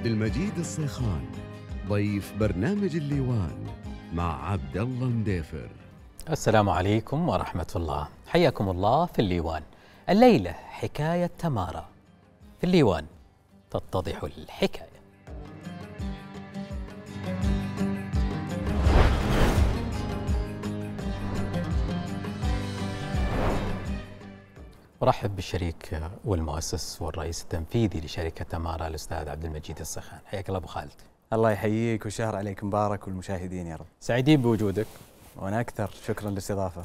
عبد المجيد الصيخان ضيف برنامج الليوان مع عبد الله مديفر السلام عليكم ورحمة الله حياكم الله في الليوان الليلة حكاية تمارا في الليوان تتضح الحكاية thank you أرحب بالشريك والمؤسس والرئيس التنفيذي لشركة تمارا الأستاذ عبد المجيد السخان حياك الله أبو خالد الله يحييك وشهر عليك مبارك والمشاهدين يا رب سعيدين بوجودك وأنا أكثر شكرا للاستضافة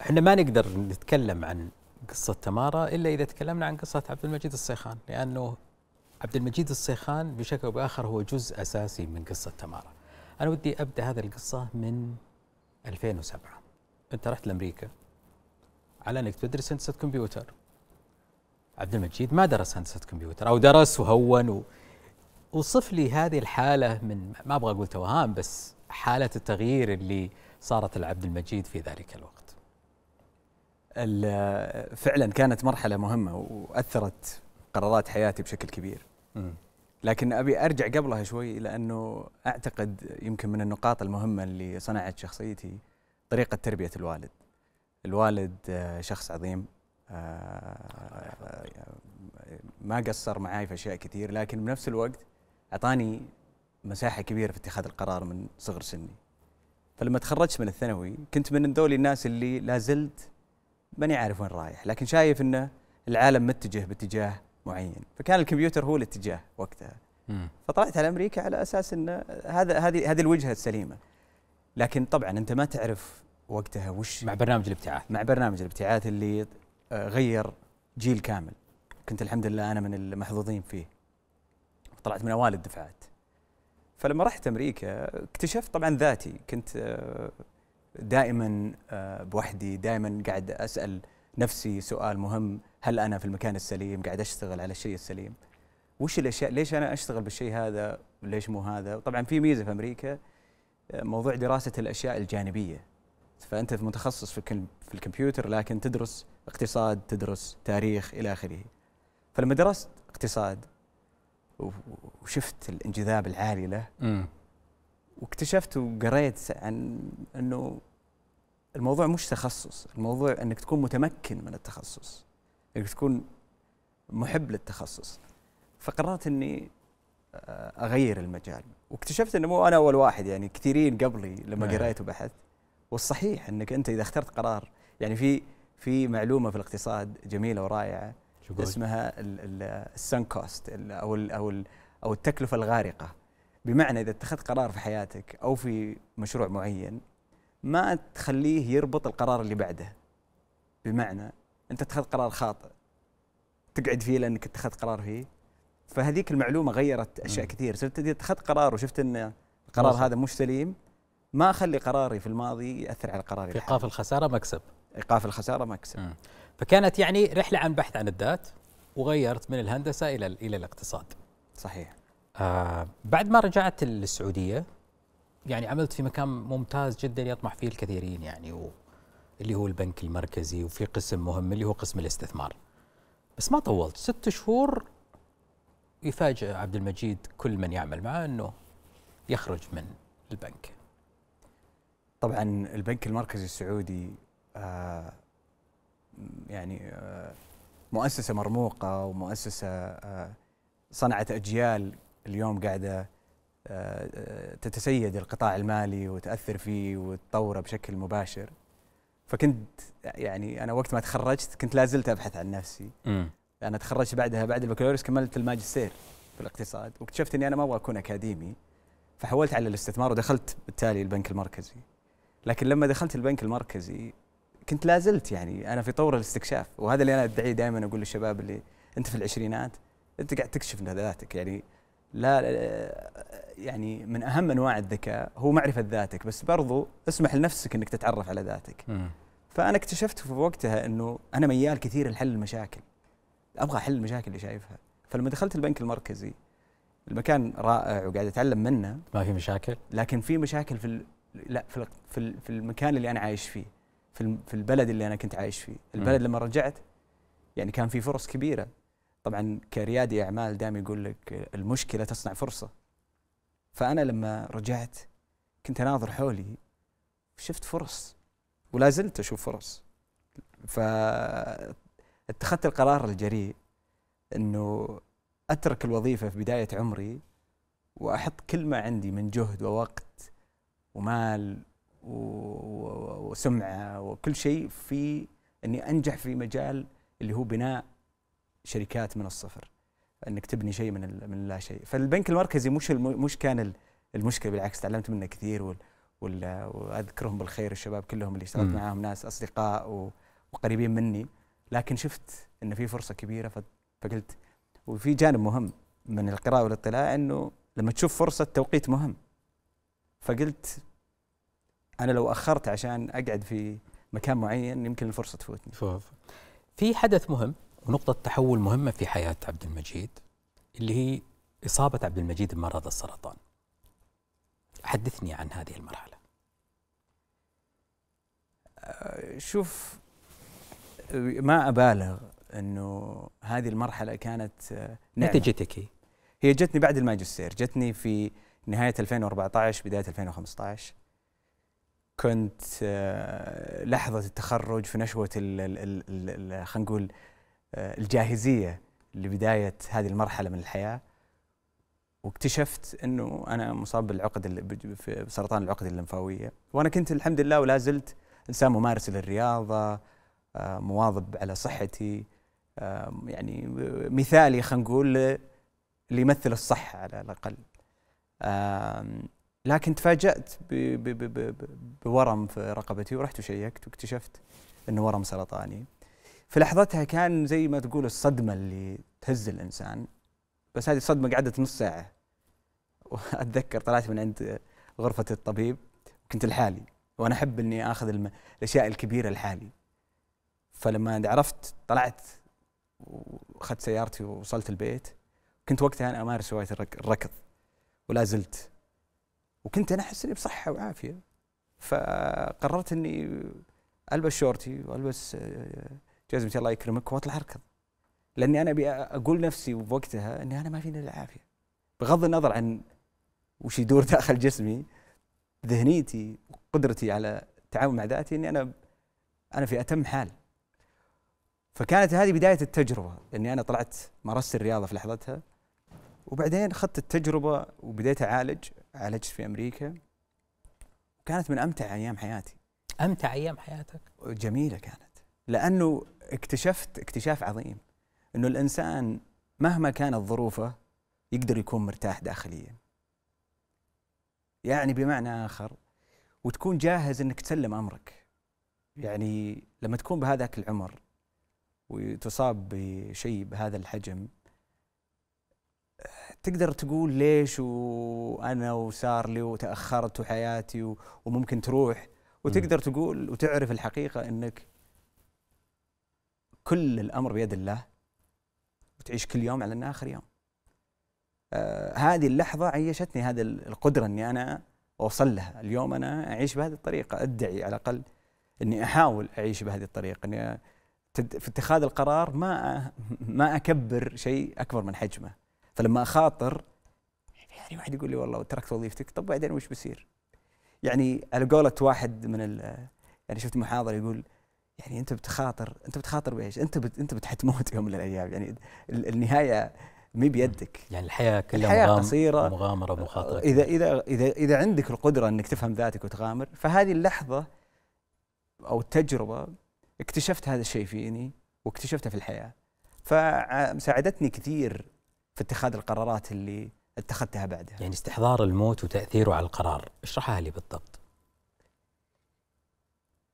احنا ما نقدر نتكلم عن قصة تمارا إلا إذا تكلمنا عن قصة عبد المجيد السيخان لأنه عبد المجيد السيخان بشكل أو بآخر هو جزء أساسي من قصة تمارا أنا ودي أبدأ هذه القصة من 2007 أنت رحت لأمريكا على انك تدرس هندسه كمبيوتر عبد المجيد ما درس هندسه كمبيوتر او درس وهون و... وصف لي هذه الحاله من ما ابغى اقول توهام بس حاله التغيير اللي صارت لعبد المجيد في ذلك الوقت فعلا كانت مرحله مهمه واثرت قرارات حياتي بشكل كبير م. لكن ابي ارجع قبلها شوي لانه اعتقد يمكن من النقاط المهمه اللي صنعت شخصيتي طريقه تربيه الوالد الوالد آه، شخص عظيم آه، ما قصر معاي في اشياء كثير لكن بنفس الوقت اعطاني مساحه كبيره في اتخاذ القرار من صغر سني فلما تخرجت من الثانوي كنت من ذول الناس اللي لا زلت ماني عارف وين رايح لكن شايف انه العالم متجه باتجاه معين فكان الكمبيوتر هو الاتجاه وقتها فطلعت على امريكا على اساس ان هذا هذه هذه الوجهه السليمه لكن طبعا انت ما تعرف وقتها وش مع برنامج الابتعاث مع برنامج الابتعاث اللي آه، غير جيل كامل كنت الحمد لله انا من المحظوظين فيه طلعت من اوائل الدفعات فلما رحت امريكا اكتشفت طبعا ذاتي كنت آه، دائما آه، بوحدي دائما قاعد اسال نفسي سؤال مهم هل انا في المكان السليم قاعد اشتغل على الشيء السليم وش الاشياء ليش انا اشتغل بالشيء هذا ليش مو هذا طبعا في ميزه في امريكا موضوع دراسه الاشياء الجانبيه فانت متخصص في في الكمبيوتر لكن تدرس اقتصاد تدرس تاريخ الى اخره فلما درست اقتصاد وشفت الانجذاب العالي له واكتشفت وقريت عن انه الموضوع مش تخصص الموضوع انك تكون متمكن من التخصص انك تكون محب للتخصص فقررت اني آه، اغير المجال واكتشفت انه مو انا اول واحد يعني كثيرين قبلي لما نعم. قريت وبحثت والصحيح انك انت اذا اخترت قرار يعني في في معلومه في الاقتصاد جميله ورائعه شكرا. اسمها السن كوست او الـ او الـ او التكلفه الغارقه بمعنى اذا اتخذت قرار في حياتك او في مشروع معين ما تخليه يربط القرار اللي بعده بمعنى انت اتخذت قرار خاطئ تقعد فيه لانك اتخذت قرار فيه فهذيك المعلومه غيرت اشياء م. كثير صرت اذا اتخذت قرار وشفت ان القرار هذا مش سليم ما اخلي قراري في الماضي ياثر على قراري في ايقاف الخساره مكسب ايقاف الخساره مكسب فكانت يعني رحله عن بحث عن الذات وغيرت من الهندسه الى الى الاقتصاد صحيح آه بعد ما رجعت للسعوديه يعني عملت في مكان ممتاز جدا يطمح فيه الكثيرين يعني و اللي هو البنك المركزي وفي قسم مهم اللي هو قسم الاستثمار بس ما طولت ست شهور يفاجئ عبد المجيد كل من يعمل معه انه يخرج من البنك طبعا البنك المركزي السعودي آه يعني آه مؤسسه مرموقه ومؤسسه آه صنعت اجيال اليوم قاعده آه، تتسيد القطاع المالي وتاثر فيه وتطوره بشكل مباشر فكنت يعني انا وقت ما تخرجت كنت لا زلت ابحث عن نفسي م. انا تخرجت بعدها بعد البكالوريوس كملت الماجستير في الاقتصاد واكتشفت اني انا ما ابغى اكون اكاديمي فحولت على الاستثمار ودخلت بالتالي البنك المركزي لكن لما دخلت البنك المركزي كنت لازلت يعني انا في طور الاستكشاف وهذا اللي انا ادعيه دائما اقول للشباب اللي انت في العشرينات انت قاعد تكشف ذاتك يعني لا يعني من اهم انواع الذكاء هو معرفه ذاتك بس برضو اسمح لنفسك انك تتعرف على ذاتك فانا اكتشفت في وقتها انه انا ميال كثير لحل المشاكل ابغى احل المشاكل اللي شايفها فلما دخلت البنك المركزي المكان رائع وقاعد اتعلم منه ما في مشاكل لكن في مشاكل في لا في في المكان اللي انا عايش فيه في في البلد اللي انا كنت عايش فيه البلد لما رجعت يعني كان في فرص كبيره طبعا كريادي اعمال دائما يقول لك المشكله تصنع فرصه فانا لما رجعت كنت اناظر حولي شفت فرص ولا زلت اشوف فرص فاتخذت القرار الجريء انه اترك الوظيفه في بدايه عمري واحط كل ما عندي من جهد ووقت ومال وسمعه وكل شيء في اني انجح في مجال اللي هو بناء شركات من الصفر انك تبني شيء من من لا شيء فالبنك المركزي مش مش كان المشكله بالعكس تعلمت منه كثير واذكرهم بالخير الشباب كلهم اللي اشتغلت معاهم ناس اصدقاء وقريبين مني لكن شفت ان في فرصه كبيره فقلت وفي جانب مهم من القراءه والاطلاع انه لما تشوف فرصه التوقيت مهم فقلت انا لو اخرت عشان اقعد في مكان معين يمكن الفرصه تفوتني فوف. في حدث مهم ونقطه تحول مهمه في حياه عبد المجيد اللي هي اصابه عبد المجيد بمرض السرطان حدثني عن هذه المرحله أه، شوف ما ابالغ انه هذه المرحله كانت أه، متى جتك هي؟ هي جتني بعد الماجستير، جتني في نهايه 2014 بدايه 2015 كنت آه، لحظه التخرج في نشوه خلينا نقول آه، الجاهزيه لبدايه هذه المرحله من الحياه واكتشفت انه انا مصاب بالعقد بسرطان العقد الليمفاويه وانا كنت الحمد لله ولا زلت انسان ممارس للرياضه آه، مواظب على صحتي يعني مثالي خلينا نقول اللي يمثل الصحه على الاقل لكن تفاجأت بورم في رقبتي ورحت وشيكت واكتشفت انه ورم سرطاني في لحظتها كان زي ما تقول الصدمه اللي تهز الانسان بس هذه الصدمه قعدت نص ساعه واتذكر طلعت من عند غرفه الطبيب كنت لحالي وانا احب اني اخذ الم... الاشياء الكبيره لحالي فلما عرفت طلعت واخذت سيارتي ووصلت البيت كنت وقتها انا امارس هوايه الركض ولا زلت وكنت انا احس اني بصحه وعافيه فقررت اني البس شورتي والبس آه، جزمتي الله يكرمك واطلع اركض لاني انا ابي اقول نفسي بوقتها اني انا ما فيني الا العافيه بغض النظر عن وش يدور داخل جسمي ذهنيتي وقدرتي على التعامل مع ذاتي اني انا انا في اتم حال فكانت هذه بدايه التجربه اني انا طلعت مارست الرياضه في لحظتها وبعدين اخذت التجربه وبديت اعالج عالجت في امريكا كانت من امتع ايام حياتي امتع ايام حياتك جميله كانت لانه اكتشفت اكتشاف عظيم انه الانسان مهما كانت ظروفه يقدر يكون مرتاح داخليا يعني بمعنى اخر وتكون جاهز انك تسلم امرك يعني لما تكون بهذاك العمر وتصاب بشيء بهذا الحجم تقدر تقول ليش وانا وصار لي وتاخرت وحياتي وممكن تروح وتقدر تقول وتعرف الحقيقه انك كل الامر بيد الله وتعيش كل يوم على انه اخر يوم. آه هذه اللحظه عيشتني هذا القدره اني انا اوصل لها، اليوم انا اعيش بهذه الطريقه ادعي على الاقل اني احاول اعيش بهذه الطريقه اني في اتخاذ القرار ما ما اكبر شيء اكبر من حجمه. فلما اخاطر يعني واحد يقول لي والله تركت وظيفتك طب بعدين وش بيصير؟ يعني على قولة واحد من يعني شفت محاضر يقول يعني انت بتخاطر انت بتخاطر بايش؟ انت بت انت بتحتموت يوم من الايام يعني النهايه مي بيدك يعني الحياه كلها الحياة مغام قصيرة مغامره ومخاطره اذا اذا اذا اذا عندك القدره انك تفهم ذاتك وتغامر فهذه اللحظه او التجربه اكتشفت هذا الشيء فيني واكتشفته في الحياه فساعدتني كثير في اتخاذ القرارات اللي اتخذتها بعدها يعني استحضار الموت وتأثيره على القرار اشرحها لي بالضبط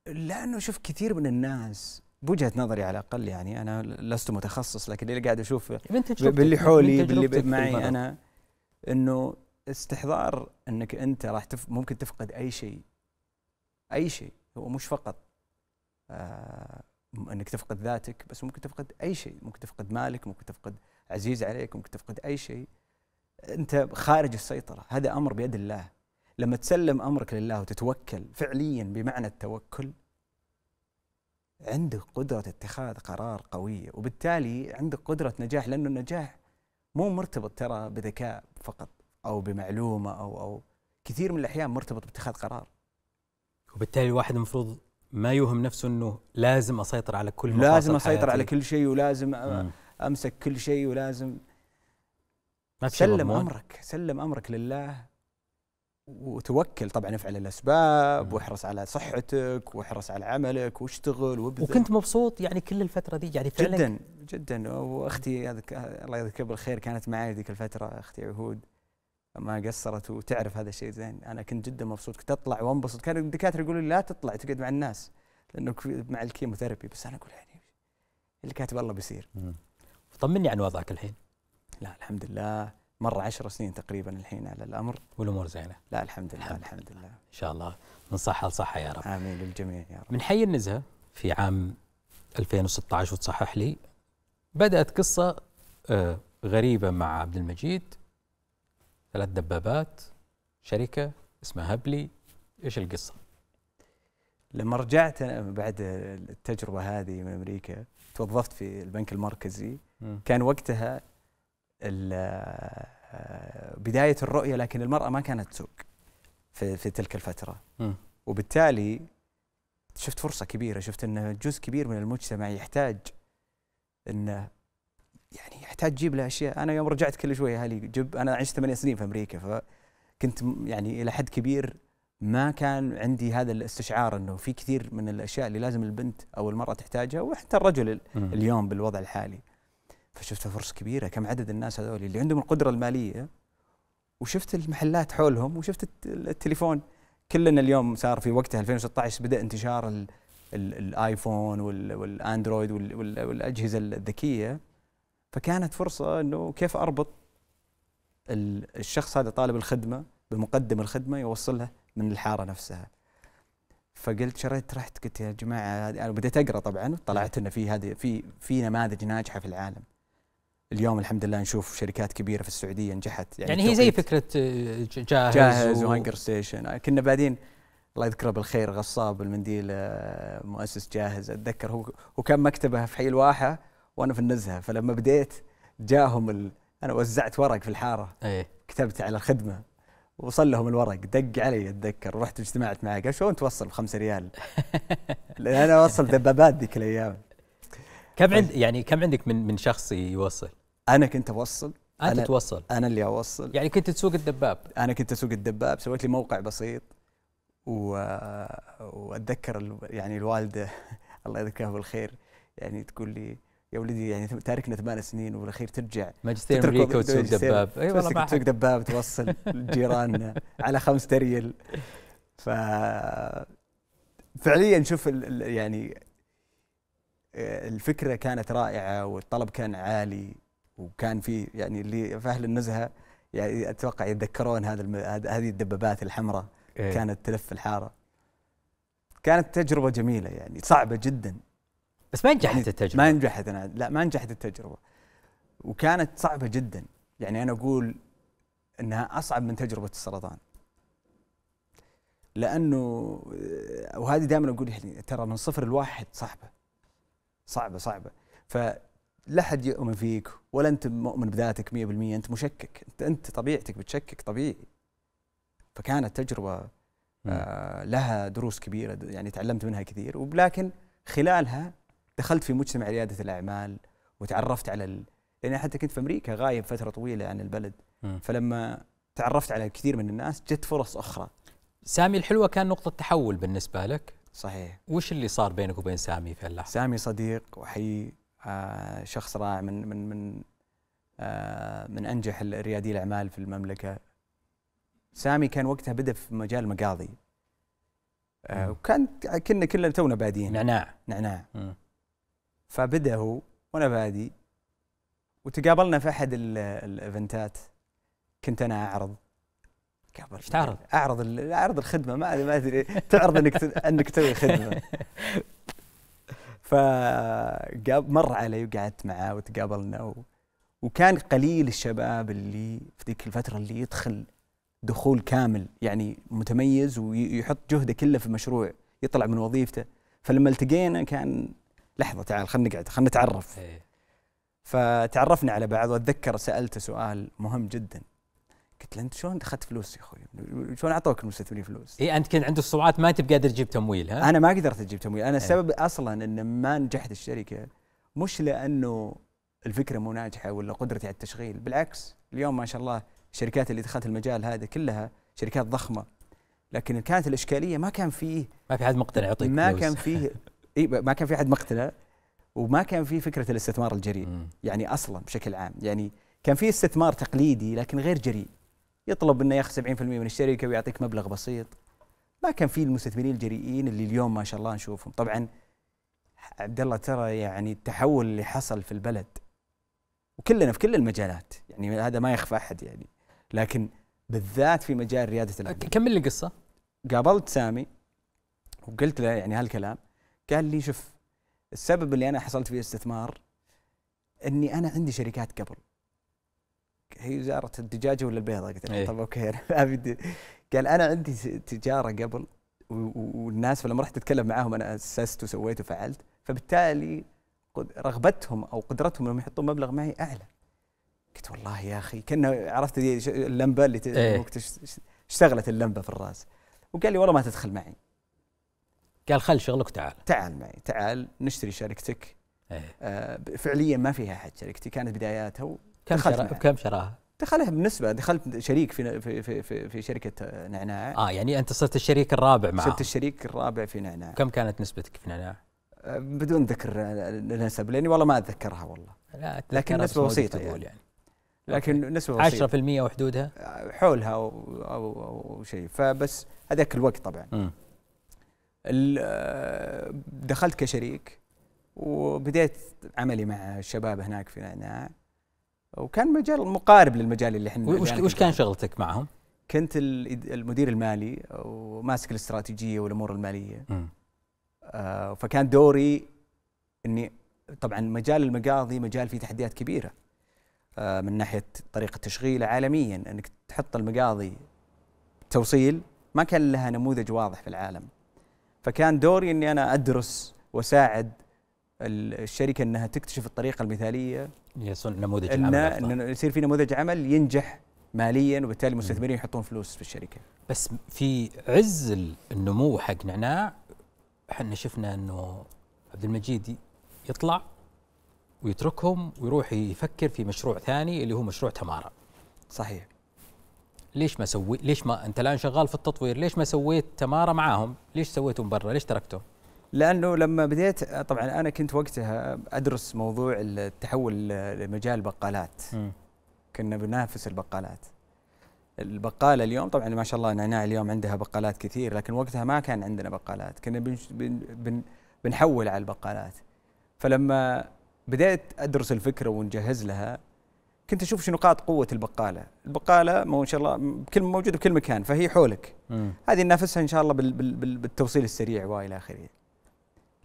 لأنه شوف كثير من الناس بوجهة نظري على الأقل يعني أنا لست متخصص لكن اللي قاعد أشوف باللي حولي باللي معي أنا أنه استحضار أنك أنت راح تف ممكن تفقد أي شيء أي شيء هو مش فقط آه انك تفقد ذاتك بس ممكن تفقد اي شيء ممكن تفقد مالك ممكن تفقد عزيز عليك ممكن تفقد اي شيء انت خارج السيطره هذا امر بيد الله لما تسلم امرك لله وتتوكل فعليا بمعنى التوكل عندك قدره اتخاذ قرار قويه وبالتالي عندك قدره نجاح لانه النجاح مو مرتبط ترى بذكاء فقط او بمعلومه او او كثير من الاحيان مرتبط باتخاذ قرار وبالتالي الواحد المفروض ما يوهم نفسه انه لازم اسيطر على كل لازم اسيطر حياتي. على كل شيء ولازم مم. امسك كل شيء ولازم ما سلم امرك سلم امرك لله وتوكل طبعا افعل الاسباب نعم. واحرص على صحتك واحرص على عملك واشتغل وابذل وكنت مبسوط يعني كل الفتره دي يعني فعلا جدا جدا واختي الله يذكرها بالخير كانت معي ذيك الفتره اختي عهود ما قصرت وتعرف هذا الشيء زين انا كنت جدا مبسوط كنت اطلع وانبسط كانوا الدكاتره يقولوا لي لا تطلع تقعد مع الناس لانه مع الكيموثيرابي بس انا اقول يعني اللي كاتب الله بيصير طمني عن وضعك الحين لا الحمد لله مر عشر سنين تقريبا الحين على الامر والامور زينه لا الحمد لله الحمد, الحمد لله. لله ان شاء الله من صحه لصحه يا رب امين للجميع يا رب من حي النزهه في عام 2016 وتصحح لي بدات قصه آه، غريبه مع عبد المجيد ثلاث دبابات شركه اسمها هبلي ايش القصه؟ لما رجعت بعد التجربه هذه من امريكا توظفت في البنك المركزي م. كان وقتها آه، بدايه الرؤيه لكن المراه ما كانت تسوق في, في تلك الفتره م. وبالتالي شفت فرصه كبيره شفت ان جزء كبير من المجتمع يحتاج انه يعني يحتاج تجيب له اشياء انا يوم رجعت كل شويه اهلي جيب انا عشت ثمانية سنين في امريكا فكنت يعني الى حد كبير ما كان عندي هذا الاستشعار انه في كثير من الاشياء اللي لازم البنت او المراه تحتاجها وحتى الرجل اليوم بالوضع الحالي فشفتها فرصه كبيره كم عدد الناس هذول اللي عندهم القدره الماليه وشفت المحلات حولهم وشفت التليفون كلنا اليوم صار في وقتها 2016 بدا انتشار الايفون والاندرويد والاجهزه الذكيه فكانت فرصه انه كيف اربط الشخص هذا طالب الخدمه بمقدم الخدمه يوصلها من الحاره نفسها فقلت شريت رحت قلت يا جماعه انا بديت اقرا طبعا طلعت انه في هذه في في نماذج ناجحه في العالم اليوم الحمد لله نشوف شركات كبيره في السعوديه نجحت يعني, يعني هي زي فكره آه، جاهز جاهز و... وهنجر ستيشن كنا بادين الله يذكره بالخير غصاب المنديل آه، مؤسس جاهز اتذكر هو هو كان مكتبه في حي الواحه وانا في النزهه فلما بديت جاهم ال... انا وزعت ورق في الحاره أيه. كتبت على الخدمه وصل لهم الورق دق علي اتذكر ورحت اجتمعت معه قال شلون توصل بخمسة ريال؟ لان انا اوصل دبابات ذيك الايام كم عند يعني كم عندك من من شخص يوصل؟ انا كنت اوصل انت أنا توصل انا اللي اوصل يعني كنت تسوق الدباب انا كنت اسوق الدباب سويت لي موقع بسيط و... واتذكر يعني الوالده الله يذكرها بالخير يعني تقول لي يا ولدي يعني تاركنا ثمان سنين والاخير ترجع ماجستير امريكا وتسوق دباب اي والله تسوق دباب توصل جيراننا على خمسة ريال ف فعليا شوف يعني آه، الفكره كانت رائعه والطلب كان عالي وكان في يعني اللي في اهل النزهه يعني اتوقع يتذكرون هذا الم... هذه الدبابات الحمراء إيه. كانت تلف الحاره كانت تجربه جميله يعني صعبه جدا بس ما نجحت يعني التجربه ما نجحت انا لا ما نجحت التجربه وكانت صعبه جدا يعني انا اقول انها اصعب من تجربه السرطان لانه وهذه دائما اقول يعني ترى من صفر لواحد صعبه صعبه صعبه فلا حد يؤمن فيك ولا انت مؤمن بذاتك 100% انت مشكك انت انت طبيعتك بتشكك طبيعي فكانت تجربه آه لها دروس كبيره يعني تعلمت منها كثير ولكن خلالها دخلت في مجتمع رياده الاعمال وتعرفت على ال... لاني حتى كنت في امريكا غايب فتره طويله عن البلد م. فلما تعرفت على كثير من الناس جت فرص اخرى سامي الحلوه كان نقطه تحول بالنسبه لك صحيح وش اللي صار بينك وبين سامي في اللحظه سامي صديق وحي آه، شخص رائع من من من آه، من انجح ريادي الاعمال في المملكه سامي كان وقتها بدا في مجال مقاضي آه، وكان كنا كلنا تونا بادين نعناع نعناع م. فبدا هو وانا بادي وتقابلنا في احد الايفنتات كنت انا اعرض قبل تعرض؟ اعرض اعرض الخدمه ما ما ادري تعرض انك انك تسوي خدمه فقاب مر علي وقعدت معاه وتقابلنا و... وكان قليل الشباب اللي في ذيك الفتره اللي يدخل دخول كامل يعني متميز ويحط جهده كله في مشروع يطلع من وظيفته فلما التقينا كان لحظه تعال خلينا نقعد خلينا نتعرف إيه. فتعرفنا على بعض واتذكر سالته سؤال مهم جدا قلت له انت شلون اخذت فلوس يا اخوي؟ شلون اعطوك المستثمرين فلوس؟ اي انت كان عند السرعات ما انت بقادر تجيب تمويل ها؟ انا ما قدرت اجيب تمويل، انا إيه. السبب ايه. اصلا ان ما نجحت الشركه مش لانه الفكره مو ناجحه ولا قدرتي على التشغيل، بالعكس اليوم ما شاء الله الشركات اللي دخلت المجال هذا كلها شركات ضخمه لكن كانت الاشكاليه ما كان فيه ما في حد مقتنع يعطيك ما كان فيه اي ما كان في احد مقتنع وما كان في فكره الاستثمار الجريء مم. يعني اصلا بشكل عام يعني كان في استثمار تقليدي لكن غير جريء يطلب انه ياخذ 70% من الشركه ويعطيك مبلغ بسيط ما كان في المستثمرين الجريئين اللي اليوم ما شاء الله نشوفهم طبعا عبد الله ترى يعني التحول اللي حصل في البلد وكلنا في كل المجالات يعني هذا ما يخفى احد يعني لكن بالذات في مجال رياده الاعمال كمل لي القصه قابلت سامي وقلت له يعني هالكلام قال لي شوف السبب اللي انا حصلت فيه استثمار اني انا عندي شركات قبل هي زارة الدجاجة ولا البيضة قلت له إيه. طب اوكي أنا قال انا عندي تجارة قبل والناس فلما رحت اتكلم معاهم انا اسست وسويت وفعلت فبالتالي رغبتهم او قدرتهم انهم يحطون مبلغ معي اعلى قلت والله يا اخي كنا عرفت اللمبه اللي وقت إيه. اشتغلت اللمبه في الراس وقال لي والله ما تدخل معي قال خل شغلك تعال تعال معي تعال نشتري شركتك ايه. آه فعليا ما فيها احد شركتي كانت بداياتها كم شراها كم شراها؟ دخلها بنسبه دخلت شريك في في في, في شركه نعناع اه يعني انت صرت الشريك الرابع معه صرت الشريك الرابع في نعناع كم كانت نسبتك في نعناع؟ آه بدون ذكر النسب لاني والله ما اتذكرها والله لا لكن نسبه بسيطه يعني. يعني لكن نسبه بسيطه 10% وحدودها آه، حولها او او, أو شيء فبس هذاك الوقت طبعا م. دخلت كشريك وبديت عملي مع الشباب هناك في نعناع وكان مجال مقارب للمجال اللي احنا وش يعني وش كان شغلتك معهم؟ كنت المدير المالي وماسك الاستراتيجيه والامور الماليه آه فكان دوري اني طبعا مجال المقاضي مجال فيه تحديات كبيره آه من ناحيه طريقه تشغيله عالميا انك تحط المقاضي توصيل ما كان لها نموذج واضح في العالم فكان دوري اني انا ادرس واساعد الشركه انها تكتشف الطريقه المثاليه يصنع نموذج إن عمل إن يصير في نموذج عمل ينجح ماليا وبالتالي المستثمرين يحطون فلوس في الشركه بس في عز النمو حق نعناع احنا شفنا انه عبد المجيد يطلع ويتركهم ويروح يفكر في مشروع ثاني اللي هو مشروع تمارا صحيح ليش ما سوي ليش ما انت الان شغال في التطوير ليش ما سويت تماره معاهم ليش سويتهم برا ليش تركتهم لانه لما بديت طبعا انا كنت وقتها ادرس موضوع التحول لمجال البقالات م. كنا بننافس البقالات البقالة اليوم طبعا ما شاء الله نعناع اليوم عندها بقالات كثير لكن وقتها ما كان عندنا بقالات كنا بن بن بنحول على البقالات فلما بديت أدرس الفكرة ونجهز لها كنت اشوف شو نقاط قوه البقاله، البقاله ما شاء الله بكل موجوده بكل مكان فهي حولك. مم. هذه ننافسها ان شاء الله بال بال بالتوصيل السريع والى اخره.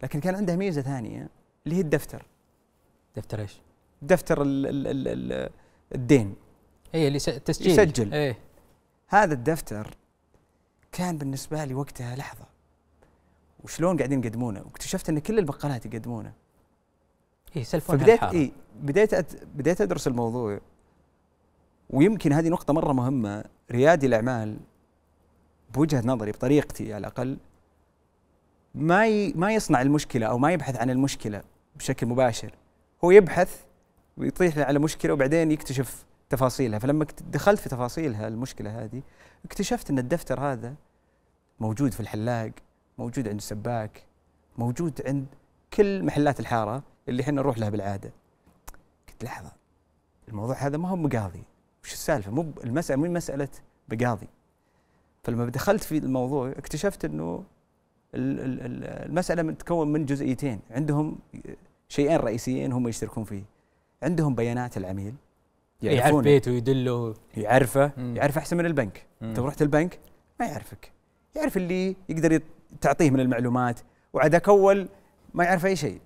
لكن كان عندها ميزه ثانيه اللي هي الدفتر. دفتر ايش؟ دفتر ال ال ال ال الدين. اي اللي تسجيل يسجل. ايه هذا الدفتر كان بالنسبه لي وقتها لحظه. وشلون قاعدين يقدمونه؟ واكتشفت ان كل البقالات يقدمونه. اي سيلفون فبدايه اي بدايه بديت ادرس الموضوع ويمكن هذه نقطه مره مهمه ريادي الاعمال بوجهه نظري بطريقتي على الاقل ما ي... ما يصنع المشكله او ما يبحث عن المشكله بشكل مباشر هو يبحث ويطيح على مشكله وبعدين يكتشف تفاصيلها فلما دخلت في تفاصيلها المشكله هذه اكتشفت ان الدفتر هذا موجود في الحلاق موجود عند السباك موجود عند كل محلات الحاره اللي احنا نروح لها بالعاده قلت لحظه الموضوع هذا ما هو مقاضي وش السالفه مو المساله مو مساله بقاضي فلما دخلت في الموضوع اكتشفت انه المساله متكون من جزئيتين عندهم شيئين رئيسيين هم يشتركون فيه عندهم بيانات العميل يعرف بيته يدله يعرفه يعرف احسن من البنك انت رحت البنك ما يعرفك يعرف اللي يقدر تعطيه من المعلومات وعداك اول ما يعرف اي شيء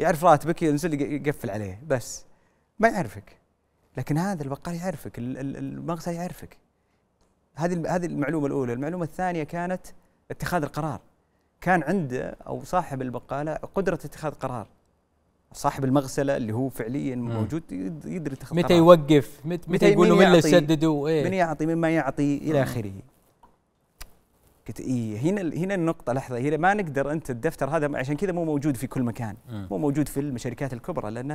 يعرف راتبك ينزل يقفل عليه بس ما يعرفك لكن هذا البقال يعرفك المغسل يعرفك هذه هذه المعلومه الاولى المعلومه الثانيه كانت اتخاذ القرار كان عند او صاحب البقاله قدره اتخاذ قرار صاحب المغسله اللي هو فعليا موجود يقدر يتخذ متى يوقف متى, متى يقول له من اللي سدده ايه من يعطي ما يعطي الى اخره قلت اي هنا هنا النقطه لحظه هنا ما نقدر انت الدفتر هذا عشان كذا مو موجود في كل مكان مو موجود في الشركات الكبرى لانه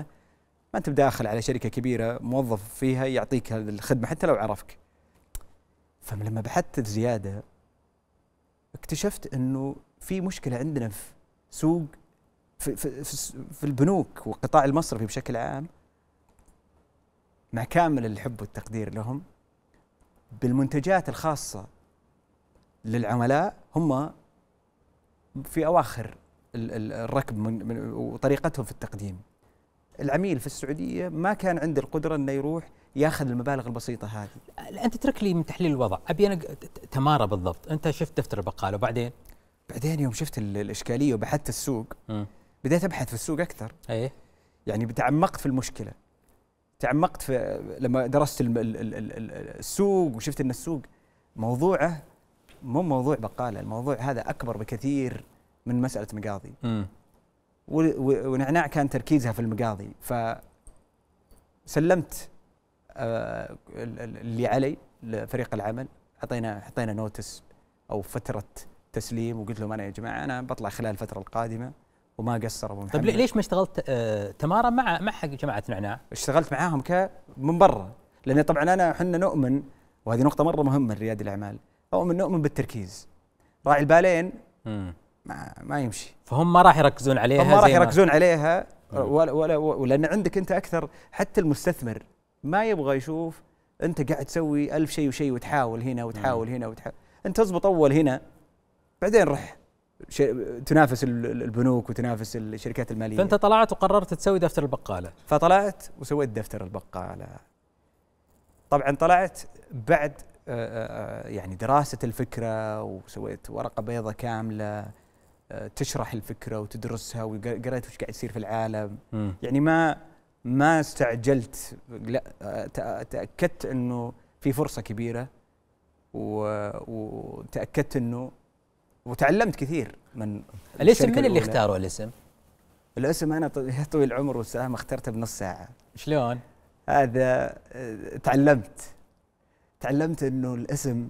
ما انت بداخل على شركه كبيره موظف فيها يعطيك الخدمه حتى لو عرفك فلما بحثت زياده اكتشفت انه في مشكله عندنا في سوق في, في, في البنوك والقطاع المصرفي بشكل عام مع كامل الحب والتقدير لهم بالمنتجات الخاصه للعملاء هم في اواخر الركب من, من وطريقتهم في التقديم العميل في السعوديه ما كان عنده القدره انه يروح ياخذ المبالغ البسيطه هذه انت اترك لي من تحليل الوضع ابي انا تمارا بالضبط انت شفت دفتر البقاله وبعدين بعدين يوم شفت الاشكاليه وبحثت السوق م. بديت ابحث في السوق اكثر ايه يعني تعمقت في المشكله تعمقت في لما درست السوق وشفت ان السوق موضوعه مو موضوع بقاله الموضوع هذا اكبر بكثير من مساله مقاضي ونعناع كان تركيزها في المقاضي ف سلمت آه، اللي علي لفريق العمل اعطينا حطينا نوتس او فتره تسليم وقلت لهم انا يا جماعه انا بطلع خلال الفتره القادمه وما قصر ابو طيب ليش ما اشتغلت آه، تمارا مع مع حق جماعه نعناع؟ اشتغلت معاهم ك من برا لان طبعا انا احنا نؤمن وهذه نقطه مره مهمه لرياد الاعمال اؤمن نؤمن بالتركيز راعي البالين ما, ما يمشي فهم ما راح يركزون عليها هم ما راح يركزون عليها ولا ولا ولان عندك انت اكثر حتى المستثمر ما يبغى يشوف انت قاعد تسوي ألف شيء وشيء وتحاول هنا وتحاول هنا وتحاول انت اضبط اول هنا بعدين رح تنافس البنوك وتنافس الشركات الماليه فانت طلعت وقررت تسوي دفتر البقاله فطلعت وسويت دفتر البقاله طبعا طلعت بعد آه، آه، آه، يعني دراسة الفكرة وسويت ورقة بيضة كاملة تشرح الفكرة وتدرسها وقريت وش قاعد يصير في العالم م. يعني ما ما استعجلت لا تأكدت أنه في فرصة كبيرة وتأكدت أنه وتعلمت كثير من الاسم من اللي اختاروا الاسم؟ الاسم أنا طويل العمر والسلامة اخترته بنص ساعة شلون؟ هذا تعلمت تعلمت انه الاسم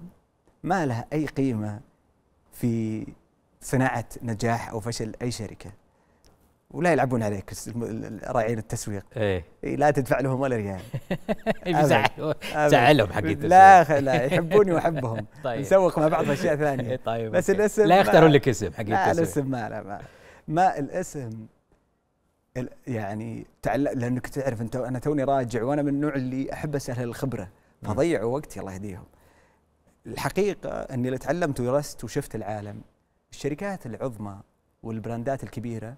ما له اي قيمه في صناعه نجاح او فشل اي شركه ولا يلعبون عليك راعين التسويق إيه. اي لا تدفع لهم ولا ريال زعلهم حق لا لا يحبوني واحبهم طيب نسوق مع بعض اشياء ثانيه طيب بس الاسم لا يختارون لك اسم حق التسويق لا الاسم ما لا ما, ما الاسم يعني تعلق لانك تعرف انت انا توني راجع وانا من النوع اللي احب اسال الخبره نعم. فضيعوا وقتي الله يهديهم الحقيقة أني اللي تعلمت ودرست وشفت العالم الشركات العظمى والبراندات الكبيرة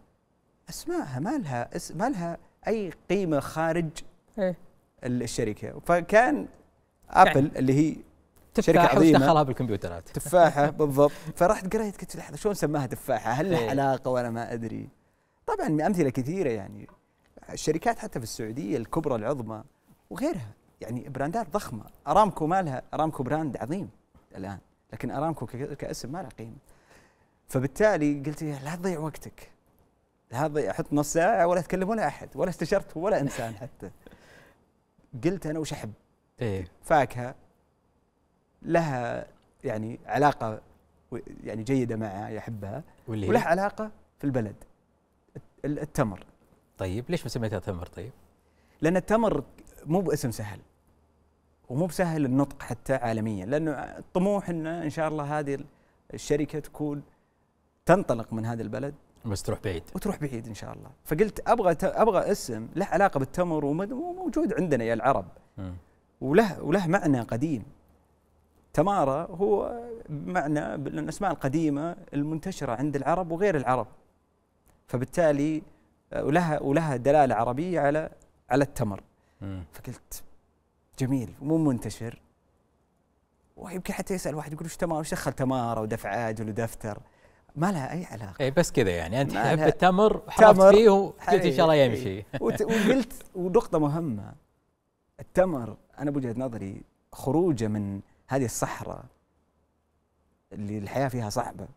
أسمائها ما لها اسم ما لها أي قيمة خارج إيه؟ الشركة فكان أبل يعني اللي هي شركة عظيمة دخلها بالكمبيوترات تفاحة بالضبط فرحت قريت قلت لحظة شلون سماها تفاحة هل لها إيه. علاقة وأنا ما أدري طبعا أمثلة كثيرة يعني الشركات حتى في السعودية الكبرى العظمى وغيرها يعني براندات ضخمه ارامكو مالها ارامكو براند عظيم الان لكن ارامكو كاسم ما له قيمه فبالتالي قلت لا تضيع وقتك لا تضيع احط نص ساعه ولا تكلم ولا احد ولا استشرت ولا انسان حتى قلت انا وش احب إيه؟ فاكهه لها يعني علاقه يعني جيده معها يحبها ولها علاقه في البلد التمر طيب ليش ما سميتها تمر طيب؟ لان التمر مو باسم سهل ومو بسهل النطق حتى عالميا لانه الطموح ان ان شاء الله هذه الشركه تكون تنطلق من هذا البلد بس تروح بعيد وتروح بعيد ان شاء الله فقلت ابغى ابغى اسم له علاقه بالتمر وموجود عندنا يا العرب وله وله معنى قديم تمارا هو معنى الاسماء القديمه المنتشره عند العرب وغير العرب فبالتالي ولها آه، ولها دلاله عربيه على على التمر فقلت جميل ومو منتشر ويمكن حتى يسال واحد يقول وش تمار وش دخل تمار ودفع عاجل ودفتر ما لها اي علاقه اي بس كذا يعني انت تحب التمر وحرصت فيه وقلت ان شاء الله إيه. يمشي وقلت ونقطه مهمه التمر انا بوجهه نظري خروجه من هذه الصحراء اللي الحياه فيها صعبه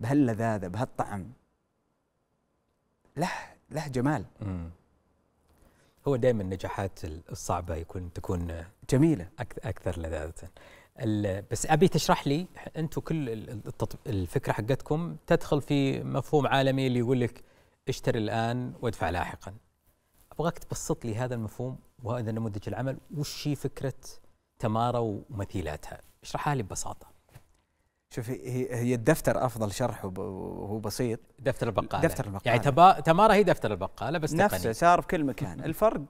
بهاللذاذه بهالطعم له له جمال هو دائما النجاحات الصعبة يكون تكون جميلة أكثر لذاذة بس أبي تشرح لي أنتم كل الفكرة حقتكم تدخل في مفهوم عالمي اللي يقول لك اشتري الآن وادفع لاحقا أبغاك تبسط لي هذا المفهوم وهذا نموذج العمل وش هي فكرة تمارا ومثيلاتها اشرحها لي ببساطة شوف هي الدفتر افضل شرح وهو بسيط دفتر البقاله دفتر البقاله يعني تبا تمارا هي دفتر البقاله بس نفسه صار في كل مكان الفرق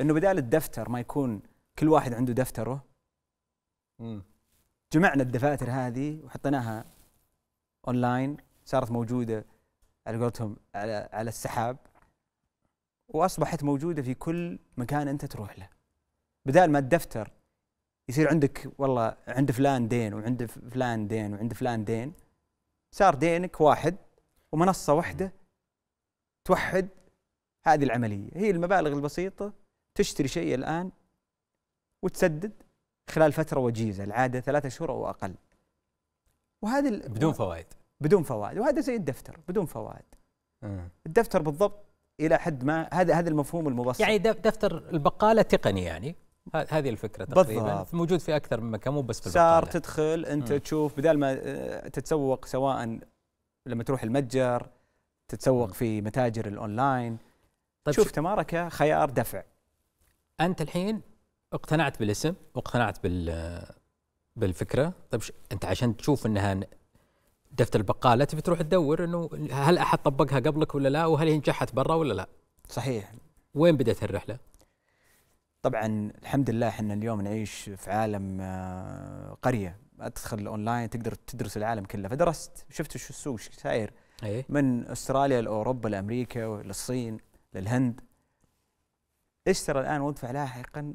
انه بدال الدفتر ما يكون كل واحد عنده دفتره جمعنا الدفاتر هذه وحطيناها اونلاين صارت موجوده على قولتهم على على السحاب واصبحت موجوده في كل مكان انت تروح له بدال ما الدفتر يصير عندك والله عند فلان دين وعند فلان دين وعند فلان دين صار دينك واحد ومنصه واحده توحد هذه العمليه هي المبالغ البسيطه تشتري شيء الان وتسدد خلال فتره وجيزه العاده ثلاثة شهور او اقل وهذا بدون فوائد بدون فوائد وهذا زي الدفتر بدون فوائد الدفتر بالضبط الى حد ما هذا هذا المفهوم المبسط يعني دفتر البقاله تقني يعني هذه الفكره تقريبا موجود في اكثر من مكان مو بس في صار تدخل انت م. تشوف بدل ما آه، تتسوق سواء لما تروح المتجر تتسوق م. في متاجر الاونلاين طيب شوف تماركة خيار دفع انت الحين اقتنعت بالاسم واقتنعت بال بالفكره طيب انت عشان تشوف انها دفتر البقاله تبي تروح تدور انه هل احد طبقها قبلك ولا لا وهل هي نجحت برا ولا لا صحيح وين بدات الرحله طبعا الحمد لله احنا اليوم نعيش في عالم آه، قريه ادخل اونلاين تقدر تدرس العالم كله فدرست شفت شو السوق ساير أيه؟ من استراليا لاوروبا لامريكا للصين للهند اشترى الان وادفع لاحقا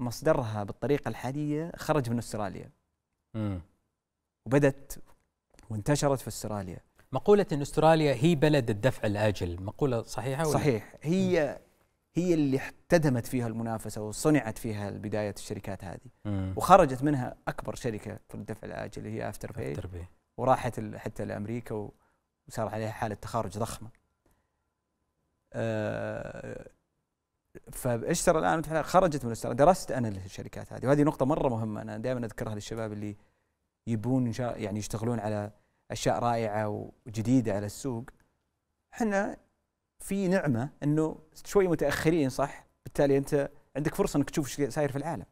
مصدرها بالطريقه الحاليه خرج من استراليا امم وبدت وانتشرت في استراليا مقوله ان استراليا هي بلد الدفع الاجل مقوله صحيحه ولا؟ صحيح هي هي اللي احتدمت فيها المنافسه وصنعت فيها بدايه الشركات هذه مم. وخرجت منها اكبر شركه في الدفع العاجل اللي هي افتر بي وراحت حتى لامريكا وصار عليها حاله تخارج ضخمه. أه فايش الان خرجت من الاستراليا درست انا الشركات هذه وهذه نقطه مره مهمه انا دائما اذكرها للشباب اللي يبون يعني يشتغلون على اشياء رائعه وجديده على السوق. احنا في نعمه انه شوي متاخرين صح بالتالي انت عندك فرصه انك تشوف ايش صاير في العالم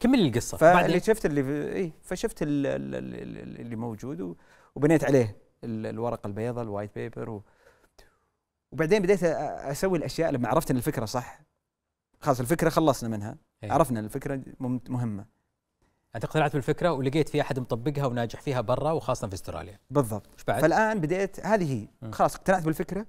كمل القصه فاللي شفت اللي اي فشفت اللي موجود وبنيت عليه الورقه البيضاء الوايت بيبر و وبعدين بديت اسوي الاشياء لما عرفت ان الفكره صح خلاص الفكره خلصنا منها هي. إيه. عرفنا الفكره مهمه انت اقتنعت بالفكره ولقيت في احد مطبقها وناجح فيها برا وخاصه في استراليا بالضبط فالان بديت هذه هي خلاص اقتنعت بالفكره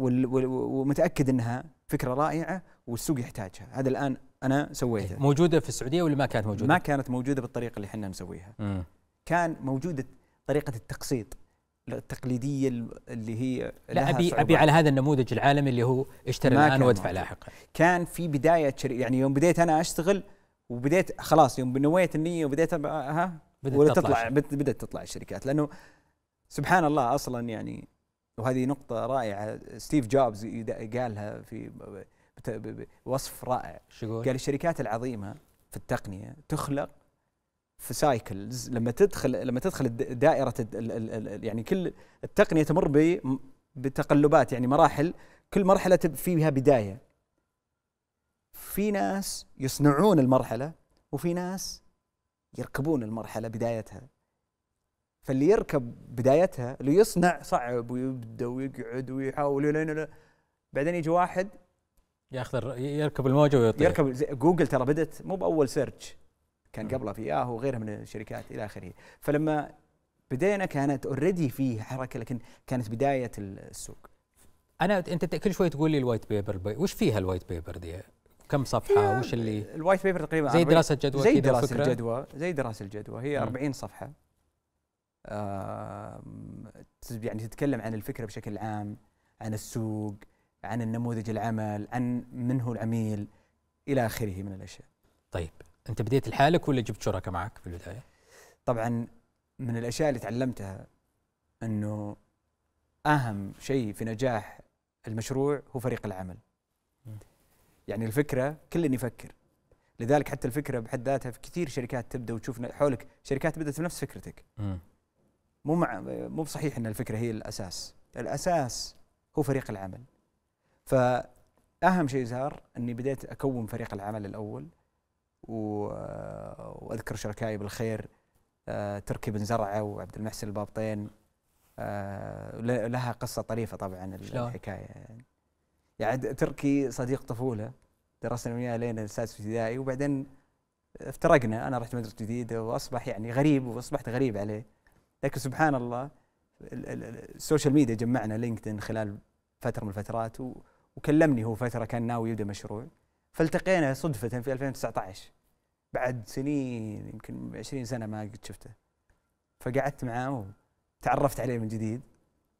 ومتاكد انها فكره رائعه والسوق يحتاجها هذا الان انا سويته إيه، موجوده في السعوديه ولا ما كانت موجوده ما كانت موجوده بالطريقه اللي احنا نسويها مم. كان موجوده طريقه التقسيط التقليديه اللي هي لا ابي صعوبة. ابي على هذا النموذج العالمي اللي هو اشتري الان وادفع لاحقا كان في بدايه يعني يوم بديت انا اشتغل وبديت خلاص يوم نويت النيه وبديت ها بدأت ولا تطلع بدات تطلع الشركات لانه سبحان الله اصلا يعني وهذه نقطة رائعة ستيف جوبز قالها في وصف رائع قال الشركات العظيمة في التقنية تخلق في سايكلز لما تدخل لما تدخل دائرة يعني كل التقنية تمر بتقلبات يعني مراحل كل مرحلة فيها بداية في ناس يصنعون المرحلة وفي ناس يركبون المرحلة بدايتها فاللي يركب بدايتها اللي يصنع صعب ويبدا ويقعد ويحاول لين بعدين يجي واحد ياخذ يركب الموجه ويطير يركب جوجل ترى بدت مو باول سيرش كان قبله في ياهو وغيرها من الشركات الى اخره فلما بدينا كانت اوريدي في حركه لكن كانت بدايه السوق انا انت كل شوي تقول لي الوايت بيبر وش فيها الوايت بيبر دي كم صفحه وش اللي الوايت بيبر تقريبا زي دراسه جدوى زي دراسه الجدوى زي دراسه الجدوى هي 40 صفحه يعني تتكلم عن الفكره بشكل عام عن السوق عن النموذج العمل عن من هو العميل الى اخره من الاشياء طيب انت بديت لحالك ولا جبت شركاء معك في البدايه طبعا من الاشياء اللي تعلمتها انه اهم شيء في نجاح المشروع هو فريق العمل يعني الفكره كل اللي يفكر لذلك حتى الفكره بحد ذاتها في كثير شركات تبدا وتشوف حولك شركات بدات بنفس فكرتك مو مع مو بصحيح ان الفكره هي الاساس الاساس هو فريق العمل فاهم شيء صار اني بديت اكون فريق العمل الاول واذكر شركائي بالخير آه، تركي بن زرعه وعبد المحسن البابطين آه، لها قصه طريفه طبعا الحكايه يعني يعني تركي صديق طفوله درسنا وياه لين السادس ابتدائي وبعدين افترقنا انا رحت مدرسه جديده واصبح يعني غريب واصبحت غريب عليه لكن سبحان الله السوشيال ميديا جمعنا لينكدين خلال فتره من الفترات وكلمني هو فتره كان ناوي يبدا مشروع فالتقينا صدفه في 2019 بعد سنين يمكن 20 سنه ما قد شفته فقعدت معاه وتعرفت عليه من جديد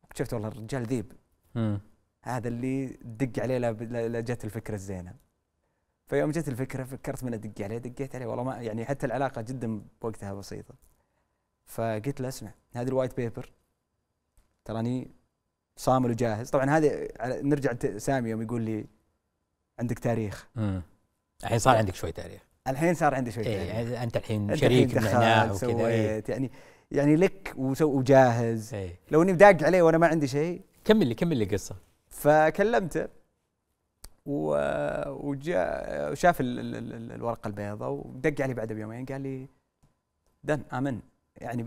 اكتشفت والله الرجال ذيب هذا اللي دق عليه لا جت الفكره الزينه فيوم جت الفكره فكرت من ادق عليه دقيت عليه والله ما يعني حتى العلاقه جدا بوقتها بسيطه فقلت له اسمع هذه الوايت بيبر تراني صامل وجاهز طبعا هذه نرجع سامي يوم يقول لي عندك تاريخ آه. الحين صار عندك شوي تاريخ الحين صار عندي شوي إيه، تاريخ إيه انت الحين شريك معنا وكذا إيه. يعني يعني لك وجاهز إيه. لو اني مداق عليه وانا ما عندي شيء كمل لي كمل لي قصه فكلمته و... وجاء وشاف ال... ال... ال... الورقه البيضاء ودق علي بعد بيومين قال لي دن امن يعني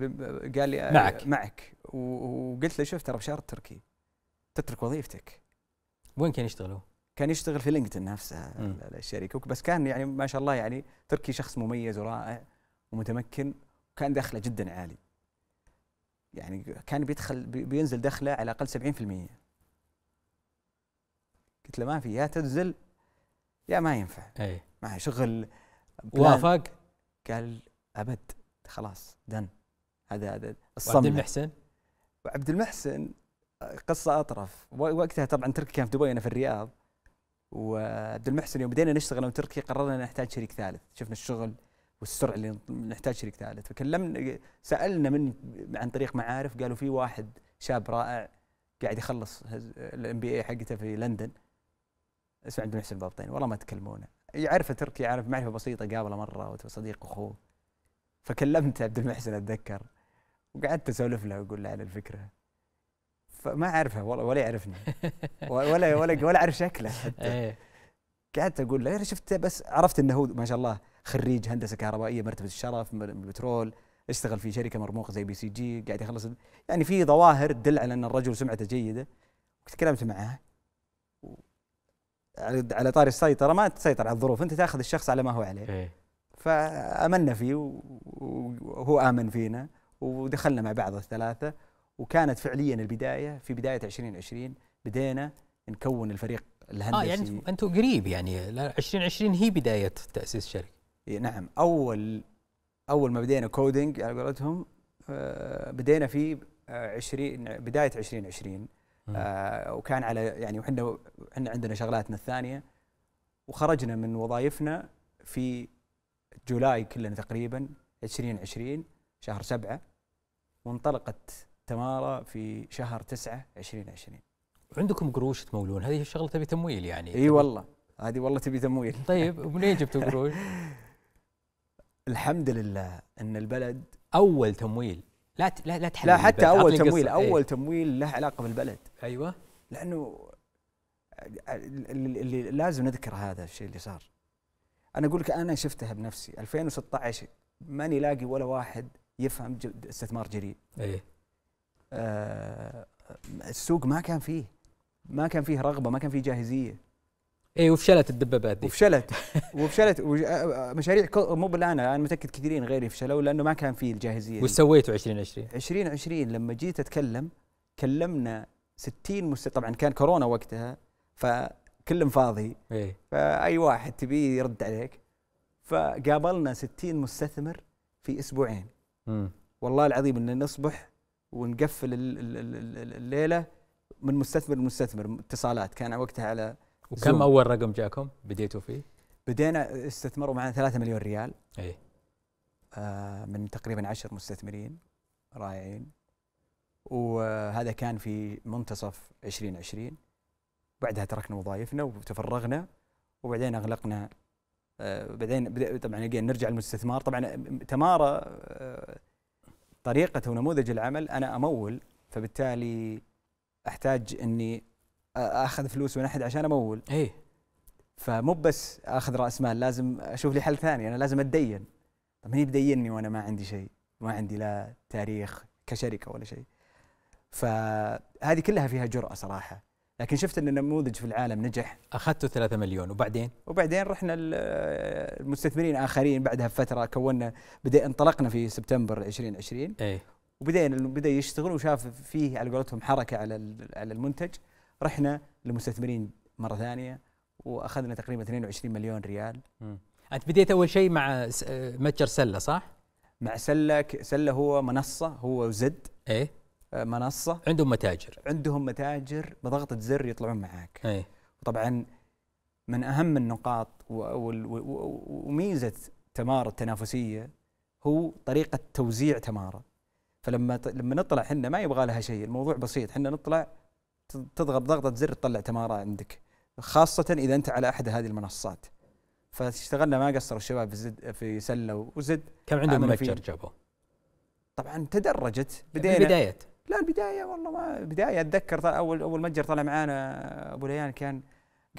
قال لي آه، معك معك وقلت له شوف ترى بشار التركي تترك وظيفتك وين كان يشتغل هو؟ كان يشتغل في لينكدين نفسها الشركه بس كان يعني ما شاء الله يعني تركي شخص مميز ورائع ومتمكن وكان دخله جدا عالي يعني كان بيدخل بينزل دخله على الاقل 70% قلت له ما في يا تنزل يا ما ينفع اي ما شغل وافق قال ابد خلاص دن هذا هذا الصمت عبد المحسن وعبد المحسن قصه اطرف وقتها طبعا تركي كان في دبي انا في الرياض وعبد المحسن يوم بدينا نشتغل انا وتركي قررنا نحتاج شريك ثالث شفنا الشغل والسرعه اللي نحتاج شريك ثالث فكلمنا سالنا من عن طريق معارف قالوا في واحد شاب رائع قاعد يخلص الام بي اي حقته في لندن اسمه عبد المحسن بابطين والله ما تكلمونه يعرفه تركي يعرف معرفه بسيطه قابله مره وصديق اخوه فكلمت عبد المحسن اتذكر وقعدت اسولف له واقول له على الفكره فما اعرفه والله ولا يعرفني ولا ولا ولا اعرف شكله حتى إيه. قعدت اقول له انا شفته بس عرفت انه هو ما شاء الله خريج هندسه كهربائيه مرتبه الشرف من البترول اشتغل في شركه مرموقه زي بي سي جي قاعد يخلص يعني في ظواهر تدل على ان الرجل سمعته جيده وتكلمت معاه على طار السيطره ما تسيطر على الظروف انت تاخذ الشخص على ما هو عليه إيه. فامنا فيه وهو امن فينا ودخلنا مع بعض الثلاثه وكانت فعليا البدايه في بدايه 2020 بدينا نكون الفريق آه، الهندسي اه يعني انتم قريب يعني 2020 هي بدايه تاسيس الشركه نعم اول اول ما بدينا كودينج على قولتهم آه، بدينا في 20 آه، بدايه 2020 وكان على يعني وحنا احنا عندنا شغلاتنا الثانيه وخرجنا من وظائفنا في جولاي كلنا تقريبا 2020 شهر سبعة وانطلقت تمارا في شهر 9 2020 عندكم قروش تمولون هذه الشغله تبي تمويل يعني اي والله هذه والله تبي تمويل طيب ومنين جبتوا قروش؟ الحمد لله ان البلد اول تمويل لا لا لا تحلل لا حتى البلد. اول تمويل قصة. إيه. اول ايه؟ تمويل له علاقه بالبلد ايوه لانه اللي لازم نذكر هذا الشيء اللي صار انا اقول لك انا شفتها بنفسي 2016 ماني لاقي ولا واحد يفهم استثمار جديد ايه آه السوق ما كان فيه ما كان فيه رغبه ما كان فيه جاهزيه اي وفشلت الدبابات دي وفشلت وفشلت آه، آه، مشاريع مو بالان انا متاكد كثيرين غيري فشلوا لانه ما كان فيه الجاهزيه وش سويتوا 2020 2020 لما جيت اتكلم كلمنا 60 مست... طبعا كان كورونا وقتها فكلم فاضي إيه؟ فاي واحد تبيه يرد عليك فقابلنا 60 مستثمر في اسبوعين والله العظيم ان نصبح ونقفل الليله من مستثمر لمستثمر اتصالات كان وقتها على وكم زوم. اول رقم جاكم بديتوا فيه؟ بدينا استثمروا معنا 3 مليون ريال ايه آه من تقريبا 10 مستثمرين رائعين وهذا كان في منتصف 2020 بعدها تركنا وظائفنا وتفرغنا وبعدين اغلقنا آه، بعدين طبعا نرجع للمستثمار طبعا آه، تمارا آه، طريقته ونموذج العمل انا امول فبالتالي احتاج اني اخذ فلوس من احد عشان امول ايه فمو بس اخذ راس مال لازم اشوف لي حل ثاني انا لازم اتدين طب هي بديني وانا ما عندي شيء ما عندي لا تاريخ كشركه ولا شيء فهذه كلها فيها جرأة صراحة لكن شفت ان النموذج في العالم نجح اخذته 3 مليون وبعدين وبعدين رحنا المستثمرين اخرين بعدها بفتره كونا بدا انطلقنا في سبتمبر 2020 اي وبدينا بدا يشتغل وشاف فيه على قولتهم حركه على على المنتج رحنا للمستثمرين مره ثانيه واخذنا تقريبا 22 مليون ريال م. انت بديت اول شيء مع متجر سله صح؟ مع سله سله هو منصه هو زد ايه منصه عندهم متاجر عندهم متاجر بضغطه زر يطلعون معاك أي. طبعا من اهم النقاط وميزه تمارة التنافسيه هو طريقه توزيع تمارة فلما لما نطلع احنا ما يبغى لها شيء الموضوع بسيط احنا نطلع تضغط ضغطه زر تطلع تمارة عندك خاصه اذا انت على احد هذه المنصات فاشتغلنا ما قصروا الشباب في زد في سله وزد كم عندهم متجر جابوا؟ طبعا تدرجت يعني بدينا بدايه لا البدايه والله ما بدايه اتذكر اول اول متجر طلع معانا ابو ليان كان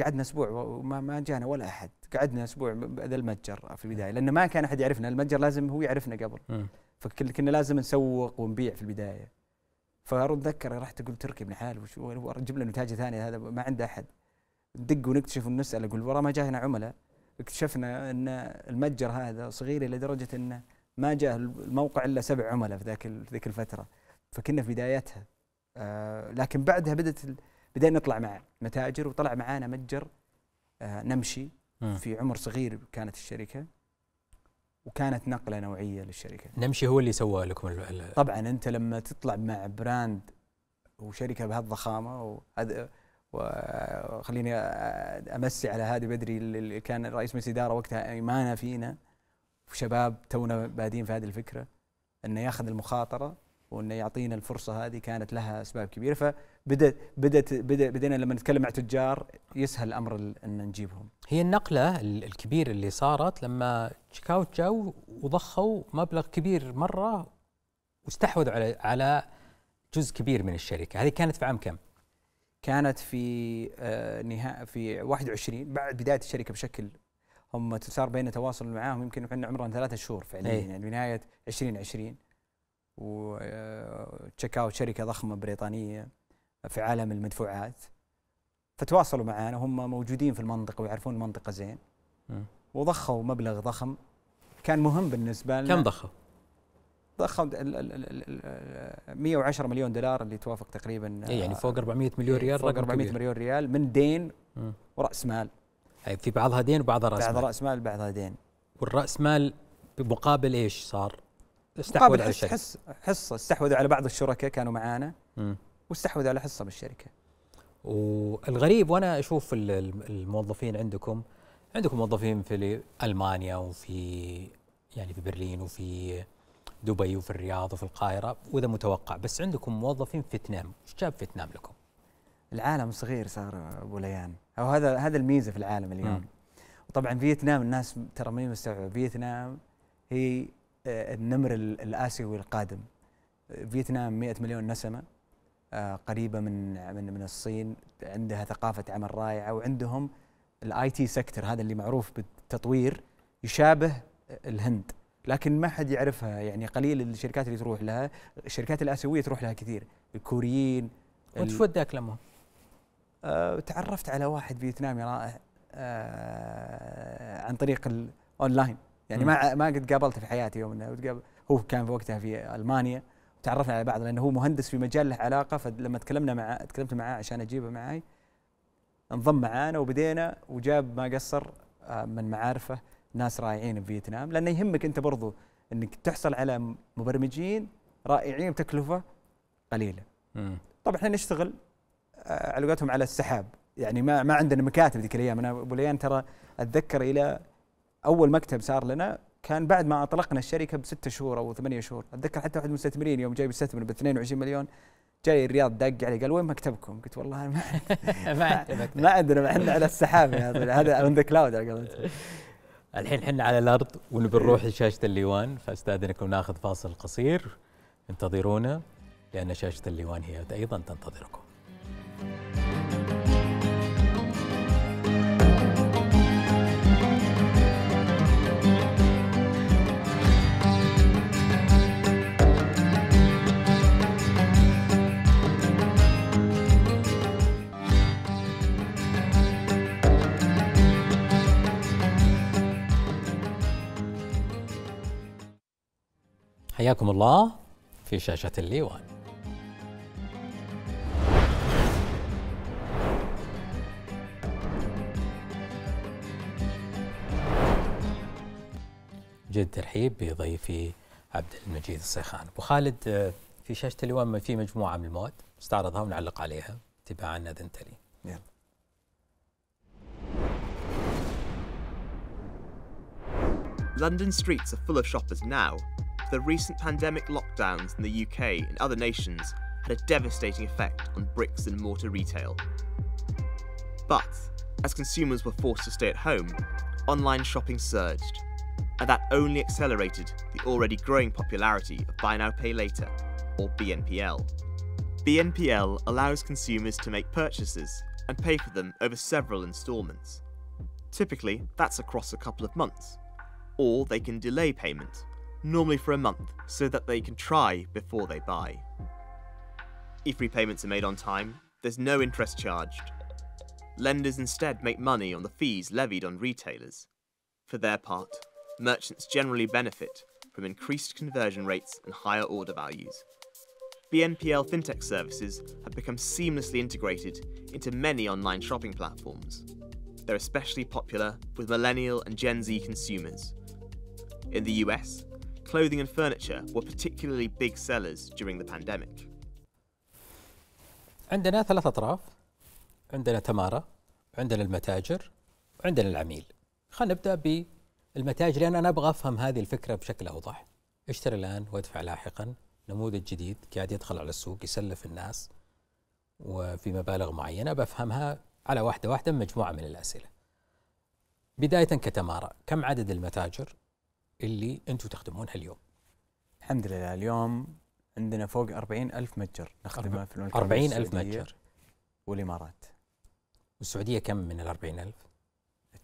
قعدنا اسبوع وما ما جانا ولا احد قعدنا اسبوع بهذا المتجر في البدايه لانه ما كان احد يعرفنا المتجر لازم هو يعرفنا قبل فكنا لازم نسوق ونبيع في البدايه فارد اتذكر رحت اقول تركي ابن حال وش جيب لنا نتاجه ثانيه هذا ما عنده احد ندق ونكتشف ونسال اقول ورا ما جانا عملاء اكتشفنا ان المتجر هذا صغير الى درجه انه ما جاء الموقع الا سبع عملاء في ذاك ذيك الفتره فكنا في بدايتها آه، لكن بعدها بدات بدينا نطلع مع متاجر وطلع معانا متجر آه، نمشي في عمر صغير كانت الشركه وكانت نقله نوعيه للشركه نمشي هو اللي سوى لكم طبعا انت لما تطلع مع براند وشركه بهالضخامه وهذا وخليني امسي على هادي بدري اللي كان رئيس مجلس الاداره وقتها ايمانه فينا وشباب تونا بادين في هذه الفكره انه ياخذ المخاطره وانه يعطينا الفرصه هذه كانت لها اسباب كبيره فبدت بدات بدا بدينا لما نتكلم مع تجار يسهل الامر ان نجيبهم. هي النقله الكبيره اللي صارت لما تشيك جو وضخوا مبلغ كبير مره واستحوذوا على على جزء كبير من الشركه، هذه كانت في عام كم؟ كانت في آه، نهايه في 21 بعد بدايه الشركه بشكل هم صار بيننا تواصل معاهم يمكن احنا عمرنا ثلاثة شهور فعليا إيه. يعني بنهايه 2020 اوت شركه ضخمه بريطانيه في عالم المدفوعات فتواصلوا معنا هم موجودين في المنطقه ويعرفون المنطقه زين وضخوا مبلغ ضخم كان مهم بالنسبه لنا كم ضخوا؟ ضخوا 110 مليون دولار اللي توافق تقريبا إيه، يعني فوق 400 آه، مليون إيه، ريال فوق 400 مليون ريال من دين وراس مال يعني في بعضها دين وبعضها راس مال بعضها راس مال بعضها دين والراس مال بمقابل ايش صار؟ استحوذ على الشركه حس حصه استحوذوا على بعض الشركاء كانوا معانا واستحوذوا على حصه بالشركه والغريب وانا اشوف الموظفين عندكم عندكم موظفين في المانيا وفي يعني في برلين وفي دبي وفي الرياض وفي القاهره واذا متوقع بس عندكم موظفين فيتنام ايش جاب فيتنام لكم العالم صغير صار ابو ليان او هذا هذا الميزه في العالم اليوم م. وطبعا فيتنام الناس ترى ما مستوعبه فيتنام هي آه، النمر الاسيوي القادم آه، فيتنام 100 مليون نسمه آه، قريبه من من من الصين عندها ثقافه عمل رائعه وعندهم الاي تي سيكتور هذا اللي معروف بالتطوير يشابه الهند لكن ما حد يعرفها يعني قليل الشركات اللي تروح لها الشركات الاسيويه تروح لها كثير الكوريين وانت شو وداك لما أه تعرفت على واحد فيتنامي رائع أه عن طريق الاونلاين يعني ما ما قد قابلته في حياتي يوم انه هو كان في وقتها في المانيا تعرفنا على بعض لانه هو مهندس في مجال له علاقه فلما تكلمنا مع تكلمت معاه عشان اجيبه معي انضم معانا وبدينا وجاب ما قصر آه، من معارفه ناس رائعين في فيتنام لانه يهمك انت برضو انك تحصل على مبرمجين رائعين بتكلفه قليله. طبعا احنا نشتغل آه، على قولتهم على السحاب يعني ما ما عندنا مكاتب ذيك الايام انا ابو ليان ترى اتذكر الى اول مكتب صار لنا كان بعد ما اطلقنا الشركه بستة شهور او ثمانية شهور اتذكر حتى واحد من المستثمرين يوم جاي بيستثمر ب 22 مليون جاي الرياض دق علي قال وين مكتبكم؟ قلت والله ما ما عندنا ما احنا على السحاب هذا اون ذا كلاود على قولتهم الحين احنا على الارض ونبي نروح لشاشه الليوان فاستاذنكم ناخذ فاصل قصير انتظرونا لان شاشه الليوان هي ايضا تنتظركم. حياكم الله في شاشة الليوان جد ترحيب بضيفي عبد المجيد الصيخان ابو خالد آه، في شاشة الليوان في مجموعة من المواد نستعرضها ونعلق عليها تباعا أذن تلي يلا London streets are full of shoppers now the recent pandemic lockdowns in the UK and other nations had a devastating effect on bricks and mortar retail. But, as consumers were forced to stay at home, online shopping surged, and that only accelerated the already growing popularity of Buy Now Pay Later, or BNPL. BNPL allows consumers to make purchases and pay for them over several instalments. Typically, that's across a couple of months, or they can delay payment normally for a month, so that they can try before they buy. If repayments are made on time, there's no interest charged. Lenders instead make money on the fees levied on retailers. For their part, merchants generally benefit from increased conversion rates and higher order values. BNPL fintech services have become seamlessly integrated into many online shopping platforms. They're especially popular with millennial and Gen Z consumers. In the US, clothing and furniture were particularly big sellers during the pandemic. عندنا ثلاث أطراف عندنا تمارا عندنا المتاجر عندنا العميل خلينا نبدأ بالمتاجر لأن أنا أبغى أفهم هذه الفكرة بشكل أوضح اشتري الآن وادفع لاحقا نموذج جديد قاعد يدخل على السوق يسلف الناس وفي مبالغ معينة بفهمها على واحدة واحدة مجموعة من الأسئلة بداية كتمارا كم عدد المتاجر اللي انتم تخدمونها اليوم الحمد لله اليوم عندنا فوق 40 ألف متجر نخدمه في المملكة 40 ألف متجر والإمارات والسعودية كم من ال 40 ألف؟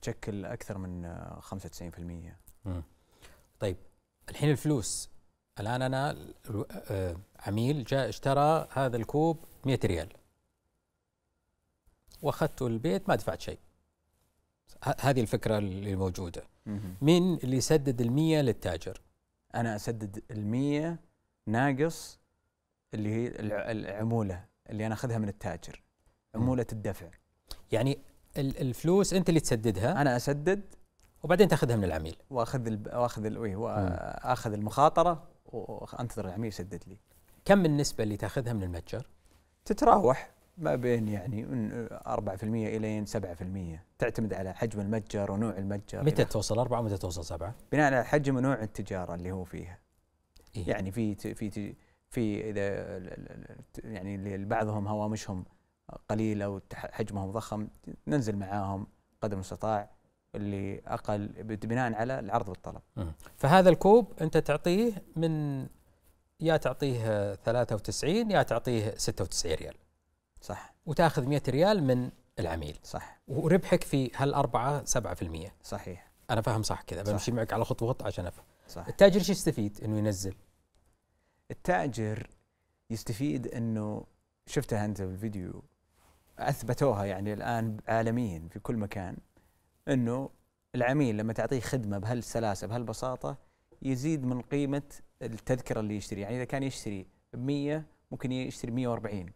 تشكل أكثر من 95% مم. طيب الحين الفلوس الآن أنا آه، عميل جاء اشترى هذا الكوب 100 ريال واخذته البيت ما دفعت شيء هذه الفكره اللي موجوده مين اللي يسدد المية للتاجر انا اسدد المية ناقص اللي هي العموله اللي انا اخذها من التاجر عموله الدفع يعني الفلوس انت اللي تسددها انا اسدد وبعدين تاخذها من العميل واخذ واخذ ال واخذ المخاطره وانتظر العميل يسدد لي كم النسبه اللي تاخذها من المتجر تتراوح ما بين يعني من 4% الين 7% تعتمد على حجم المتجر ونوع المتجر متى توصل 4 ومتى توصل 7 بناء على حجم ونوع التجاره اللي هو فيها إيه؟ يعني في في في اذا يعني بعضهم هوامشهم قليله وحجمهم ضخم ننزل معاهم قدر المستطاع اللي اقل بناء على العرض والطلب. فهذا الكوب انت تعطيه من يا تعطيه 93 يا تعطيه 96 ريال. صح وتاخذ 100 ريال من العميل صح وربحك في هالاربعه 7% صحيح انا فاهم صح كذا بمشي معك على خطوه خطوه عشان افهم صح التاجر شو يستفيد انه ينزل؟ التاجر يستفيد انه شفتها انت بالفيديو اثبتوها يعني الان عالميا في كل مكان انه العميل لما تعطيه خدمه بهالسلاسه بهالبساطه يزيد من قيمه التذكره اللي يشتري يعني اذا كان يشتري ب 100 ممكن يشتري 140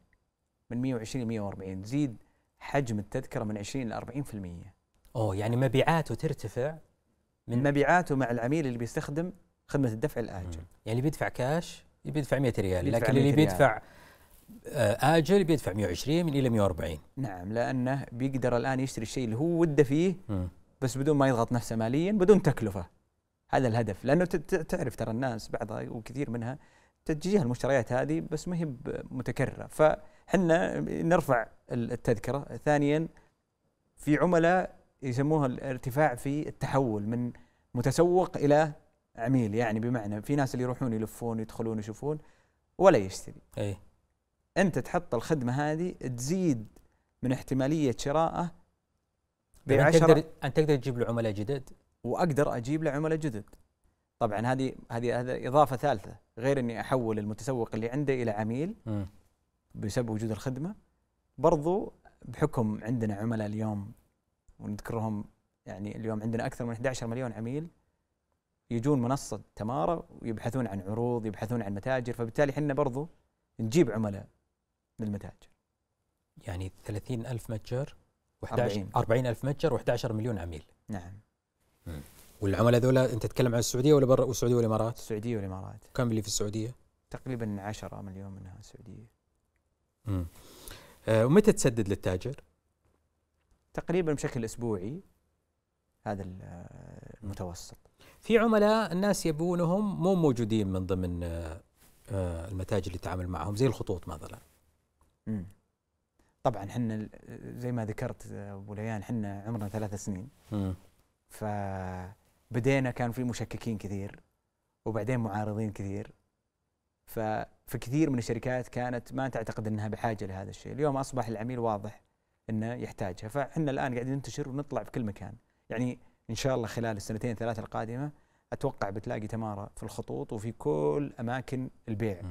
من 120 ل 140 تزيد حجم التذكره من 20 ل 40% اوه يعني مبيعاته ترتفع من مبيعاته مع العميل اللي بيستخدم خدمه الدفع الاجل مم. يعني اللي بيدفع كاش بيدفع 100 ريال بيدفع لكن اللي بيدفع آه، اجل بيدفع 120 من الى 140 نعم لانه بيقدر الان يشتري الشيء اللي هو وده فيه مم. بس بدون ما يضغط نفسه ماليا بدون تكلفه هذا الهدف لانه تعرف ترى الناس بعضها وكثير منها تجيها المشتريات هذه بس ما هي متكرره ف حنا نرفع التذكره ثانيا في عملاء يسموها الارتفاع في التحول من متسوق الى عميل يعني بمعنى في ناس اللي يروحون يلفون يدخلون يشوفون ولا يشتري اي انت تحط الخدمه هذه تزيد من احتماليه شرائه ب 10 ان تقدر تجيب له عملاء جدد واقدر اجيب له عملاء جدد طبعا هذه هذه هذا اضافه ثالثه غير اني احول المتسوق اللي عنده الى عميل م. بسبب وجود الخدمه برضو بحكم عندنا عملاء اليوم ونذكرهم يعني اليوم عندنا اكثر من 11 مليون عميل يجون منصه تماره ويبحثون عن عروض يبحثون عن متاجر فبالتالي احنا برضو نجيب عملاء للمتاجر يعني 30 ألف متجر و11 40. ألف متجر و11 مليون عميل نعم م. والعملاء ذولا انت تتكلم عن السعوديه ولا برا والسعوديه والامارات؟ السعوديه والامارات كم اللي في السعوديه؟ تقريبا 10 مليون منها السعوديه آه ومتى تسدد للتاجر؟ تقريبا بشكل اسبوعي هذا المتوسط في عملاء الناس يبونهم مو موجودين من ضمن آه، آه، المتاجر اللي تعامل معهم زي الخطوط مثلا طبعا احنا زي ما ذكرت آه، ابو ليان احنا عمرنا ثلاث سنين فبدينا كان في مشككين كثير وبعدين معارضين كثير ف فكثير من الشركات كانت ما تعتقد انها بحاجه لهذا الشيء، اليوم اصبح العميل واضح انه يحتاجها، فاحنا الان قاعدين ننتشر ونطلع في كل مكان، يعني ان شاء الله خلال السنتين ثلاثه القادمه اتوقع بتلاقي تمارا في الخطوط وفي كل اماكن البيع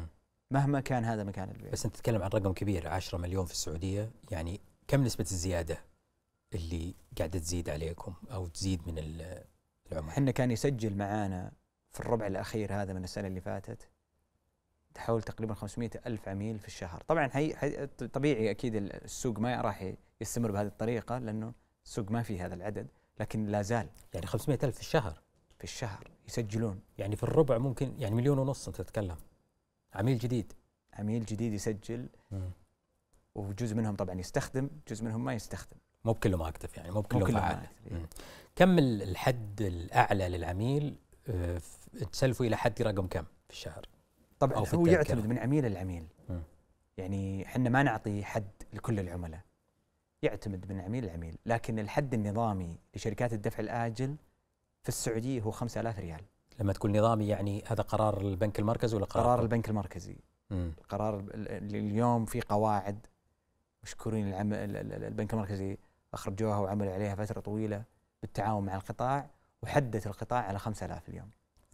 مهما كان هذا مكان البيع. بس انت تتكلم عن رقم كبير 10 مليون في السعوديه، يعني كم نسبه الزياده اللي قاعده تزيد عليكم او تزيد من العملاء؟ احنا كان يسجل معانا في الربع الاخير هذا من السنه اللي فاتت تحول تقريبا 500 ألف عميل في الشهر طبعا هي طبيعي أكيد السوق ما راح يستمر بهذه الطريقة لأنه السوق ما فيه هذا العدد لكن لا زال يعني 500 ألف في الشهر في الشهر يسجلون يعني في الربع ممكن يعني مليون ونص أنت تتكلم عميل جديد عميل جديد يسجل مم. وجزء منهم طبعا يستخدم جزء منهم ما يستخدم مو كلهم اكتف يعني مو كلهم إيه. فعال كم الحد الاعلى للعميل آه، تسلفوا الى حد رقم كم في الشهر؟ طبعا هو هو يعتمد من عميل لعميل آه. يعني احنا ما نعطي حد لكل العملاء يعتمد من عميل لعميل لكن الحد النظامي لشركات الدفع الآجل في السعودية هو 5000 ريال لما تقول نظامي يعني هذا قرار البنك المركزي ولا قرار, قرار البنك المركزي مم. قرار اليوم في قواعد مشكورين العمل البنك المركزي اخرجوها وعملوا عليها فتره طويله بالتعاون مع القطاع وحدت القطاع على 5000 اليوم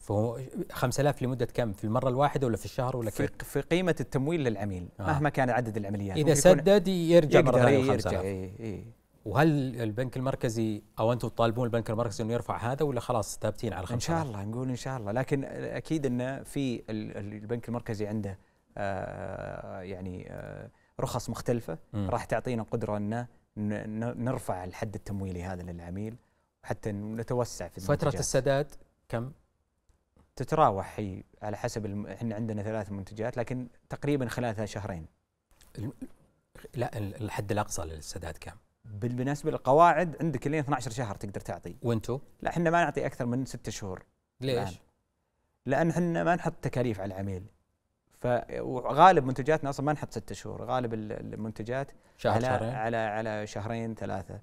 فهو 5000 لمده كم في المره الواحده ولا في الشهر ولا في, في قيمه التمويل للعميل آه. مهما كان عدد العمليات اذا سدد يرجع مره ثانيه 5000 إيه إيه. وهل البنك المركزي او انتم تطالبون البنك المركزي انه يرفع هذا ولا خلاص ثابتين على 5000 ان شاء الله نقول ان شاء الله لكن اكيد انه في البنك المركزي عنده آه، يعني آه، رخص مختلفه راح تعطينا قدره ان نرفع الحد التمويلي هذا للعميل حتى نتوسع في فتره السداد كم تتراوح هي على حسب احنا عندنا ثلاث منتجات لكن تقريبا ثلاث شهرين لا الحد الاقصى للسداد كم؟ بالنسبه للقواعد عندك لين 12 شهر تقدر تعطي وانتو؟ لا احنا ما نعطي اكثر من ستة شهور ليش؟ الآن. لان احنا ما نحط تكاليف على العميل فغالب منتجاتنا اصلا ما نحط ستة شهور غالب المنتجات شهر على شهرين. على على شهرين ثلاثه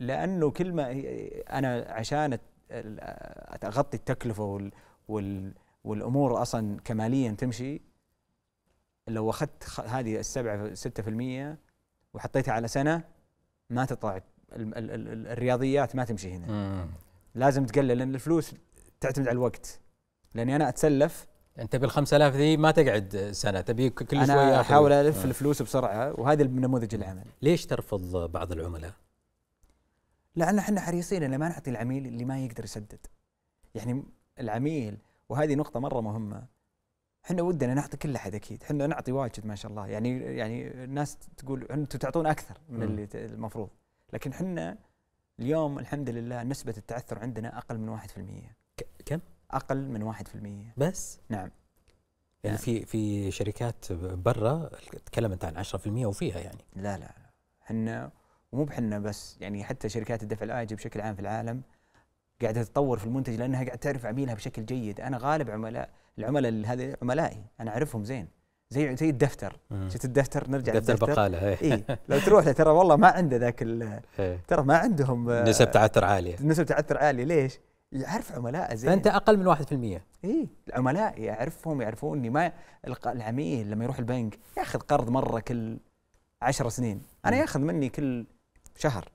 لانه كل ما انا عشان اغطي التكلفه وال والامور اصلا كماليا تمشي لو اخذت هذه السبعة ستة في المية وحطيتها على سنة ما تطلع الرياضيات ما تمشي هنا لازم تقلل لان الفلوس تعتمد على الوقت لاني انا اتسلف انت بال 5000 ذي ما تقعد سنه تبي كل شوي انا احاول الف آه. الفلوس بسرعه وهذا نموذج العمل ليش ترفض بعض العملاء؟ لان احنا حريصين ان ما نعطي العميل اللي ما يقدر يسدد يعني العميل وهذه نقطة مرة مهمة احنا ودنا نعطي كل احد اكيد احنا نعطي واجد ما شاء الله يعني يعني الناس تقول انتم تعطون اكثر من اللي المفروض لكن احنا اليوم الحمد لله نسبة التعثر عندنا اقل من 1% كم اقل من 1% بس نعم يعني نعم. في في شركات برا تكلمت عن 10% وفيها يعني لا لا احنا ومو بحنا بس يعني حتى شركات الدفع الآجي بشكل عام في العالم قاعده تتطور في المنتج لانها قاعده تعرف عميلها بشكل جيد انا غالب عملاء العملاء هذه عملائي انا اعرفهم زين زي زي الدفتر شفت الدفتر نرجع دفتر الدفتر بقاله اي إيه. لو تروح له ترى والله ما عنده ذاك إيه. ترى ما عندهم آه، نسب تعثر عاليه نسب تعثر عاليه ليش؟ يعرف عملاء زين فانت اقل من 1% اي العملاء يعرفهم يعرفوني ما العميل لما يروح البنك ياخذ قرض مره كل 10 سنين انا ياخذ مني كل شهر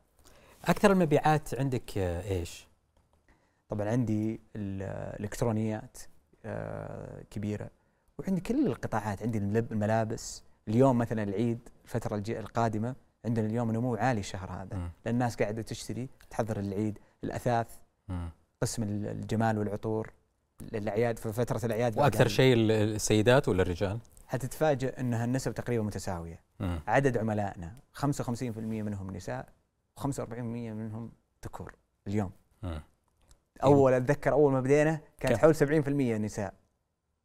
اكثر المبيعات عندك آه، ايش؟ طبعا عندي الالكترونيات آه، كبيره وعندي كل القطاعات عندي الملابس اليوم مثلا العيد الفتره القادمه عندنا اليوم نمو عالي الشهر هذا لان الناس قاعده تشتري تحضر العيد الاثاث قسم الجمال والعطور الاعياد في فتره الاعياد واكثر يعني. شيء السيدات ولا الرجال؟ حتتفاجئ انها النسب تقريبا متساويه مم. عدد عملائنا 55% منهم نساء و45% منهم ذكور اليوم إيه. اول اتذكر اول ما بدينا كانت حول 70% نساء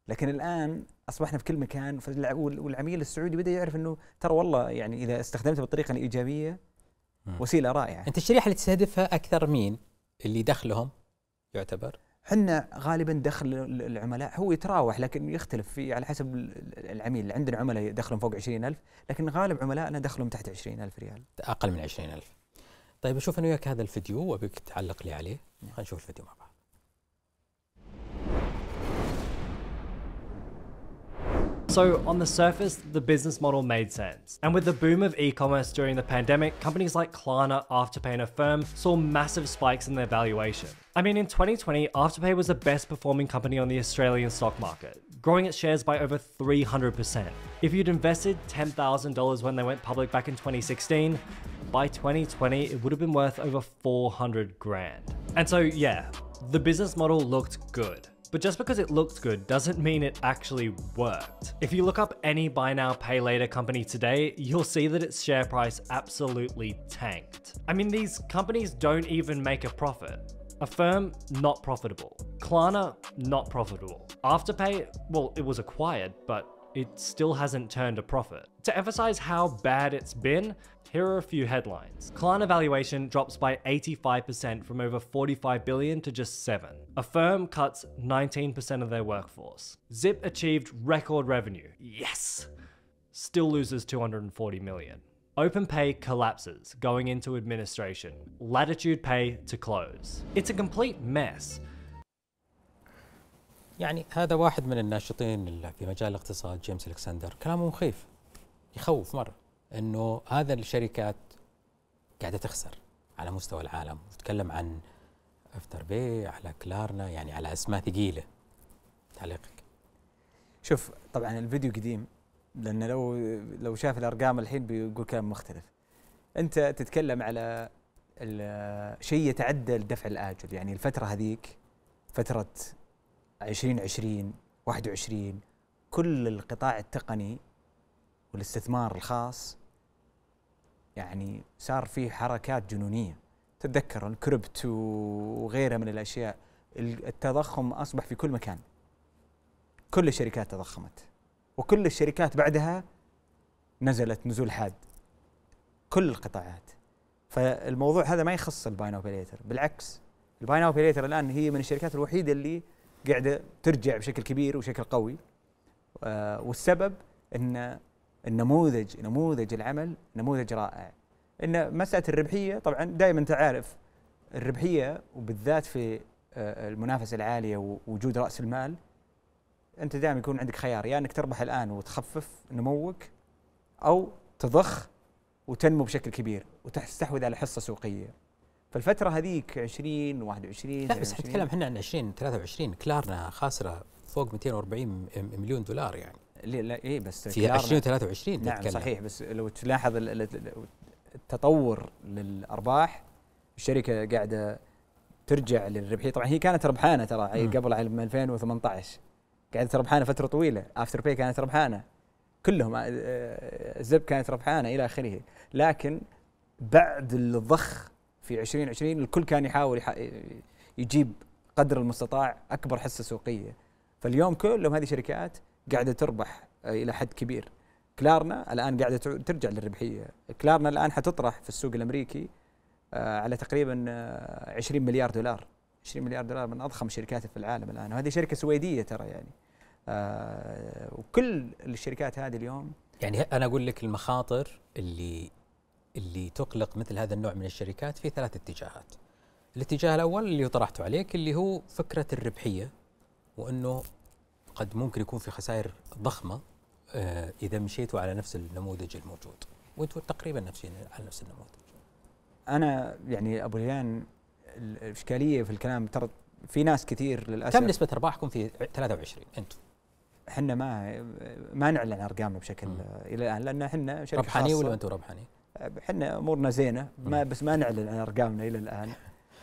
لكن الان اصبحنا في كل مكان والعميل السعودي بدا يعرف انه ترى والله يعني اذا استخدمته بالطريقه الايجابيه وسيله رائعه انت الشريحه اللي تستهدفها اكثر مين اللي دخلهم يعتبر حنا غالبا دخل العملاء هو يتراوح لكن يختلف في على حسب العميل عندنا عملاء دخلهم فوق 20000 لكن غالب عملائنا دخلهم تحت 20000 ريال اقل من 20000 طيب انا وياك هذا الفيديو وابيك تعلق لي عليه خلينا نشوف الفيديو مع بعض So, on the surface, the business model made sense. And with the boom of e commerce during the pandemic, companies like Klarna, Afterpay, and Affirm saw massive spikes in their valuation. I mean, in 2020, Afterpay was the best performing company on the Australian stock market, growing its shares by over 300%. If you'd invested $10,000 when they went public back in 2016, by 2020, it would have been worth over 400 grand. And so yeah, the business model looked good. But just because it looked good doesn't mean it actually worked. If you look up any buy now, pay later company today, you'll see that its share price absolutely tanked. I mean, these companies don't even make a profit. A firm not profitable. Klarna, not profitable. Afterpay, well, it was acquired, but it still hasn't turned a profit. To emphasize how bad it's been, here are a few headlines. Klarna valuation drops by 85% from over 45 billion to just 7. A firm cuts 19% of their workforce. Zip achieved record revenue. Yes! Still loses 240 million. OpenPay collapses, going into administration. Latitude Pay to close. It's a complete mess. يعني هذا واحد من الناشطين في مجال الاقتصاد جيمس الكسندر كلامه مخيف يخوف مره انه هذا الشركات قاعده تخسر على مستوى العالم وتكلم عن افتر بي على كلارنا يعني على اسماء ثقيله تعليقك شوف طبعا الفيديو قديم لان لو لو شاف الارقام الحين بيقول كلام مختلف انت تتكلم على شيء يتعدى الدفع الاجل يعني الفتره هذيك فتره 2020 21 كل القطاع التقني والاستثمار الخاص يعني صار فيه حركات جنونيه تتذكر الكريبتو وغيرها من الاشياء التضخم اصبح في كل مكان كل الشركات تضخمت وكل الشركات بعدها نزلت نزول حاد كل القطاعات فالموضوع هذا ما يخص الباين اوبريتر بالعكس الباين اوبريتر الان هي من الشركات الوحيده اللي قاعده ترجع بشكل كبير وشكل قوي آه، والسبب ان النموذج نموذج العمل نموذج رائع ان مساله الربحيه طبعا دائما انت عارف الربحيه وبالذات في آه، المنافسه العاليه ووجود راس المال انت دائما يكون عندك خيار يا يعني انك تربح الان وتخفف نموك او تضخ وتنمو بشكل كبير وتستحوذ على حصه سوقيه فالفتره هذيك 20 21 لا بس نتكلم احنا عن 20 23 كلارنا خاسره فوق 240 مليون دولار يعني لا اي بس في 2023 23 نعم تتكلم. صحيح بس لو تلاحظ التطور للارباح الشركه قاعده ترجع للربحيه طبعا هي كانت ربحانه ترى قبل عام 2018 قاعده ربحانه فتره طويله افتر باي كانت ربحانه كلهم الزب آه، آه، كانت ربحانه الى اخره لكن بعد الضخ في 2020 الكل كان يحاول يجيب قدر المستطاع اكبر حصه سوقيه فاليوم كلهم هذه شركات قاعده تربح آه، الى حد كبير كلارنا الان قاعده ترجع للربحيه كلارنا الان حتطرح في السوق الامريكي آه، على تقريبا 20 آه، مليار دولار 20 مليار دولار من اضخم الشركات في العالم الان وهذه شركه سويديه ترى يعني وكل الشركات هذه اليوم يعني انا اقول لك المخاطر اللي اللي تقلق مثل هذا النوع من الشركات في ثلاث اتجاهات الاتجاه الأول اللي طرحته عليك اللي هو فكرة الربحية وأنه قد ممكن يكون في خسائر ضخمة آه، إذا مشيتوا على نفس النموذج الموجود وأنتوا تقريبا نفسين على نفس النموذج أنا يعني أبو ليان الإشكالية في الكلام ترى في ناس كثير للأسف كم نسبة أرباحكم في 23 أنتم؟ احنا ما ما نعلن ارقامنا بشكل الى الان لان احنا شركه ربحانيه ولا انتم ربحانيه؟ احنا امورنا زينه ما بس ما نعلن عن ارقامنا الى الان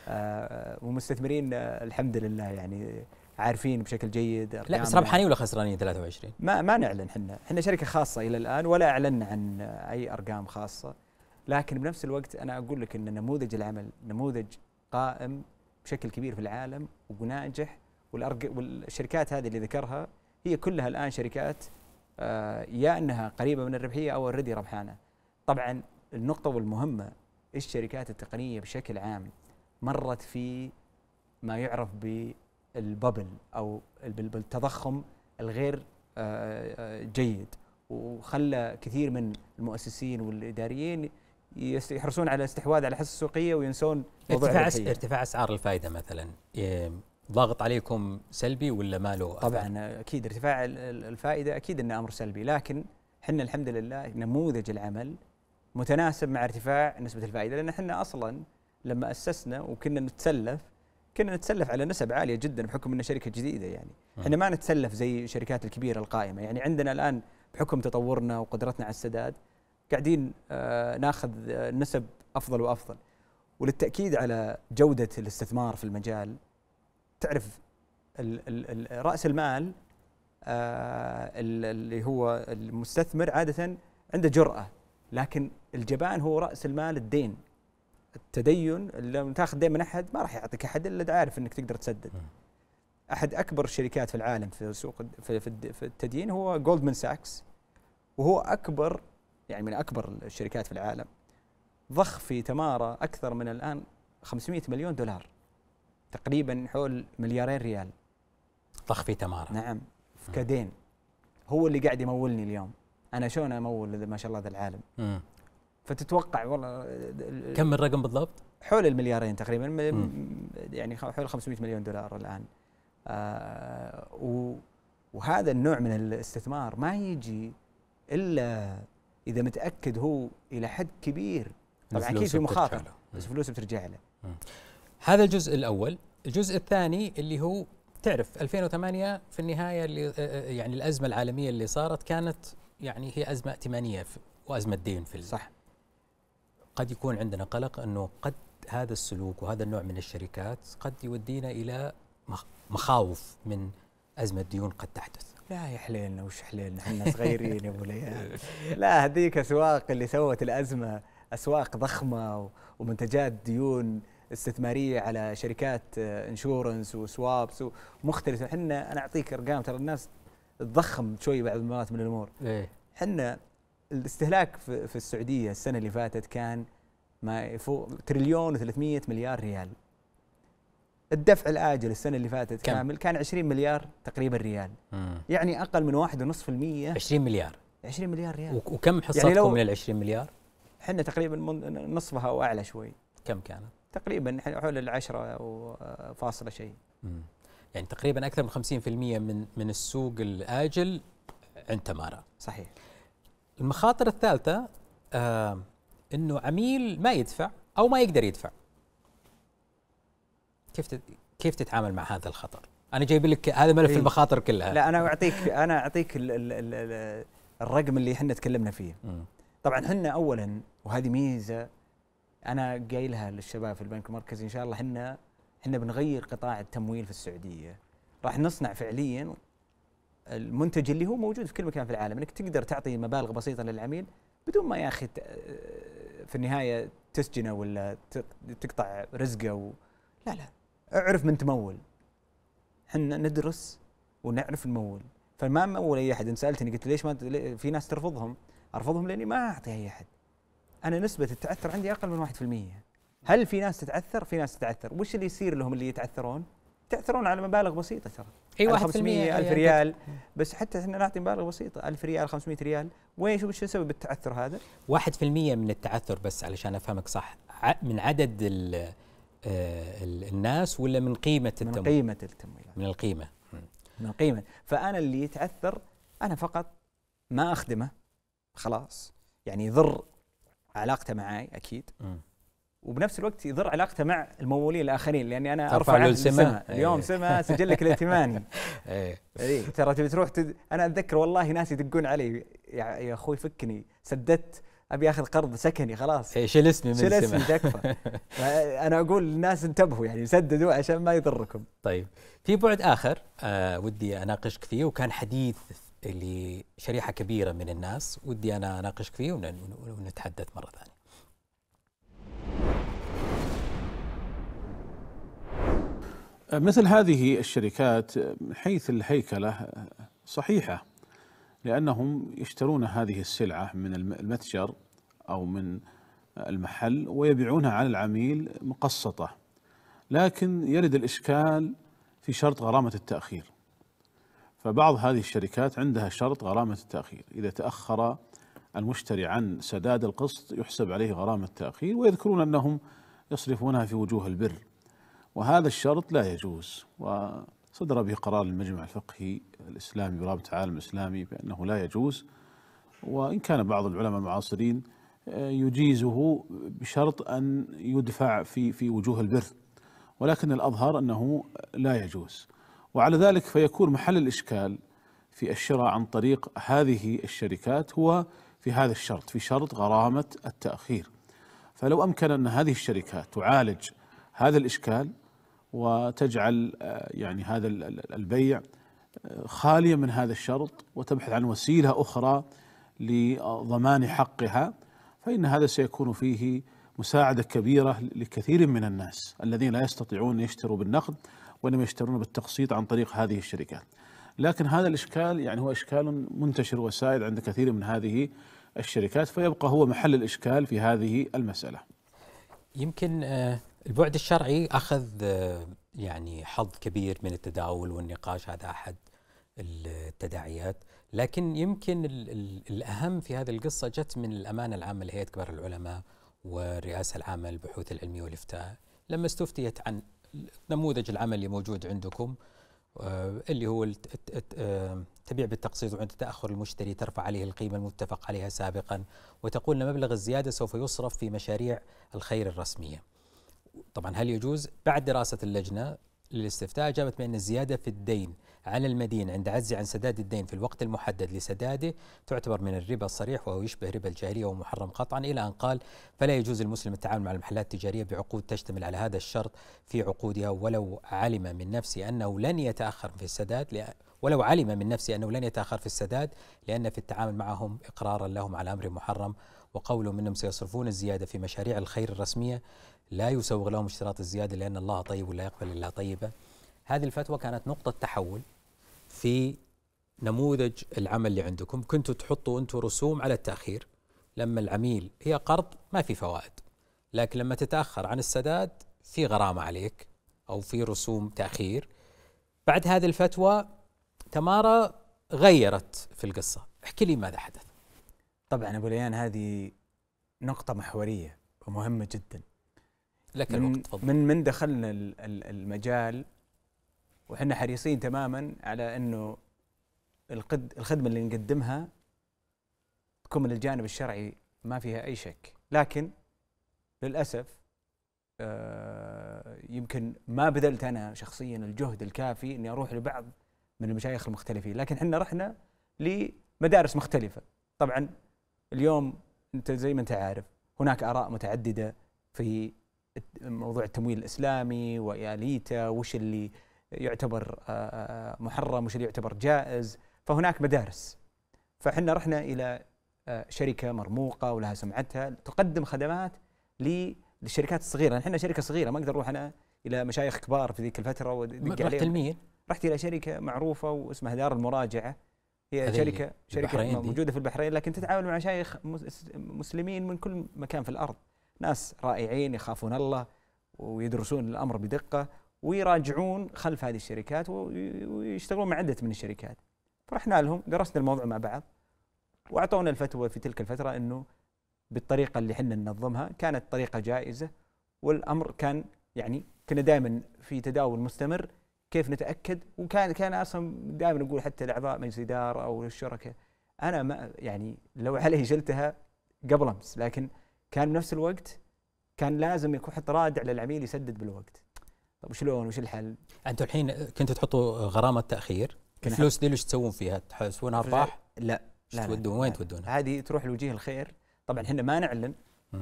آه، ومستثمرين آه، الحمد لله يعني عارفين بشكل جيد لا بس ربحانين ولا خسرانين 23 ما ما نعلن احنا احنا شركه خاصه الى الان ولا اعلنا عن اي ارقام خاصه لكن بنفس الوقت انا اقول لك ان نموذج العمل نموذج قائم بشكل كبير في العالم وناجح والشركات هذه اللي ذكرها هي كلها الان شركات آه، يا انها قريبه من الربحيه او اوريدي ربحانه طبعا النقطة والمهمة الشركات التقنية بشكل عام مرت في ما يعرف بالببل أو بالتضخم الغير آه، آه، جيد وخلى كثير من المؤسسين والإداريين يحرصون على استحواذ على الحصه السوقيه وينسون موضوع ارتفاع الربحية. ارتفاع اسعار الفائده مثلا إيه، ضاغط عليكم سلبي ولا ما له طبعا اكيد ارتفاع الفائده اكيد انه امر سلبي لكن احنا الحمد لله نموذج العمل متناسب مع ارتفاع نسبه الفائده لان احنا اصلا لما اسسنا وكنا نتسلف كنا نتسلف على نسب عاليه جدا بحكم أن شركه جديده يعني احنا ما نتسلف زي الشركات الكبيره القائمه يعني عندنا الان بحكم تطورنا وقدرتنا على السداد قاعدين آه، ناخذ آه، نسب افضل وافضل وللتاكيد على جوده الاستثمار في المجال تعرف راس المال آه، اللي هو المستثمر عاده عنده جراه لكن الجبان هو راس المال الدين التدين لو تاخذ دين من احد ما راح يعطيك احد الا عارف انك تقدر تسدد احد اكبر الشركات في العالم في سوق في, في التدين هو جولدمان ساكس وهو اكبر يعني من اكبر الشركات في العالم ضخ في تماره اكثر من الان 500 مليون دولار تقريبا حول مليارين ريال ضخ في تماره نعم كدين هو اللي قاعد يمولني اليوم انا شلون امول ما شاء الله ذا العالم فتتوقع والله كم الرقم بالضبط؟ حول المليارين تقريبا مم. يعني حول 500 مليون دولار الان آه وهذا النوع من الاستثمار ما يجي الا اذا متاكد هو الى حد كبير طبعا اكيد في مخاطر بس فلوسه بترجع له هذا الجزء الاول الجزء الثاني اللي هو تعرف 2008 في النهايه اللي آه، آه، يعني الازمه العالميه اللي صارت كانت يعني هي ازمه ائتمانيه وازمه دين في صح قد يكون عندنا قلق انه قد هذا السلوك وهذا النوع من الشركات قد يودينا الى مخاوف من ازمه ديون قد تحدث. لا يا حليلنا وش حليلنا احنا صغيرين يا ابو ليال لا هذيك اسواق اللي سوت الازمه اسواق ضخمه ومنتجات ديون استثماريه على شركات انشورنس آه، وسوابس ومختلفه احنا انا اعطيك ارقام ترى الناس تضخم شوي بعض المرات من الامور. إيه. احنا الاستهلاك في السعوديه السنه اللي فاتت كان ما يفوق تريليون و300 مليار ريال الدفع الاجل السنه اللي فاتت كم؟ كامل كان 20 مليار تقريبا ريال مم. يعني اقل من 1.5% 20 مليار 20 مليار ريال وكم حصتكم يعني من ال 20 مليار؟ احنا تقريبا نصفها او اعلى شوي كم كانت؟ تقريبا حول ال 10 فاصله شيء يعني تقريبا اكثر من 50% من من السوق الاجل عند تمارا صحيح المخاطر الثالثة آه أنه عميل ما يدفع أو ما يقدر يدفع كيف كيف تتعامل مع هذا الخطر؟ أنا جايب لك هذا ملف إيه؟ المخاطر كلها لا أنا أعطيك أنا أعطيك الرقم اللي احنا تكلمنا فيه م. طبعا احنا أولا وهذه ميزة أنا قايلها للشباب في البنك المركزي إن شاء الله احنا احنا بنغير قطاع التمويل في السعودية راح نصنع فعليا المنتج اللي هو موجود في كل مكان في العالم انك تقدر تعطي مبالغ بسيطه للعميل بدون ما يا اخي آه، في النهايه تسجنه ولا تقطع رزقه و... لا لا اعرف من تمول احنا ندرس ونعرف نمول فما مول اي احد ان سالتني قلت ليش ما في ناس ترفضهم ارفضهم لاني ما اعطي اي احد انا نسبه التعثر عندي اقل من 1% هل في ناس تتعثر في ناس تتعثر وش اللي يصير لهم اللي يتعثرون يتعثرون على مبالغ بسيطه ترى اي 1% 1000 أيوة. ريال بس حتى احنا نعطي مبالغ بسيطه 1000 ريال 500 ريال وين شو شو نسوي بالتعثر هذا؟ 1% من التعثر بس علشان افهمك صح من عدد آه، ال الناس ولا من قيمه التمويل؟ من قيمه التمويل من القيمه من القيمه فانا اللي يتعثر انا فقط ما اخدمه خلاص يعني يضر علاقته معي اكيد م. وبنفس الوقت يضر علاقته مع الممولين الاخرين لاني انا ارفع له السماء اليوم إيه. سما سجلك الائتماني اي إيه، ترى تبي تروح تد... انا اتذكر والله ناس يدقون علي يا, يا اخوي فكني سددت ابي اخذ قرض سكني خلاص إيه، شيل اسمي من شيل اسمي تكفى انا اقول للناس انتبهوا يعني سددوا عشان ما يضركم طيب في بعد اخر آه ودي اناقشك فيه وكان حديث لشريحه كبيره من الناس ودي انا اناقشك فيه ونتحدث مره ثانيه مثل هذه الشركات حيث الهيكله صحيحه لانهم يشترون هذه السلعه من المتجر او من المحل ويبيعونها على العميل مقسطه لكن يرد الاشكال في شرط غرامه التاخير فبعض هذه الشركات عندها شرط غرامه التاخير اذا تاخر المشتري عن سداد القسط يحسب عليه غرامه التاخير ويذكرون انهم يصرفونها في وجوه البر وهذا الشرط لا يجوز وصدر به قرار المجمع الفقهي الإسلامي برابط العالم الإسلامي بأنه لا يجوز وإن كان بعض العلماء المعاصرين آه، يجيزه بشرط أن يدفع في في وجوه البر ولكن الأظهر أنه لا يجوز وعلى ذلك فيكون محل الإشكال في الشراء عن طريق هذه الشركات هو في هذا الشرط في شرط غرامة التأخير فلو أمكن أن هذه الشركات تعالج هذا الإشكال وتجعل آه، يعني هذا البيع آه، خالية من هذا الشرط وتبحث عن وسيلة أخرى لضمان حقها فإن هذا سيكون فيه مساعدة كبيرة لكثير من الناس الذين لا يستطيعون يشتروا بالنقد وإنما يشترون بالتقسيط عن طريق هذه الشركات لكن هذا الإشكال يعني هو إشكال منتشر وسائد عند كثير من هذه الشركات فيبقى هو محل الإشكال في هذه المسألة يمكن آه، البعد الشرعي اخذ آه، يعني حظ كبير من التداول والنقاش هذا احد التداعيات لكن يمكن الـ الـ الاهم في هذه القصه جت من الامانه العامه لهيئه كبار العلماء والرئاسه العامه للبحوث العلميه والافتاء لما استفتيت عن نموذج العمل اللي موجود عندكم آه، اللي هو آه، تبيع بالتقسيط وعند تأخر المشتري ترفع عليه القيمة المتفق عليها سابقا وتقول أن مبلغ الزيادة سوف يصرف في مشاريع الخير الرسمية طبعا هل يجوز بعد دراسة اللجنة للاستفتاء أجابت بأن الزيادة في الدين على المدين عند عجزه عن سداد الدين في الوقت المحدد لسداده تعتبر من الربا الصريح وهو يشبه ربا الجاهليه ومحرم قطعا الى ان قال فلا يجوز للمسلم التعامل مع المحلات التجاريه بعقود تشتمل على هذا الشرط في عقودها ولو علم من نفسه انه لن يتاخر في السداد ولو علم من نفسه انه لن يتاخر في السداد لان في التعامل معهم اقرارا لهم على امر محرم وقولهم انهم سيصرفون الزياده في مشاريع الخير الرسميه لا يسوغ لهم اشتراط الزيادة لأن الله طيب ولا يقبل إلا طيبة هذه الفتوى كانت نقطة تحول في نموذج العمل اللي عندكم كنتوا تحطوا أنتوا رسوم على التأخير لما العميل هي قرض ما في فوائد لكن لما تتأخر عن السداد في غرامة عليك أو في رسوم تأخير بعد هذه الفتوى تمارا غيرت في القصة احكي لي ماذا حدث طبعا أبو ليان هذه نقطة محورية ومهمة جدا لك الوقت تفضل من من دخلنا المجال وحنا حريصين تماما على انه القد الخدمه اللي نقدمها تكون من الجانب الشرعي ما فيها اي شك لكن للاسف آه، يمكن ما بذلت انا شخصيا الجهد الكافي اني اروح لبعض من المشايخ المختلفين لكن احنا رحنا لمدارس مختلفه طبعا اليوم انت زي ما انت عارف هناك اراء متعدده في موضوع التمويل الاسلامي واليته وش اللي يعتبر آه، آه، آه، محرم وش اللي يعتبر جائز فهناك مدارس فحنا رحنا الى شركه مرموقه ولها سمعتها تقدم خدمات للشركات الصغيره احنا شركه صغيره ما اقدر اروح انا الى مشايخ كبار في ذيك الفتره ودق لمين؟ رحت الى شركه معروفه واسمها دار المراجعه هي شركه شركه موجوده في البحرين لكن تتعامل مع مشايخ مسلمين من كل مكان في الارض ناس رائعين يخافون الله ويدرسون الامر بدقه ويراجعون خلف هذه الشركات ويشتغلون مع عده من الشركات فرحنا لهم درسنا الموضوع مع بعض واعطونا الفتوى في تلك الفتره انه بالطريقه اللي احنا ننظمها كانت طريقه جائزه والامر كان يعني كنا دائما في تداول مستمر كيف نتاكد وكان كان اصلا دائما نقول حتى لاعضاء مجلس الاداره او الشركاء انا ما يعني لو علي شلتها قبل امس لكن كان بنفس الوقت كان لازم يكون حط رادع للعميل يسدد بالوقت طيب وشلون وش الحل؟ انتم الحين كنتوا تحطوا غرامه تاخير الفلوس دي وش تسوون فيها؟ تحسبونها ارباح؟ لا لا تودون وين تودونها؟ هذه تروح لوجيه الخير طبعا احنا ما نعلن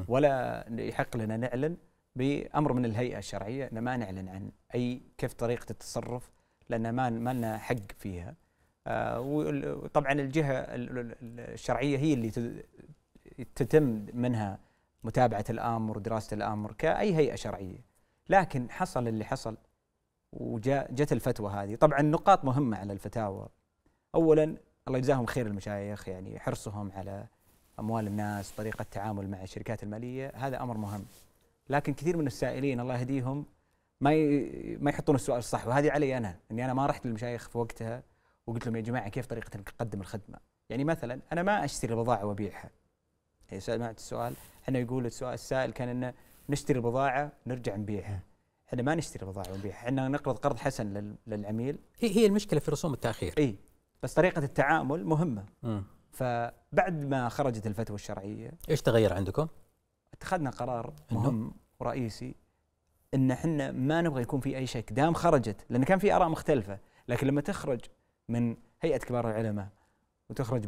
ولا يحق لنا نعلن بامر من الهيئه الشرعيه ان ما نعلن عن اي كيف طريقه التصرف لان ما ما لنا حق فيها آه وطبعا الجهه الشرعيه هي اللي تتم منها متابعه الامر ودراسه الامر كاي هيئه شرعيه لكن حصل اللي حصل وجت الفتوى هذه طبعا نقاط مهمه على الفتاوى اولا الله يجزاهم خير المشايخ يعني حرصهم على اموال الناس طريقه التعامل مع الشركات الماليه هذا امر مهم لكن كثير من السائلين الله يهديهم ما ما يحطون السؤال الصح وهذه علي انا اني انا ما رحت للمشايخ في وقتها وقلت لهم يا جماعه كيف طريقه انك تقدم الخدمه يعني مثلا انا ما اشتري البضاعه وابيعها سمعت السؤال احنا يقول السؤال السائل كان انه نشتري بضاعه نرجع نبيعها احنا ما نشتري بضاعه ونبيعها احنا نقرض قرض حسن للعميل هي هي المشكله في رسوم التاخير اي بس طريقه التعامل مهمه م. فبعد ما خرجت الفتوى الشرعيه ايش تغير عندكم اتخذنا قرار مهم ورئيسي ان احنا ما نبغى يكون في اي شك دام خرجت لان كان في اراء مختلفه لكن لما تخرج من هيئه كبار العلماء وتخرج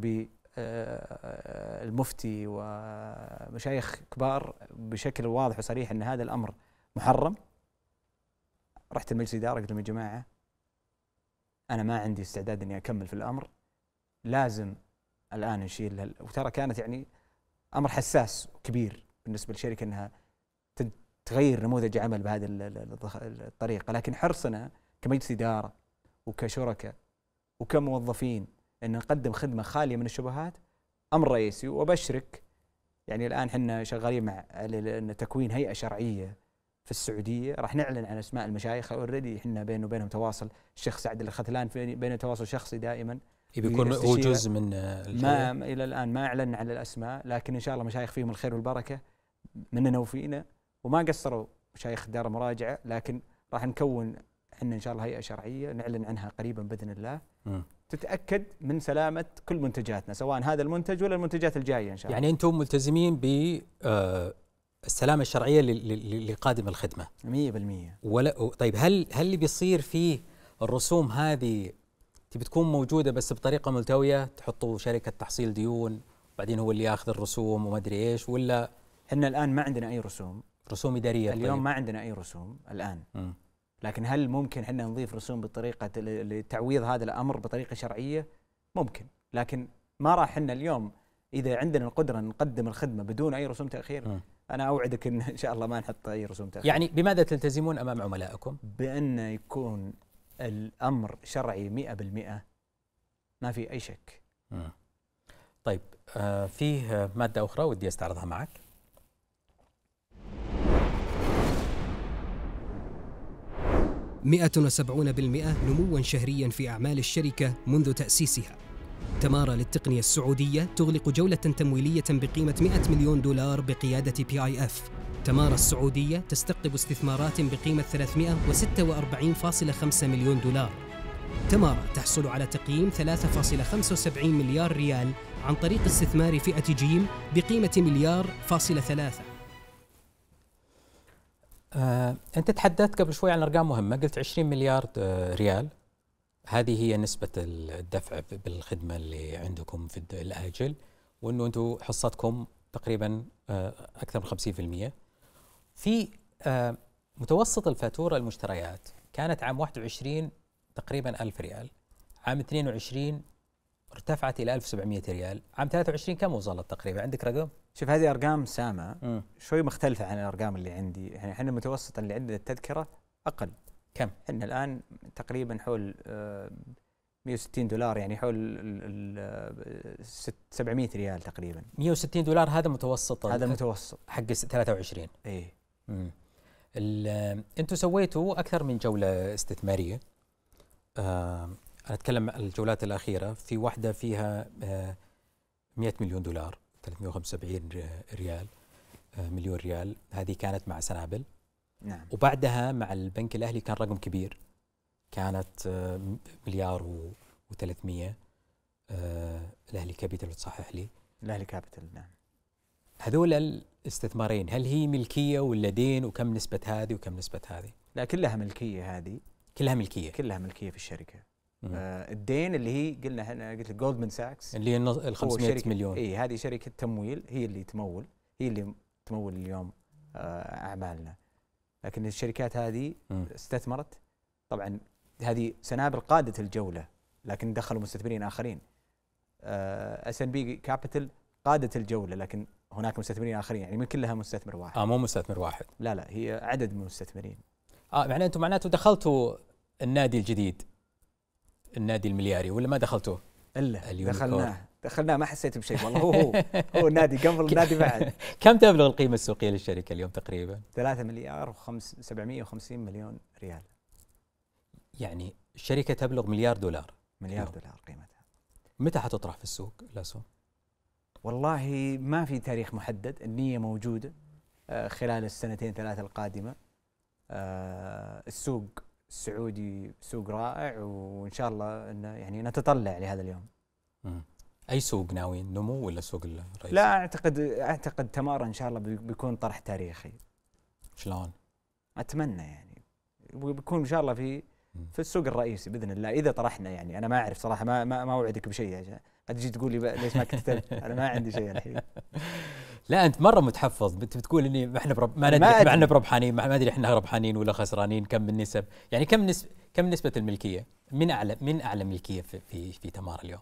آه، المفتي ومشايخ كبار بشكل واضح وصريح ان هذا الامر محرم رحت المجلس الاداره قلت لهم يا جماعه انا ما عندي استعداد اني اكمل في الامر لازم الان نشيل وترى كانت يعني امر حساس وكبير بالنسبه للشركه انها تغير نموذج عمل بهذه الطريقه لكن حرصنا كمجلس اداره وكشركاء وكموظفين أن نقدم خدمة خالية من الشبهات أمر رئيسي وبشرك يعني الآن احنا شغالين مع تكوين هيئة شرعية في السعودية راح نعلن عن أسماء المشايخ اوريدي احنا بينه وبينهم تواصل الشيخ سعد الختلان بين تواصل شخصي دائما بيكون هو جزء من ما الى الان ما اعلن على الاسماء لكن ان شاء الله مشايخ فيهم الخير والبركه مننا وفينا وما قصروا مشايخ دار مراجعه لكن راح نكون احنا ان شاء الله هيئه شرعيه نعلن عنها قريبا باذن الله تتاكد من سلامه كل منتجاتنا سواء هذا المنتج ولا المنتجات الجايه ان شاء الله. يعني انتم ملتزمين ب آه، السلامه الشرعيه لقادم الخدمه 100% ولا طيب هل هل اللي بيصير فيه الرسوم هذه تبي تكون موجوده بس بطريقه ملتويه تحطوا شركه تحصيل ديون بعدين هو اللي ياخذ الرسوم وما ادري ايش ولا احنا الان ما عندنا اي رسوم رسوم اداريه اليوم طيب. ما عندنا اي رسوم الان م. لكن هل ممكن احنا نضيف رسوم بطريقه لتعويض هذا الامر بطريقه شرعيه؟ ممكن، لكن ما راح احنا اليوم اذا عندنا القدره نقدم الخدمه بدون اي رسوم تاخير انا اوعدك ان ان شاء الله ما نحط اي رسوم تاخير. يعني بماذا تلتزمون امام عملائكم؟ بان يكون الامر شرعي 100% ما في اي شك. طيب آه فيه ماده اخرى ودي استعرضها معك. 170% نموا شهريا في أعمال الشركة منذ تأسيسها تمارا للتقنية السعودية تغلق جولة تمويلية بقيمة 100 مليون دولار بقيادة بي آي إف تمارا السعودية تستقطب استثمارات بقيمة 346.5 مليون دولار تمارا تحصل على تقييم 3.75 مليار ريال عن طريق استثمار فئة جيم بقيمة مليار فاصلة ثلاثة آه، انت تحدثت قبل شوي عن ارقام مهمه قلت 20 مليار آه، ريال هذه هي نسبه الدفع بالخدمه اللي عندكم في الاجل وانه انتم حصتكم تقريبا آه، اكثر من 50% في آه، متوسط الفاتوره المشتريات كانت عام 21 تقريبا 1000 ريال عام 22 ارتفعت الى 1700 ريال عام 23 كم وصلت تقريبا عندك رقم شوف هذه ارقام سامه شوي مختلفه عن الارقام اللي عندي يعني احنا متوسطا اللي عندنا التذكره اقل كم احنا الان تقريبا حول 160 آه، دولار يعني حول ال 700 آه، ريال تقريبا 160 دولار هذا متوسط هذا متوسط حق 23 اي انتم سويتوا اكثر من جوله استثماريه آه انا اتكلم الجولات الاخيره في واحده فيها آه 100 مليون دولار 375 ريال آه، مليون ريال هذه كانت مع سنابل نعم وبعدها مع البنك الاهلي كان رقم كبير كانت آه، مليار و300 آه، الاهلي كابيتال تصحح لي الاهلي كابيتال نعم هذول الاستثمارين هل هي ملكيه ولا دين وكم نسبه هذه وكم نسبه هذه؟ لا كلها ملكيه هذه كلها ملكيه كلها ملكيه في الشركه آه الدين اللي هي قلنا انا قلت لك جولدمان ساكس اللي هي ال 500 مليون اي هذه شركه تمويل هي اللي تمول هي اللي تمول اليوم آه اعمالنا لكن الشركات هذه استثمرت طبعا هذه سنابل قاده الجوله لكن دخلوا مستثمرين اخرين اس ان بي كابيتال قاده الجوله لكن هناك مستثمرين اخرين يعني من كلها مستثمر واحد اه مو مستثمر واحد لا لا هي عدد من المستثمرين اه معناته يعني انتم معناته دخلتوا النادي الجديد النادي الملياري ولا ما دخلتوه؟ الا دخلناه دخلناه ما حسيت بشيء والله هو هو هو النادي قبل النادي بعد كم تبلغ القيمه السوقيه للشركه اليوم تقريبا؟ 3 مليار و750 مليون ريال يعني الشركه تبلغ مليار دولار مليار اليوم. دولار قيمتها متى حتطرح في السوق الاسهم؟ والله ما في تاريخ محدد النيه موجوده آه، خلال السنتين ثلاثه القادمه آه، السوق السعودي سوق رائع وان شاء الله انه يعني نتطلع لهذا اليوم. اي سوق ناويين نمو ولا السوق الرئيسي؟ لا اعتقد اعتقد تمارا ان شاء الله بيكون طرح تاريخي. شلون؟ اتمنى يعني بيكون ان شاء الله في في السوق الرئيسي باذن الله اذا طرحنا يعني انا ما اعرف صراحه ما ما, ما اوعدك بشيء قد تجي تقول لي ليش ما كتبت انا ما عندي شيء الحين. لا انت مره متحفظ انت بتقول اني ما احنا ما ندري ما احنا بربحانين ما ادري احنا ربحانين ولا خسرانين كم النسب يعني كم نسب كم نسبه الملكيه من اعلى من اعلى ملكيه في في, في تمار اليوم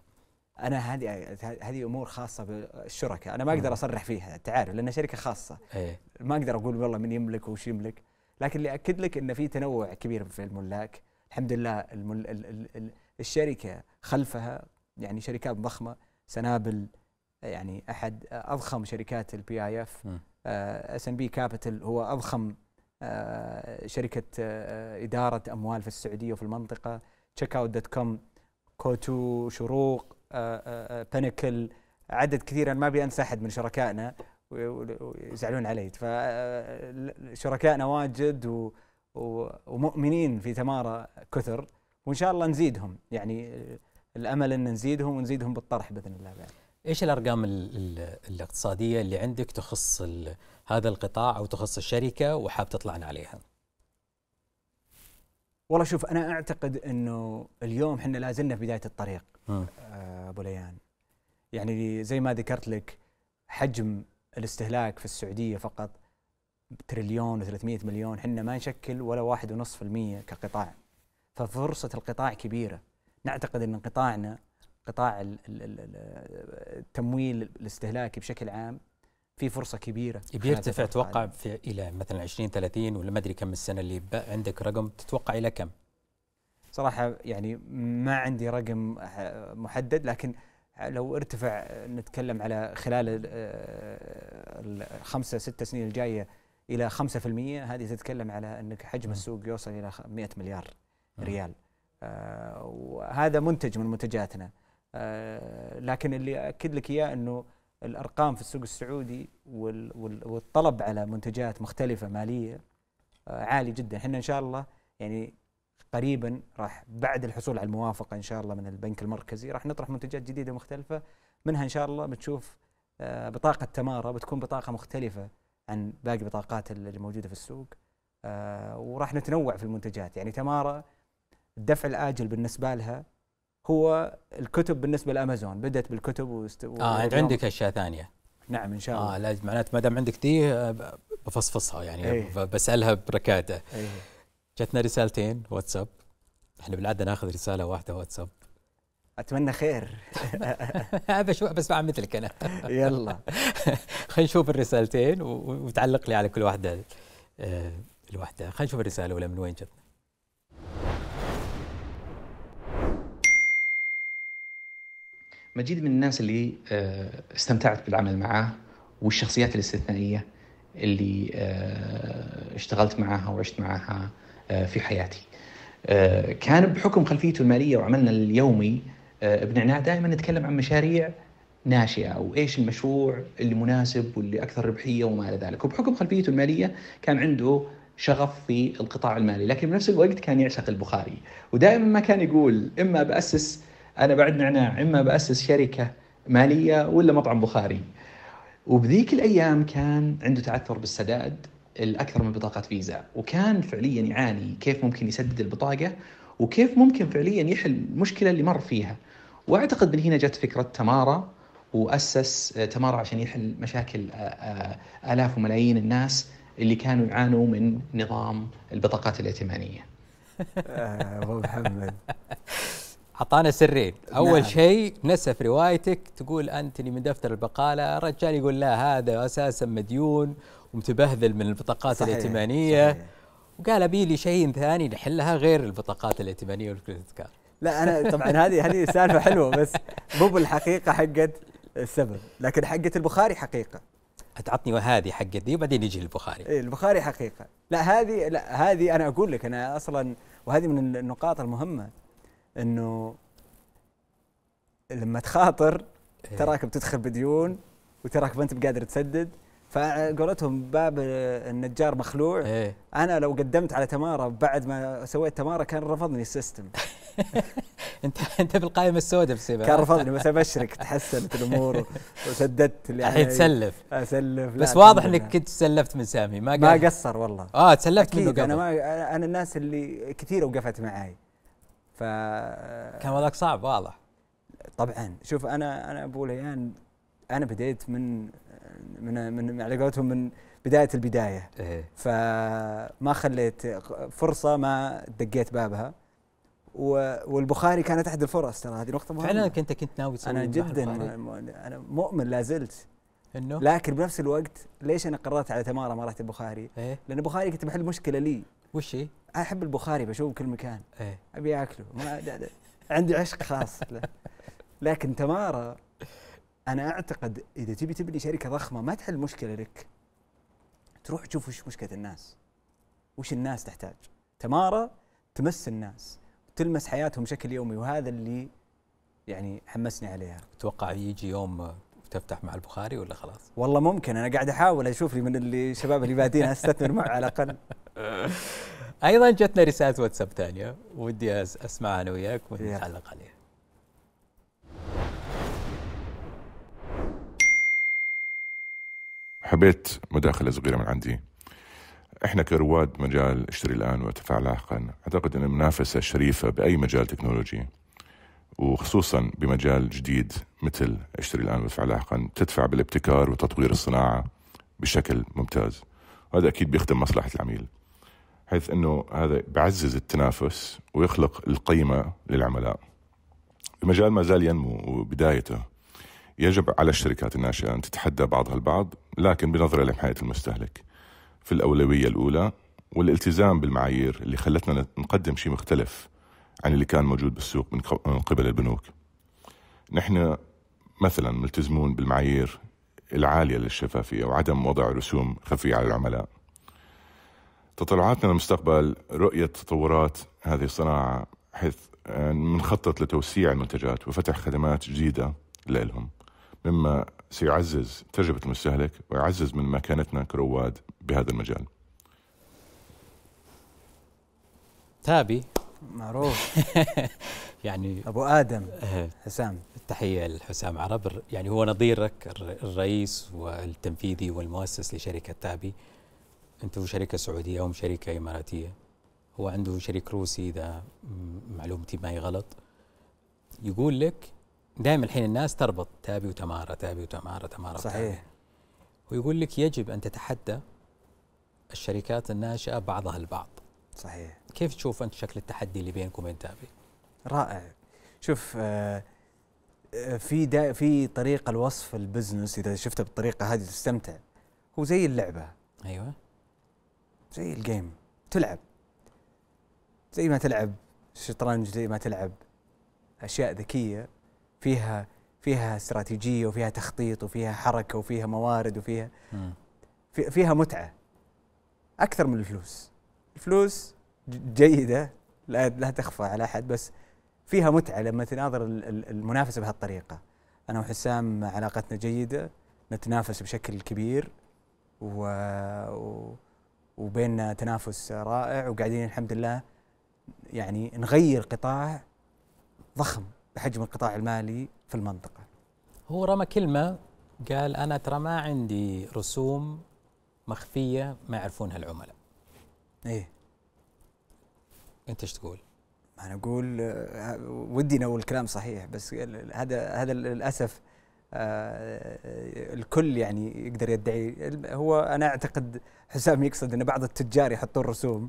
انا هذه هذه امور خاصه بالشركاء انا ما اقدر اصرح فيها انت عارف لانها شركه خاصه أيه. ما اقدر اقول والله من يملك وش يملك لكن اللي اكد لك ان في تنوع كبير في الملاك الحمد لله المل... ال... ال... الشركه خلفها يعني شركات ضخمه سنابل يعني احد اضخم شركات البي اي اف اس ام بي كابيتال هو اضخم آه، شركه آه، اداره اموال في السعوديه وفي المنطقه تشيك اوت دوت كوم كوتو شروق بنكل آه، عدد كثير انا ما ابي انسى احد من شركائنا ويزعلون علي فشركائنا واجد ومؤمنين في تمارا كثر وان شاء الله نزيدهم يعني الامل ان نزيدهم ونزيدهم بالطرح باذن الله بعد. ايش الارقام الاقتصاديه اللي عندك تخص هذا القطاع او تخص الشركه وحاب تطلعنا عليها؟ والله شوف انا اعتقد انه اليوم احنا لا زلنا في بدايه الطريق آه، ابو ليان يعني زي ما ذكرت لك حجم الاستهلاك في السعوديه فقط تريليون و300 مليون احنا ما نشكل ولا 1.5% كقطاع ففرصه القطاع كبيره نعتقد ان قطاعنا قطاع التمويل الاستهلاكي بشكل عام في فرصه كبيره بيرتفع اتوقع الى مثلا 20 30 ولا ما ادري كم السنه اللي عندك رقم تتوقع الى كم؟ صراحه يعني ما عندي رقم محدد لكن لو ارتفع نتكلم على خلال الخمسه ستة سنين الجايه الى 5% هذه تتكلم على انك حجم م. السوق يوصل الى 100 مليار م. ريال آه وهذا منتج من منتجاتنا آه، لكن اللي اكد لك اياه انه الارقام في السوق السعودي والطلب على منتجات مختلفه ماليه آه، عالي جدا احنا ان شاء الله يعني قريبا راح بعد الحصول على الموافقه ان شاء الله من البنك المركزي راح نطرح منتجات جديده مختلفه منها ان شاء الله بتشوف آه، بطاقه تماره بتكون بطاقه مختلفه عن باقي بطاقات اللي موجوده في السوق وراح نتنوع في المنتجات يعني تماره الدفع الاجل بالنسبه لها هو الكتب بالنسبه لامازون بدات بالكتب وست... اه انت يعني عندك اشياء ثانيه نعم ان شاء الله اه لازم معناته ما دام عندك دي آه، بفصفصها يعني أيه. بسالها بركاته أيه. جاتنا رسالتين واتساب احنا بالعاده ناخذ رساله واحده واتساب اتمنى خير بس بس بعمل مثلك انا يلا خلينا نشوف الرسالتين وتعلق لي على كل واحده آه، الواحده خلينا نشوف الرساله ولا من وين جتنا مجيد من الناس اللي آه، استمتعت بالعمل معاه والشخصيات الاستثنائيه اللي آه، اشتغلت معاها وعشت معاها آه، في حياتي. كان بحكم خلفيته الماليه وعملنا اليومي بنعناع دائما نتكلم عن مشاريع ناشئه او ايش المشروع اللي مناسب واللي اكثر ربحيه وما الى ذلك، وبحكم خلفيته الماليه كان عنده شغف في القطاع المالي، لكن بنفس الوقت كان يعشق البخاري، ودائما ما كان يقول اما باسس انا بعد نعناع اما باسس شركه ماليه ولا مطعم بخاري وبذيك الايام كان عنده تعثر بالسداد الاكثر من بطاقات فيزا وكان فعليا يعاني كيف ممكن يسدد البطاقه وكيف ممكن فعليا يحل المشكله اللي مر فيها واعتقد من هنا جت فكره تمارا واسس آه، تمارا عشان يحل مشاكل آه، آه، الاف وملايين الناس اللي كانوا يعانوا من نظام البطاقات الائتمانيه ابو محمد اعطانا سرين اول نعم. شيء نسف روايتك تقول اللي من دفتر البقاله الرجال يقول لا هذا اساسا مديون ومتبهذل من البطاقات صحيح. الائتمانيه صحيح. وقال ابي لي شيء ثاني نحلها غير البطاقات الائتمانيه والكريدت كارد لا انا طبعا هذه هذه سالفه حلوه بس مو بالحقيقه حقت السبب لكن حقت البخاري حقيقه تعطني وهذه دي وبعدين يجي البخاري إيه البخاري حقيقه لا هذه لا هذه انا اقول لك انا اصلا وهذه من النقاط المهمه انه لما تخاطر إيه. تراك بتدخل بديون وتراك ما انت بقادر تسدد فقولتهم باب النجار مخلوع ايه انا لو قدمت على تماره بعد ما سويت تماره كان رفضني السيستم انت انت بالقائمه السوداء بسبب كان رفضني بس ابشرك تحسنت الامور وسددت اللي يعني الحين تسلف اسلف بس واضح انك كنت تسلفت من سامي ما ما قصر والله اه تسلفت منه قبل انا ما انا الناس اللي كثير وقفت معي ف كان وضعك صعب واضح طبعا شوف انا انا ابو ليان انا بديت من من من على قولتهم من بدايه البدايه إيه. فما خليت فرصه ما دقيت بابها والبخاري كانت احد الفرص ترى هذه نقطه مهمه فعلا كنت كنت ناوي تسوي انا جدا انا مؤمن لا زلت انه لكن بنفس الوقت ليش انا قررت على تماره رحت البخاري؟ إيه؟ لان البخاري كنت بحل مشكله لي وش هي؟ احب البخاري بشوفه بكل مكان ايه ابي اكله ما عندي عشق خاص لكن تمارا انا اعتقد اذا تبي تبني شركه ضخمه ما تحل مشكله لك تروح تشوف وش مشكله الناس وش الناس تحتاج تمارا تمس الناس تلمس حياتهم بشكل يومي وهذا اللي يعني حمسني عليها اتوقع يجي يوم تفتح مع البخاري ولا خلاص؟ والله ممكن انا قاعد احاول اشوف لي من اللي الشباب اللي بادين استثمر معه على الاقل. ايضا جتنا رساله واتساب ثانيه ودي اسمعها انا وياك ونتعلق عليها. حبيت مداخله صغيره من عندي. احنا كرواد مجال اشتري الان وتفاعل لاحقا، اعتقد ان المنافسه الشريفه باي مجال تكنولوجي وخصوصا بمجال جديد مثل اشتري الان وادفع لاحقا تدفع بالابتكار وتطوير الصناعه بشكل ممتاز وهذا اكيد بيخدم مصلحه العميل حيث انه هذا بعزز التنافس ويخلق القيمه للعملاء المجال ما زال ينمو وبدايته يجب على الشركات الناشئه ان تتحدى بعضها البعض لكن بنظره لحمايه المستهلك في الاولويه الاولى والالتزام بالمعايير اللي خلتنا نقدم شيء مختلف عن يعني اللي كان موجود بالسوق من قبل البنوك نحن مثلا ملتزمون بالمعايير العالية للشفافية وعدم وضع رسوم خفية على العملاء تطلعاتنا للمستقبل رؤية تطورات هذه الصناعة حيث آه، نخطط لتوسيع المنتجات وفتح خدمات جديدة لهم مما سيعزز تجربة المستهلك ويعزز من مكانتنا كرواد بهذا المجال تابي معروف يعني ابو ادم أه، حسام التحيه لحسام عرب يعني هو نظيرك الرئيس والتنفيذي والمؤسس لشركه تابي انتم شركه سعوديه وهم شركه اماراتيه هو عنده شريك روسي اذا معلومتي ما هي غلط يقول لك دائما الحين الناس تربط تابي وتمارا تابي وتمارا تمارا صحيح ويقول لك يجب ان تتحدى الشركات الناشئه بعضها البعض صحيح كيف تشوف انت شكل التحدي اللي بينكم انت ابي؟ رائع شوف آه، آه، في دا في طريقه لوصف البزنس اذا شفته بالطريقه هذه تستمتع هو زي اللعبه ايوه زي الجيم تلعب زي ما تلعب شطرنج زي ما تلعب اشياء ذكيه فيها فيها استراتيجيه وفيها تخطيط وفيها حركه وفيها موارد وفيها في فيها متعه اكثر من الفلوس الفلوس جيده لا لا تخفى على احد بس فيها متعه لما تناظر المنافسه بهالطريقه انا وحسام علاقتنا جيده نتنافس بشكل كبير و, و... وبيننا تنافس رائع وقاعدين الحمد لله يعني نغير قطاع ضخم بحجم القطاع المالي في المنطقة هو رمى كلمة قال أنا ترى ما عندي رسوم مخفية ما يعرفونها العملاء إيه انت ايش تقول؟ انا اقول آه، ودي لو الكلام صحيح بس هذا هذا للاسف آه، الكل يعني يقدر يدعي هو انا اعتقد حسام يقصد ان بعض التجار يحطون رسوم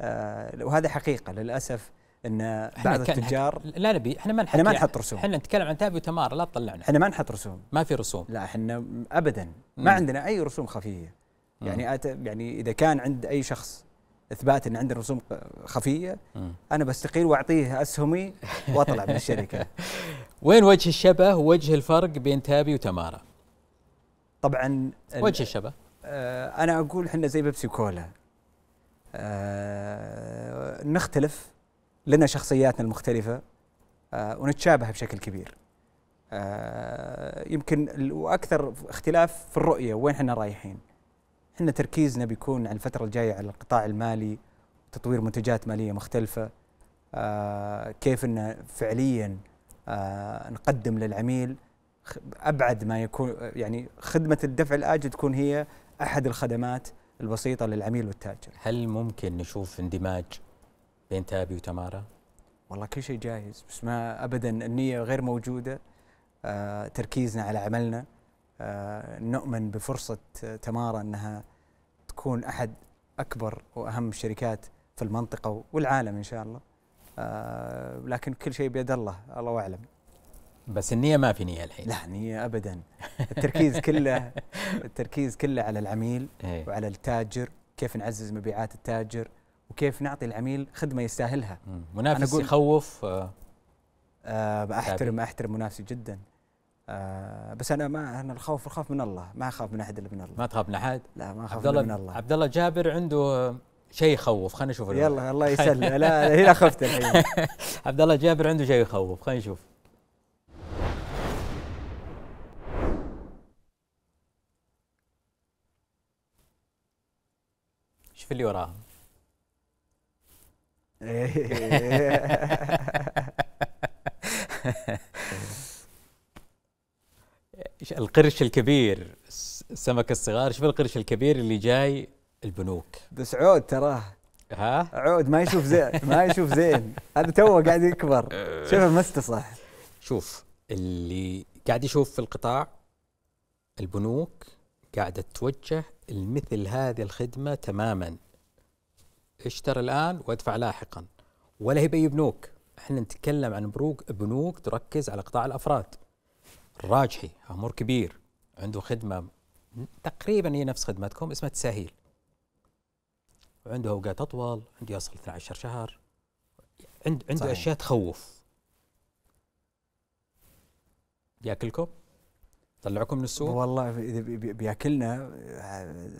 آه، وهذا حقيقه للاسف ان بعض التجار لا نبي احنا ما نحط احنا ما يعني نحط رسوم احنا نتكلم عن تابي وتمار لا تطلعنا احنا ما نحط رسوم ما في رسوم لا احنا ابدا ما عندنا اي رسوم خفيه يعني يعني اذا كان عند اي شخص اثبات ان عندي رسوم خفيه انا بستقيل واعطيه اسهمي واطلع من الشركه وين وجه الشبه ووجه الفرق بين تابي وتمارا طبعا وجه الشبه آه، انا اقول احنا زي بيبسي كولا آه، نختلف لنا شخصياتنا المختلفه آه، ونتشابه بشكل كبير يمكن واكثر اختلاف في الرؤيه وين احنا رايحين احنا تركيزنا بيكون على الفتره الجايه على القطاع المالي تطوير منتجات ماليه مختلفه آه كيف ان فعليا آه نقدم للعميل ابعد ما يكون يعني خدمه الدفع الاجل تكون هي احد الخدمات البسيطه للعميل والتاجر. هل ممكن نشوف اندماج بين تابي وتمارا؟ والله كل شيء جاهز بس ما ابدا النيه غير موجوده آه تركيزنا على عملنا آه، نؤمن بفرصة تمارا أنها تكون أحد أكبر وأهم الشركات في المنطقة والعالم إن شاء الله آه، لكن كل شيء بيد الله الله أعلم بس النية ما في نية الحين لا نية أبدا التركيز كله التركيز كله على العميل إيه. وعلى التاجر كيف نعزز مبيعات التاجر وكيف نعطي العميل خدمة يستاهلها منافس يخوف آه. أحترم أحترم منافسي جدا آه بس انا ما انا الخوف الخوف من الله ما اخاف من احد الا من الله ما تخاف من احد لا ما اخاف من الله عبد الله جابر عنده شيء يخوف خلينا نشوف يلا الله يسلم لا هنا خفت الحين عبد الله جابر عنده شيء يخوف خلينا نشوف شوف اللي وراهم القرش الكبير السمك الصغار شوف القرش الكبير اللي جاي البنوك بس عود تراه ها عود ما يشوف زين ما يشوف زين هذا توه قاعد يكبر شوف المستصح شوف اللي قاعد يشوف في القطاع البنوك قاعدة توجه لمثل هذه الخدمة تماما اشتر الآن وادفع لاحقا ولا هي بأي بنوك احنا نتكلم عن بنوك بنوك تركز على قطاع الأفراد الراجحي امور كبير عنده خدمه تقريبا هي نفس خدمتكم اسمها تساهيل وعنده اوقات اطول عنده يصل 12 شهر عند عنده صحيح. اشياء تخوف ياكلكم طلعكم من السوق والله اذا بياكلنا آه،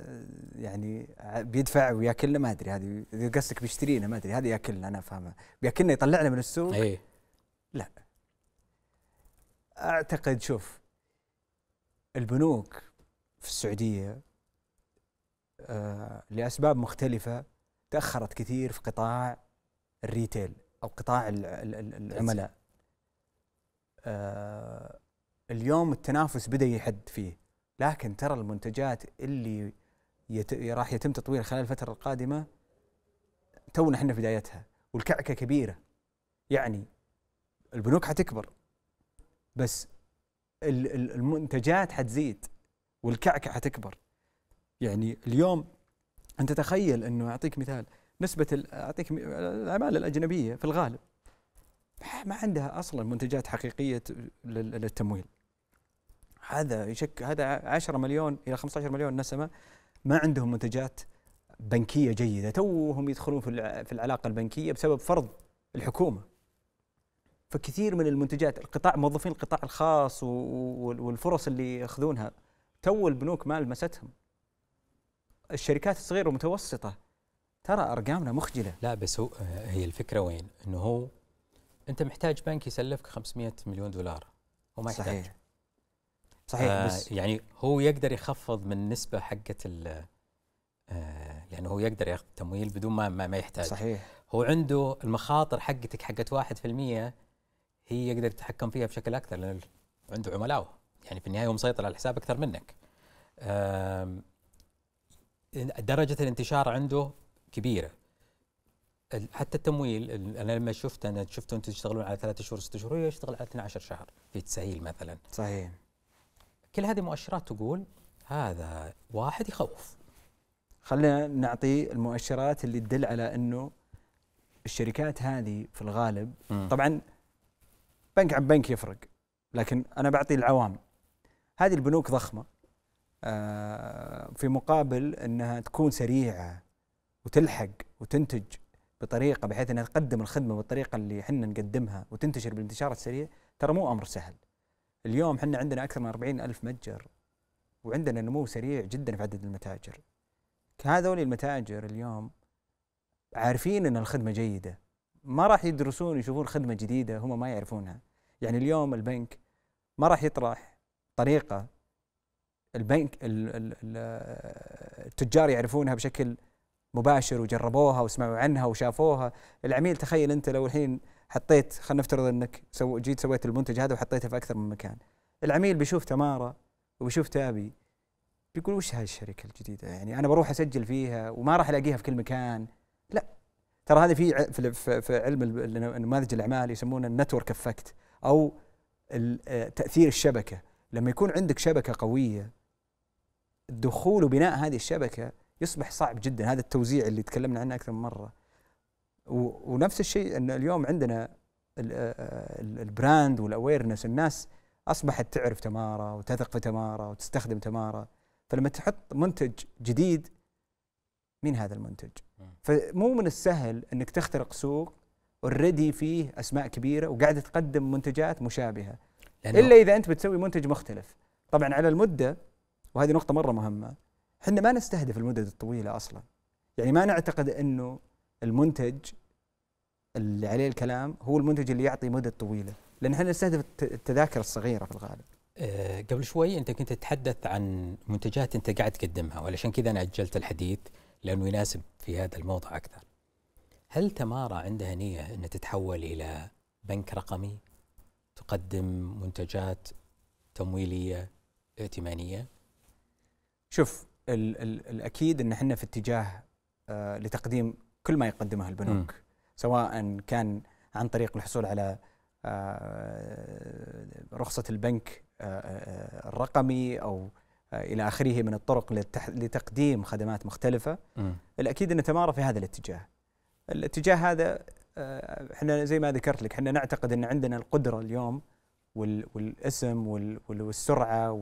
يعني آه، بيدفع وياكلنا ما ادري هذه اذا قصدك بيشترينا ما ادري هذا ياكلنا انا فاهمه بياكلنا يطلعنا من السوق ايه لا اعتقد شوف البنوك في السعوديه آه، لاسباب مختلفه تاخرت كثير في قطاع الريتيل او قطاع العملاء آه، اليوم التنافس بدا يحد فيه لكن ترى المنتجات اللي يت... راح يتم تطويرها خلال الفتره القادمه تونا احنا في بدايتها والكعكه كبيره يعني البنوك حتكبر بس المنتجات حتزيد والكعكه حتكبر يعني اليوم انت تخيل انه اعطيك مثال نسبه اعطيك العماله الاجنبيه في الغالب ما عندها اصلا منتجات حقيقيه للتمويل هذا يشك هذا 10 مليون الى 15 مليون نسمه ما عندهم منتجات بنكيه جيده توهم يدخلون في العلاقه البنكيه بسبب فرض الحكومه فكثير من المنتجات القطاع موظفين القطاع الخاص والفرص اللي ياخذونها تو البنوك ما لمستهم الشركات الصغيره والمتوسطه ترى ارقامنا مخجله لا بس هو آه، هي الفكره وين؟ انه هو انت محتاج بنك يسلفك 500 مليون دولار هو ما يحتاج صحيح صحيح آه بس يعني هو يقدر يخفض من النسبه حقه ال آه، لانه هو يقدر ياخذ تمويل بدون ما ما, ما يحتاج صحيح هو عنده المخاطر حقتك حقت 1% هي يقدر يتحكم فيها بشكل اكثر لان عنده عملائه يعني في النهايه هو مسيطر على الحساب اكثر منك درجه الانتشار عنده كبيره حتى التمويل انا لما شفت انا شفت انتم تشتغلون على ثلاثة شهور ست شهور هو يشتغل على 12 شهر في تسهيل مثلا صحيح كل هذه مؤشرات تقول هذا واحد يخوف خلينا نعطي المؤشرات اللي تدل على انه الشركات هذه في الغالب م. طبعا بنك عن بنك يفرق لكن انا بعطي العوام هذه البنوك ضخمه آه، في مقابل انها تكون سريعه وتلحق وتنتج بطريقه بحيث انها تقدم الخدمه بالطريقه اللي احنا نقدمها وتنتشر بالانتشار السريع ترى مو امر سهل. اليوم احنا عندنا اكثر من 40 الف متجر وعندنا نمو سريع جدا في عدد المتاجر. هذول المتاجر اليوم عارفين ان الخدمه جيده ما راح يدرسون يشوفون خدمه جديده هم ما يعرفونها. يعني اليوم البنك ما راح يطرح طريقه البنك التجار يعرفونها بشكل مباشر وجربوها وسمعوا عنها وشافوها العميل تخيل انت لو الحين حطيت خلينا نفترض انك سو جيت سويت المنتج هذا وحطيته في اكثر من مكان العميل بيشوف تمارا وبيشوف تابي بيقول وش هاي الشركه الجديده يعني انا بروح اسجل فيها وما راح الاقيها في كل مكان لا ترى هذا في في علم النماذج الاعمال يسمونه النتورك افكت او آه، تاثير الشبكه لما يكون عندك شبكه قويه دخول وبناء هذه الشبكه يصبح صعب جدا هذا التوزيع اللي تكلمنا عنه اكثر من مره ونفس الشيء ان اليوم عندنا آه، آه، البراند والاويرنس الناس اصبحت تعرف تمارا وتثق في تمارا وتستخدم تمارا فلما تحط منتج جديد مين هذا المنتج؟ فمو من السهل انك تخترق سوق اوريدي فيه اسماء كبيره وقاعده تقدم منتجات مشابهه الا اذا انت بتسوي منتج مختلف طبعا على المده وهذه نقطه مره مهمه احنا ما نستهدف المدد الطويله اصلا يعني ما نعتقد انه المنتج اللي عليه الكلام هو المنتج اللي يعطي مدد طويله لان احنا نستهدف التذاكر الصغيره في الغالب أه قبل شوي انت كنت تتحدث عن منتجات انت قاعد تقدمها وعلشان كذا انا اجلت الحديث لانه يناسب في هذا الموضوع اكثر هل تمارا عندها نية أن تتحول إلى بنك رقمي تقدم منتجات تمويلية ائتمانية؟ شوف الـ الـ الأكيد أن احنا في اتجاه آه لتقديم كل ما يقدمه البنوك م. سواء كان عن طريق الحصول على آه رخصة البنك آه, آه، الرقمي أو آه، إلى آخره من الطرق لتقديم خدمات مختلفة م. الأكيد أن تمارا في هذا الاتجاه الاتجاه هذا آه، احنا زي ما ذكرت لك احنا نعتقد ان عندنا القدره اليوم والاسم والسرعه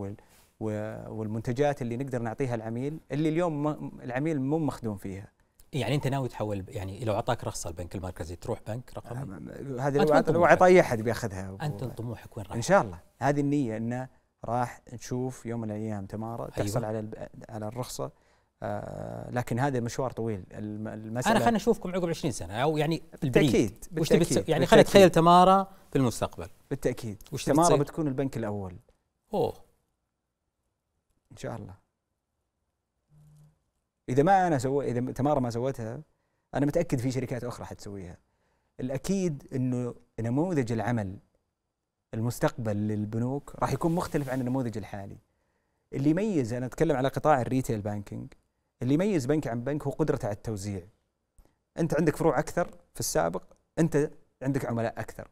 والمنتجات اللي نقدر نعطيها العميل اللي اليوم العميل مو مخدوم فيها يعني انت ناوي تحول يعني لو اعطاك رخصه البنك المركزي تروح بنك رقمي آه، هذه لو اعطى اي احد بياخذها انت طموحك وين رايح؟ ان شاء الله هذه النيه انه راح نشوف يوم من الايام تمارا أيوة. تحصل على على الرخصه آه، لكن هذا مشوار طويل المسألة انا خلينا اشوفكم عقب 20 سنه او يعني في البعيد بالتاكيد, بالتأكيد يعني خلينا نتخيل تمارا في المستقبل بالتاكيد وش تمارا بتكون البنك الاول اوه ان شاء الله اذا ما انا سويت اذا تمارا ما سوتها انا متاكد في شركات اخرى حتسويها الاكيد انه نموذج العمل المستقبل للبنوك راح يكون مختلف عن النموذج الحالي اللي يميز انا اتكلم على قطاع الريتيل بانكينج اللي يميز بنك عن بنك هو قدرته على التوزيع انت عندك فروع اكثر في السابق انت عندك عملاء اكثر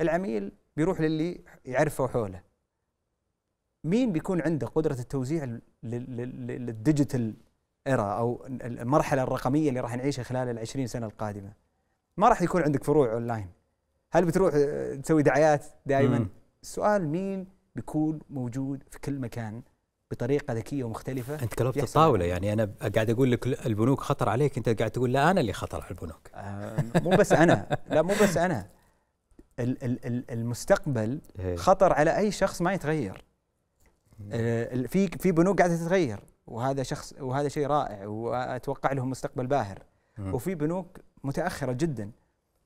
العميل بيروح للي يعرفه حوله مين بيكون عنده قدره التوزيع للديجيتال ايرا او المرحله الرقميه اللي راح نعيشها خلال ال 20 سنه القادمه ما راح يكون عندك فروع اونلاين هل بتروح تسوي دعايات دائما السؤال مين بيكون موجود في كل مكان بطريقه ذكيه ومختلفه انت كلبت الطاوله يعني انا قاعد اقول لك البنوك خطر عليك انت قاعد تقول لا انا اللي خطر على البنوك آه، مو بس انا لا مو بس انا المستقبل إيه. خطر على اي شخص ما يتغير آه، في في بنوك قاعده تتغير وهذا شخص وهذا شيء رائع واتوقع لهم مستقبل باهر وفي بنوك متاخره جدا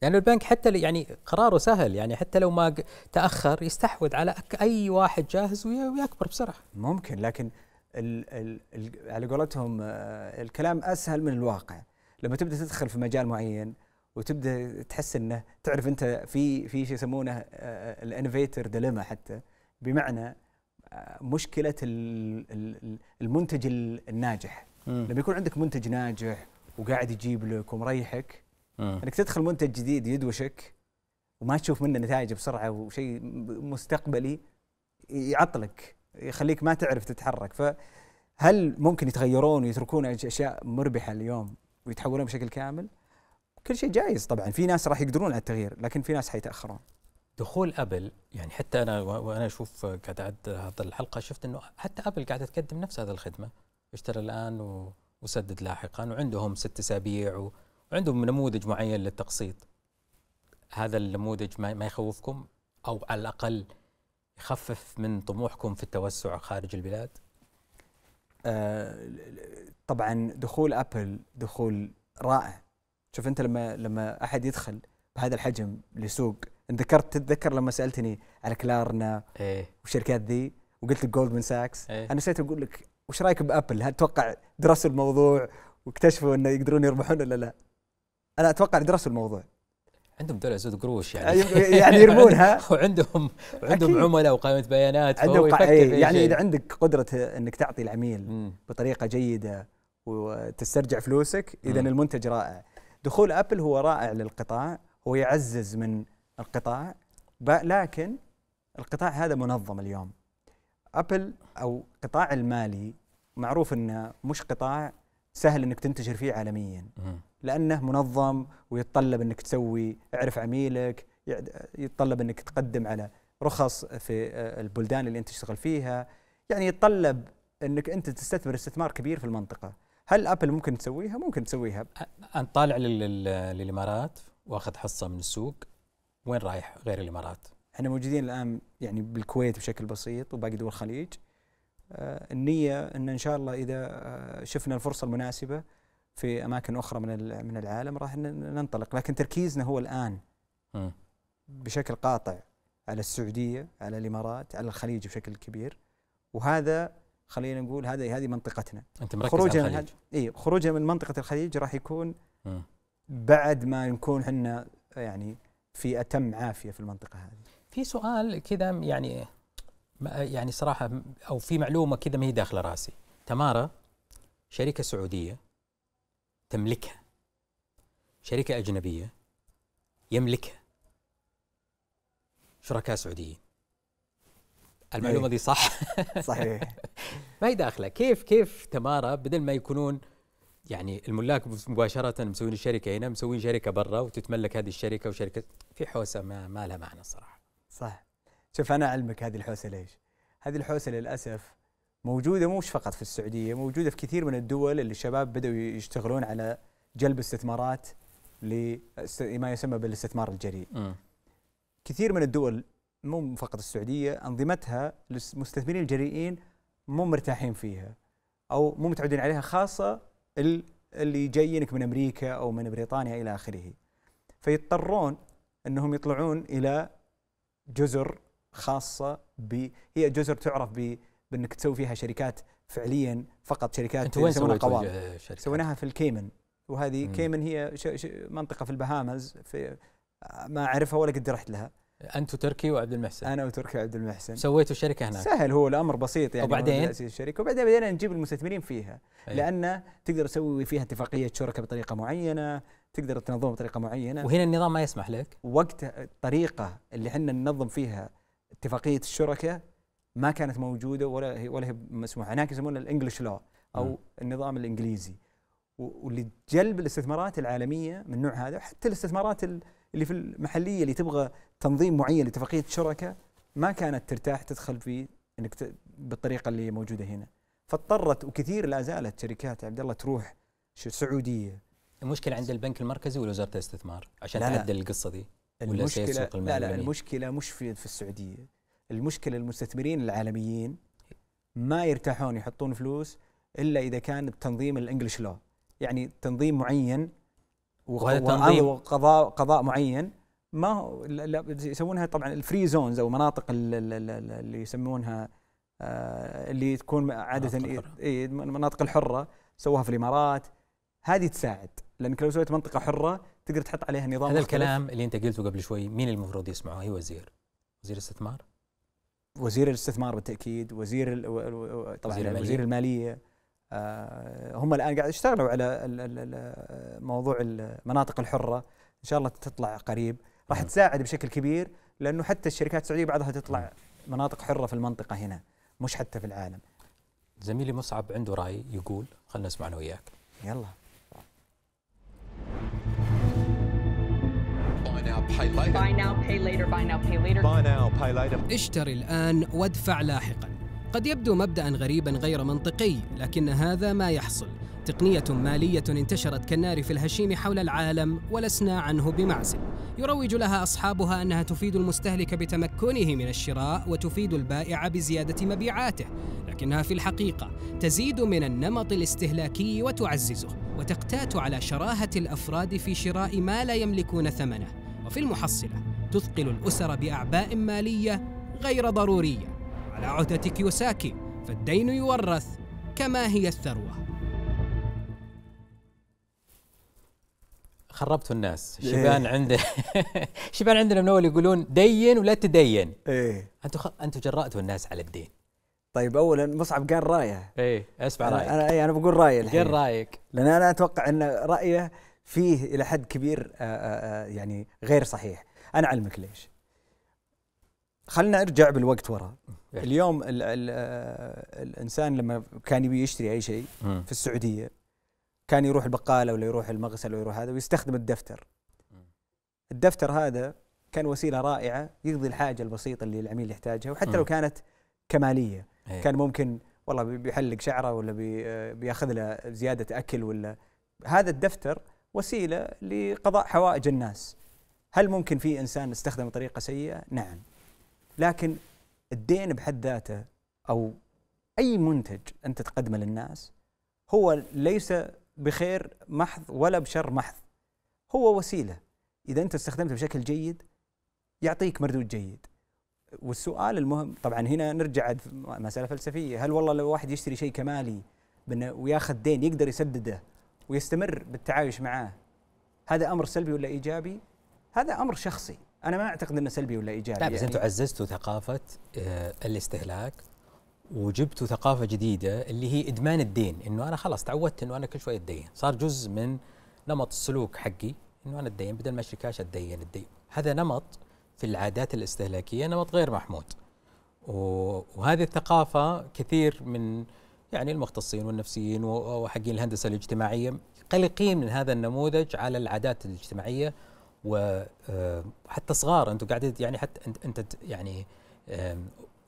لأنه البنك حتى يعني قراره سهل يعني حتى لو ما تأخر يستحوذ على أي واحد جاهز ويكبر بسرعة ممكن لكن الـ الـ على قولتهم آه، الكلام أسهل من الواقع لما تبدأ تدخل في مجال معين وتبدأ تحس أنه تعرف أنت في في شيء يسمونه آه، آه، الانوفيتر ديليما حتى بمعنى مشكلة المنتج الناجح لما يكون عندك منتج ناجح وقاعد يجيب لك ومريحك آه. انك تدخل منتج جديد يدوشك وما تشوف منه نتائج بسرعه وشيء مستقبلي يعطلك يخليك ما تعرف تتحرك فهل ممكن يتغيرون ويتركون اشياء مربحه اليوم ويتحولون بشكل كامل؟ كل شيء جايز طبعا في ناس راح يقدرون على التغيير لكن في ناس حيتاخرون دخول ابل يعني حتى انا وانا اشوف قاعد اعد الحلقه شفت انه حتى ابل قاعده تقدم نفس هذه الخدمه اشترى الان وسدد لاحقا وعندهم ست اسابيع عندهم نموذج معين للتقسيط هذا النموذج ما يخوفكم او على الاقل يخفف من طموحكم في التوسع خارج البلاد آه طبعا دخول ابل دخول رائع شوف انت لما لما احد يدخل بهذا الحجم لسوق ذكرت تتذكر لما سالتني على كلارنا ايه والشركات ذي وقلت لك جولدمان ساكس ايه انا نسيت اقول لك وش رايك بابل؟ هل تتوقع درسوا الموضوع واكتشفوا انه يقدرون يربحون ولا لا؟ انا اتوقع درسوا الموضوع عندهم دول زود قروش يعني أيوة، يعني يرمونها وعندهم عندهم عملاء وقائمه بيانات عندهم قا... إيه، يعني اذا عندك قدره انك تعطي العميل مم. بطريقه جيده وتسترجع فلوسك اذا المنتج رائع دخول ابل هو رائع للقطاع هو يعزز من القطاع لكن القطاع هذا منظم اليوم ابل او قطاع المالي معروف انه مش قطاع سهل انك تنتشر فيه عالميا لانه منظم ويتطلب انك تسوي اعرف عميلك يتطلب انك تقدم على رخص في آه، البلدان اللي انت تشتغل فيها يعني يتطلب انك انت تستثمر استثمار كبير في المنطقه هل ابل ممكن تسويها ممكن تسويها انت طالع للامارات واخذ حصه من السوق وين رايح غير الامارات احنا موجودين الان يعني بالكويت بشكل بسيط وباقي دول الخليج آه، النيه ان ان شاء الله اذا آه، شفنا الفرصه المناسبه في اماكن اخرى من من العالم راح ننطلق لكن تركيزنا هو الان بشكل قاطع على السعوديه على الامارات على الخليج بشكل كبير وهذا خلينا نقول هذه هذه منطقتنا انت مركز خروجنا على الخليج اي خروجنا من منطقه الخليج راح يكون بعد ما نكون احنا يعني في اتم عافيه في المنطقه هذه في سؤال كذا يعني يعني صراحه او في معلومه كذا ما هي داخله راسي تمارا شركه سعوديه تملكها شركة أجنبية يملكها شركاء سعوديين المعلومة إيه. دي صح صحيح ما هي داخلة كيف كيف تمارا بدل ما يكونون يعني الملاك مباشرة مسوين الشركة هنا مسوين شركة برا وتتملك هذه الشركة وشركة في حوسة ما, ما لها معنى الصراحة صح شوف أنا أعلمك هذه الحوسة ليش هذه الحوسة للأسف موجوده مش فقط في السعوديه موجوده في كثير من الدول اللي الشباب بداوا يشتغلون على جلب استثمارات لما يسمى بالاستثمار الجريء كثير من الدول مو فقط السعوديه انظمتها للمستثمرين الجريئين مو مرتاحين فيها او مو متعودين عليها خاصه اللي جايينك من امريكا او من بريطانيا الى اخره فيضطرون انهم يطلعون الى جزر خاصه ب هي جزر تعرف ب بانك تسوي فيها شركات فعليا فقط شركات انت وين سويتوا آه، سويناها في الكيمن وهذه مم. كيمن هي ش ش منطقه في البهامز في ما اعرفها ولا قد رحت لها انت وتركي وعبد المحسن انا وتركي وعبد المحسن سويتوا شركه هناك سهل هو الامر بسيط يعني وبعدين تاسيس الشركه وبعدين بدينا نجيب المستثمرين فيها أيه. لان تقدر تسوي فيها اتفاقيه شركه بطريقه معينه تقدر تنظمها بطريقه معينه وهنا النظام ما يسمح لك وقت الطريقه اللي احنا ننظم فيها اتفاقيه الشركه ما كانت موجوده ولا هي ولا هي مسموحه هناك يسمونها الانجلش لا او م. نعم. النظام الانجليزي ولجلب الاستثمارات العالميه من نوع هذا حتى الاستثمارات اللي في المحليه اللي تبغى تنظيم معين لاتفاقيه شركه ما كانت ترتاح تدخل في انك بالطريقه اللي موجوده هنا فاضطرت وكثير لا زالت شركات عبد الله تروح سعوديه المشكله عند البنك المركزي ولا وزاره الاستثمار عشان تعدل القصه دي ولا المشكله لا لا المشكله مش في, في السعوديه المشكله المستثمرين العالميين ما يرتاحون يحطون فلوس الا اذا كان بتنظيم الانجلش لو يعني تنظيم معين وهذا تنظيم وقضاء قضاء معين ما هو لا يسمونها طبعا الفري زونز او مناطق اللي يسمونها آه، اللي تكون عاده المناطق الحره سووها في الامارات هذه تساعد لانك لو سويت منطقه حره تقدر تحط عليها نظام هذا مختلف. الكلام اللي انت قلته قبل شوي مين المفروض يسمعه هي وزير وزير الاستثمار وزير الاستثمار بالتاكيد وزير طبعا وزير, وزير الماليه آه، هم الان قاعد يشتغلوا على موضوع المناطق الحره ان شاء الله تطلع قريب راح نعم. تساعد بشكل كبير لانه حتى الشركات السعوديه بعضها تطلع نعم. مناطق حره في المنطقه هنا مش حتى في العالم زميلي مصعب عنده راي يقول خلينا نسمع انا وياك يلا Buy now, pay later, buy now, pay later. Buy now, pay later. اشتري الآن وادفع لاحقا. قد يبدو مبدأ غريبا غير منطقي، لكن هذا ما يحصل. تقنية مالية انتشرت كالنار في الهشيم حول العالم ولسنا عنه بمعزل. يروج لها أصحابها أنها تفيد المستهلك بتمكنه من الشراء وتفيد البائع بزيادة مبيعاته، لكنها في الحقيقة تزيد من النمط الاستهلاكي وتعززه، وتقتات على شراهة الأفراد في شراء ما لا يملكون ثمنه. وفي المحصلة تثقل الأسر بأعباء مالية غير ضرورية على عهدة كيوساكي فالدين يورث كما هي الثروة خربتوا الناس إيه. شبان عندنا شبان عندنا من اول يقولون دين ولا تدين ايه انتم خ... انتم جرأتوا الناس على الدين طيب اولا مصعب قال رايه ايه اسمع رايك انا أي انا بقول رايي الحين قال رايك لان انا اتوقع ان رايه فيه الى حد كبير آه، آه، آه، يعني غير صحيح انا اعلمك ليش خلنا ارجع بالوقت ورا اليوم الـ الـ الانسان لما كان يبي يشتري اي شيء في السعوديه كان يروح البقاله ولا يروح المغسل ولا يروح هذا ويستخدم الدفتر الدفتر هذا كان وسيله رائعه يقضي الحاجه البسيطه اللي العميل يحتاجها وحتى لو كانت كماليه إيه. كان ممكن والله بيحلق شعره ولا بياخذ له زياده اكل ولا هذا الدفتر وسيله لقضاء حوائج الناس هل ممكن في انسان استخدم طريقه سيئه نعم لكن الدين بحد ذاته او اي منتج انت تقدمه للناس هو ليس بخير محض ولا بشر محض هو وسيله اذا انت استخدمته بشكل جيد يعطيك مردود جيد والسؤال المهم طبعا هنا نرجع مساله فلسفيه هل والله لو واحد يشتري شيء كمالي وياخذ دين يقدر يسدده ويستمر بالتعايش معاه هذا امر سلبي ولا ايجابي؟ هذا امر شخصي، انا ما اعتقد انه سلبي ولا ايجابي. لا بس يعني انتم عززتوا ثقافه آه، الاستهلاك وجبتوا ثقافه جديده اللي هي ادمان الدين، انه انا خلاص تعودت انه انا كل شوي اتدين، صار جزء من نمط السلوك حقي انه انا اتدين بدل ما اشتري كاش اتدين الدين، هذا نمط في العادات الاستهلاكيه نمط غير محمود. وهذه الثقافه كثير من يعني المختصين والنفسيين وحقين الهندسه الاجتماعيه قلقين من هذا النموذج على العادات الاجتماعيه وحتى آه، صغار انتم قاعدين يعني حتى انت يعني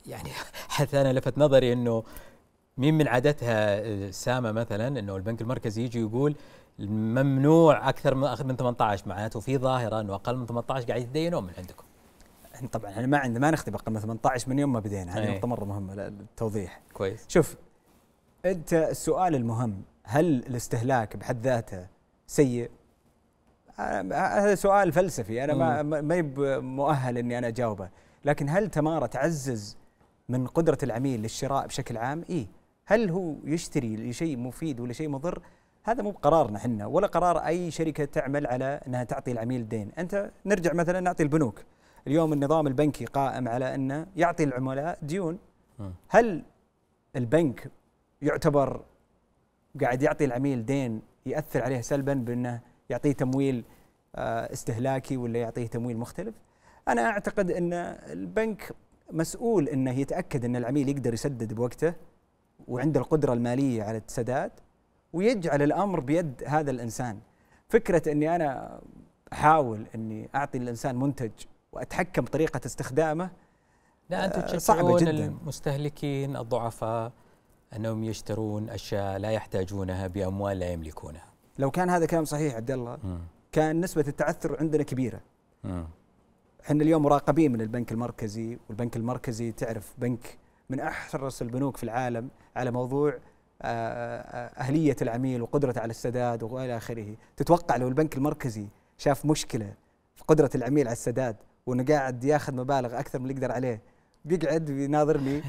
يعني حتى انا لفت نظري انه مين من عاداتها آه، سامه مثلا انه البنك المركزي يجي يقول ممنوع اكثر من 18 معناته في ظاهره انه اقل من 18 قاعد يتدينون من عندكم طبعا احنا ما عندنا ما نختبر اقل من 18 من يوم ما بدينا هذه إيه. نقطه مره مهمه للتوضيح كويس شوف انت السؤال المهم هل الاستهلاك بحد ذاته سيء؟ آه، هذا سؤال فلسفي انا ما ما مؤهل اني انا اجاوبه، لكن هل تماره تعزز من قدره العميل للشراء بشكل عام؟ اي، هل هو يشتري لشيء مفيد ولا شيء مضر؟ هذا مو بقرارنا احنا ولا قرار اي شركه تعمل على انها تعطي العميل دين، انت نرجع مثلا نعطي البنوك، اليوم النظام البنكي قائم على انه يعطي العملاء ديون. هل البنك يعتبر قاعد يعطي العميل دين ياثر عليه سلبا بانه يعطيه تمويل آه، استهلاكي ولا يعطيه تمويل مختلف انا اعتقد ان البنك مسؤول انه يتاكد ان العميل يقدر يسدد بوقته وعنده القدره الماليه على السداد ويجعل الامر بيد هذا الانسان فكره اني انا احاول اني اعطي الانسان منتج واتحكم بطريقه استخدامه لا انتم آه، تشجعون المستهلكين الضعفاء انهم يشترون اشياء لا يحتاجونها باموال لا يملكونها. لو كان هذا كلام صحيح عبد الله كان نسبه التعثر عندنا كبيره. احنا اليوم مراقبين من البنك المركزي والبنك المركزي تعرف بنك من احرص البنوك في العالم على موضوع آه، آه، اهليه العميل وقدرته على السداد والى اخره، تتوقع لو البنك المركزي شاف مشكله في قدره العميل على السداد وانه قاعد ياخذ مبالغ اكثر من اللي يقدر عليه بيقعد بيناظرني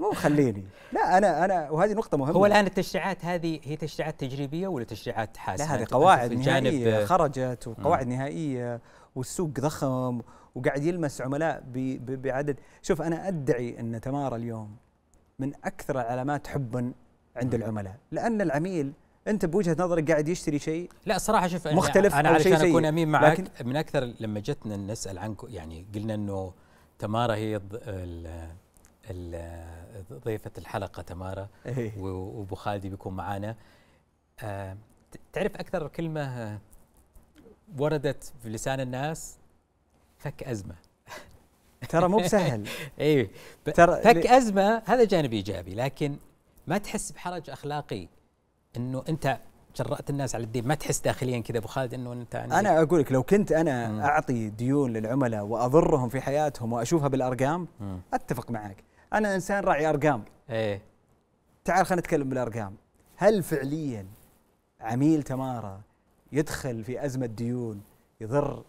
مو خليني لا انا انا وهذه نقطه مهمه هو الان التشريعات هذه هي تشريعات تجريبيه ولا تشريعات حاسمه لا هذه قواعد نهائيه آه، خرجت وقواعد مم. نهائيه والسوق ضخم وقاعد يلمس عملاء بعدد شوف انا ادعي ان تمارا اليوم من اكثر العلامات حبا عند العملاء لان العميل انت بوجهه نظرك قاعد يشتري شيء لا صراحه شوف مختلف انا, أنا علشان اكون امين معك من اكثر لما جتنا نسال عنكم يعني قلنا انه تمارا هي ضيفة الحلقة تمارا إيه. وابو خالدي بيكون معانا آه، تعرف أكثر كلمة وردت في لسان الناس فك أزمة ترى مو بسهل اي ترى فك أزمة هذا جانب إيجابي لكن ما تحس بحرج أخلاقي أنه أنت جرأت الناس على الدين ما تحس داخليا كذا ابو خالد انه انت يعني انا اقول لك لو كنت انا مم. اعطي ديون للعملاء واضرهم في حياتهم واشوفها بالارقام مم. اتفق معك انا انسان راعي ارقام ايه تعال خلينا نتكلم بالارقام هل فعليا عميل تمارا يدخل في ازمه ديون يضر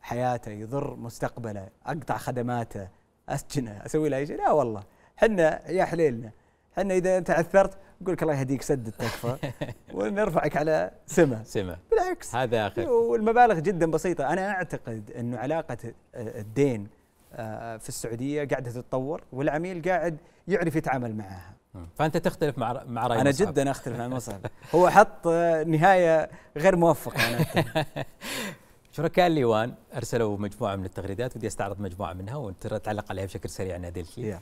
حياته يضر مستقبله اقطع خدماته اسجنه اسوي له اي شيء لا والله حنا يا حليلنا احنا اذا تعثرت نقول لك الله يهديك سد التكفى ونرفعك على سمه سمه بالعكس هذا اخي والمبالغ جدا بسيطه انا اعتقد انه علاقه الدين آه، في السعوديه قاعده تتطور والعميل قاعد يعرف يتعامل معها فانت تختلف مع مع راي انا جدا اختلف مع مصعب هو حط آه، نهايه غير موفقه انا شركاء الليوان ارسلوا مجموعه من التغريدات ودي استعرض مجموعه منها وانت تعلق عليها بشكل سريع نادل yeah.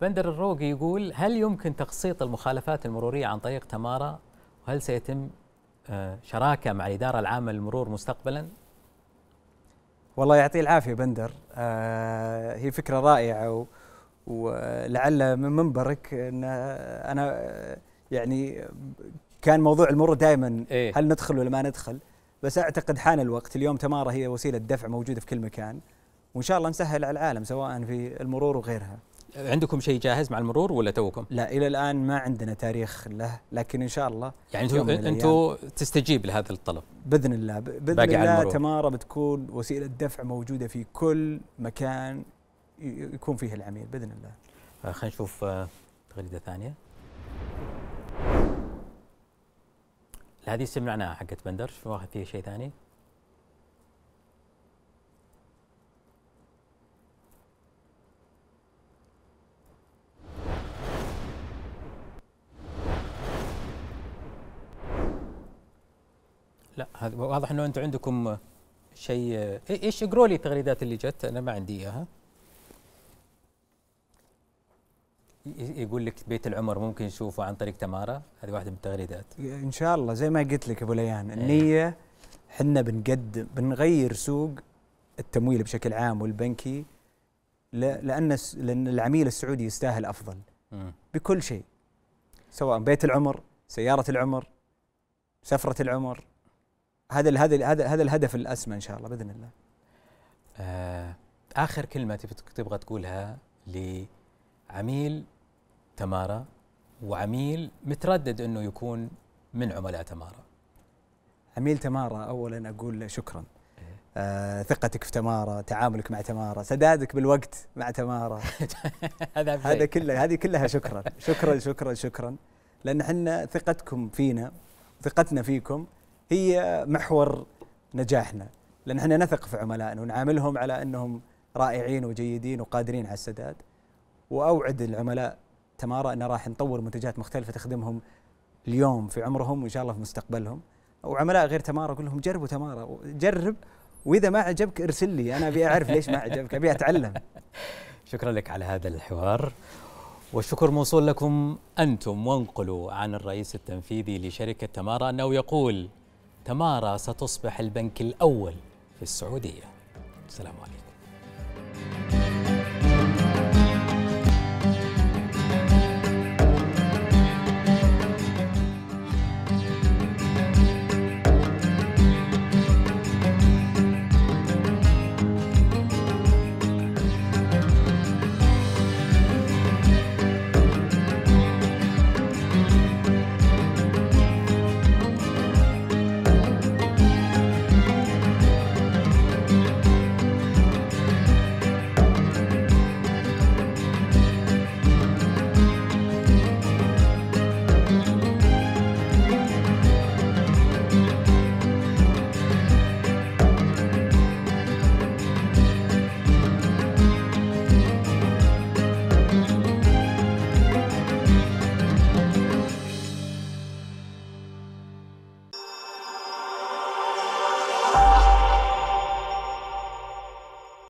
بندر الروقي يقول هل يمكن تقسيط المخالفات المرورية عن طريق تمارا وهل سيتم آه، شراكة مع الإدارة العامة للمرور مستقبلا والله يعطيه العافية بندر آه، هي فكرة رائعة ولعل من منبرك ان آه، انا يعني كان موضوع المرور دائما إيه. هل ندخل ولا ما ندخل بس اعتقد حان الوقت اليوم تمارا هي وسيله دفع موجوده في كل مكان وان شاء الله نسهل على العالم سواء في المرور وغيرها عندكم شيء جاهز مع المرور ولا توكم؟ لا الى الان ما عندنا تاريخ له لكن ان شاء الله يعني انتم انتم تستجيب لهذا الطلب باذن الله باذن الله تماره بتكون وسيله دفع موجوده في كل مكان يكون فيه العميل باذن الله. آه، خلينا نشوف آه، تغريده ثانيه. هذه سمعناها حقت بندر شو واحد فيها شيء ثاني؟ لا هذا واضح انه انتم عندكم شيء إيه، ايش اقروا لي التغريدات اللي جت انا ما عندي اياها يقول لك بيت العمر ممكن نشوفه عن طريق تمارا هذه واحده من التغريدات ان شاء الله زي ما قلت لك ابو ليان إيه. النيه احنا بنقدم بنغير سوق التمويل بشكل عام والبنكي لان لان العميل السعودي يستاهل افضل بكل شيء سواء بيت العمر سياره العمر سفره العمر هذا هذا هذا هذا الهدف الاسمى ان شاء الله باذن الله. آه اخر كلمه تبغى تقولها لعميل تمارا وعميل متردد انه يكون من عملاء تمارا. عميل تمارا اولا اقول شكرا. إيه. آه، ثقتك في تمارا، تعاملك مع تمارا، سدادك بالوقت مع تمارا هذا هذا كله هذه كلها شكرا، شكرا شكرا شكرا لان احنا ثقتكم فينا ثقتنا فيكم هي محور نجاحنا لان احنا نثق في عملائنا ونعاملهم على انهم رائعين وجيدين وقادرين على السداد واوعد العملاء تمارا ان راح نطور منتجات مختلفه تخدمهم اليوم في عمرهم وان شاء الله في مستقبلهم وعملاء غير تمارا اقول لهم جربوا تمارا جرب واذا ما عجبك ارسل لي انا ابي اعرف ليش ما عجبك ابي اتعلم شكرا لك على هذا الحوار والشكر موصول لكم انتم وانقلوا عن الرئيس التنفيذي لشركه تمارا انه يقول تمارا ستصبح البنك الأول في السعودية السلام عليكم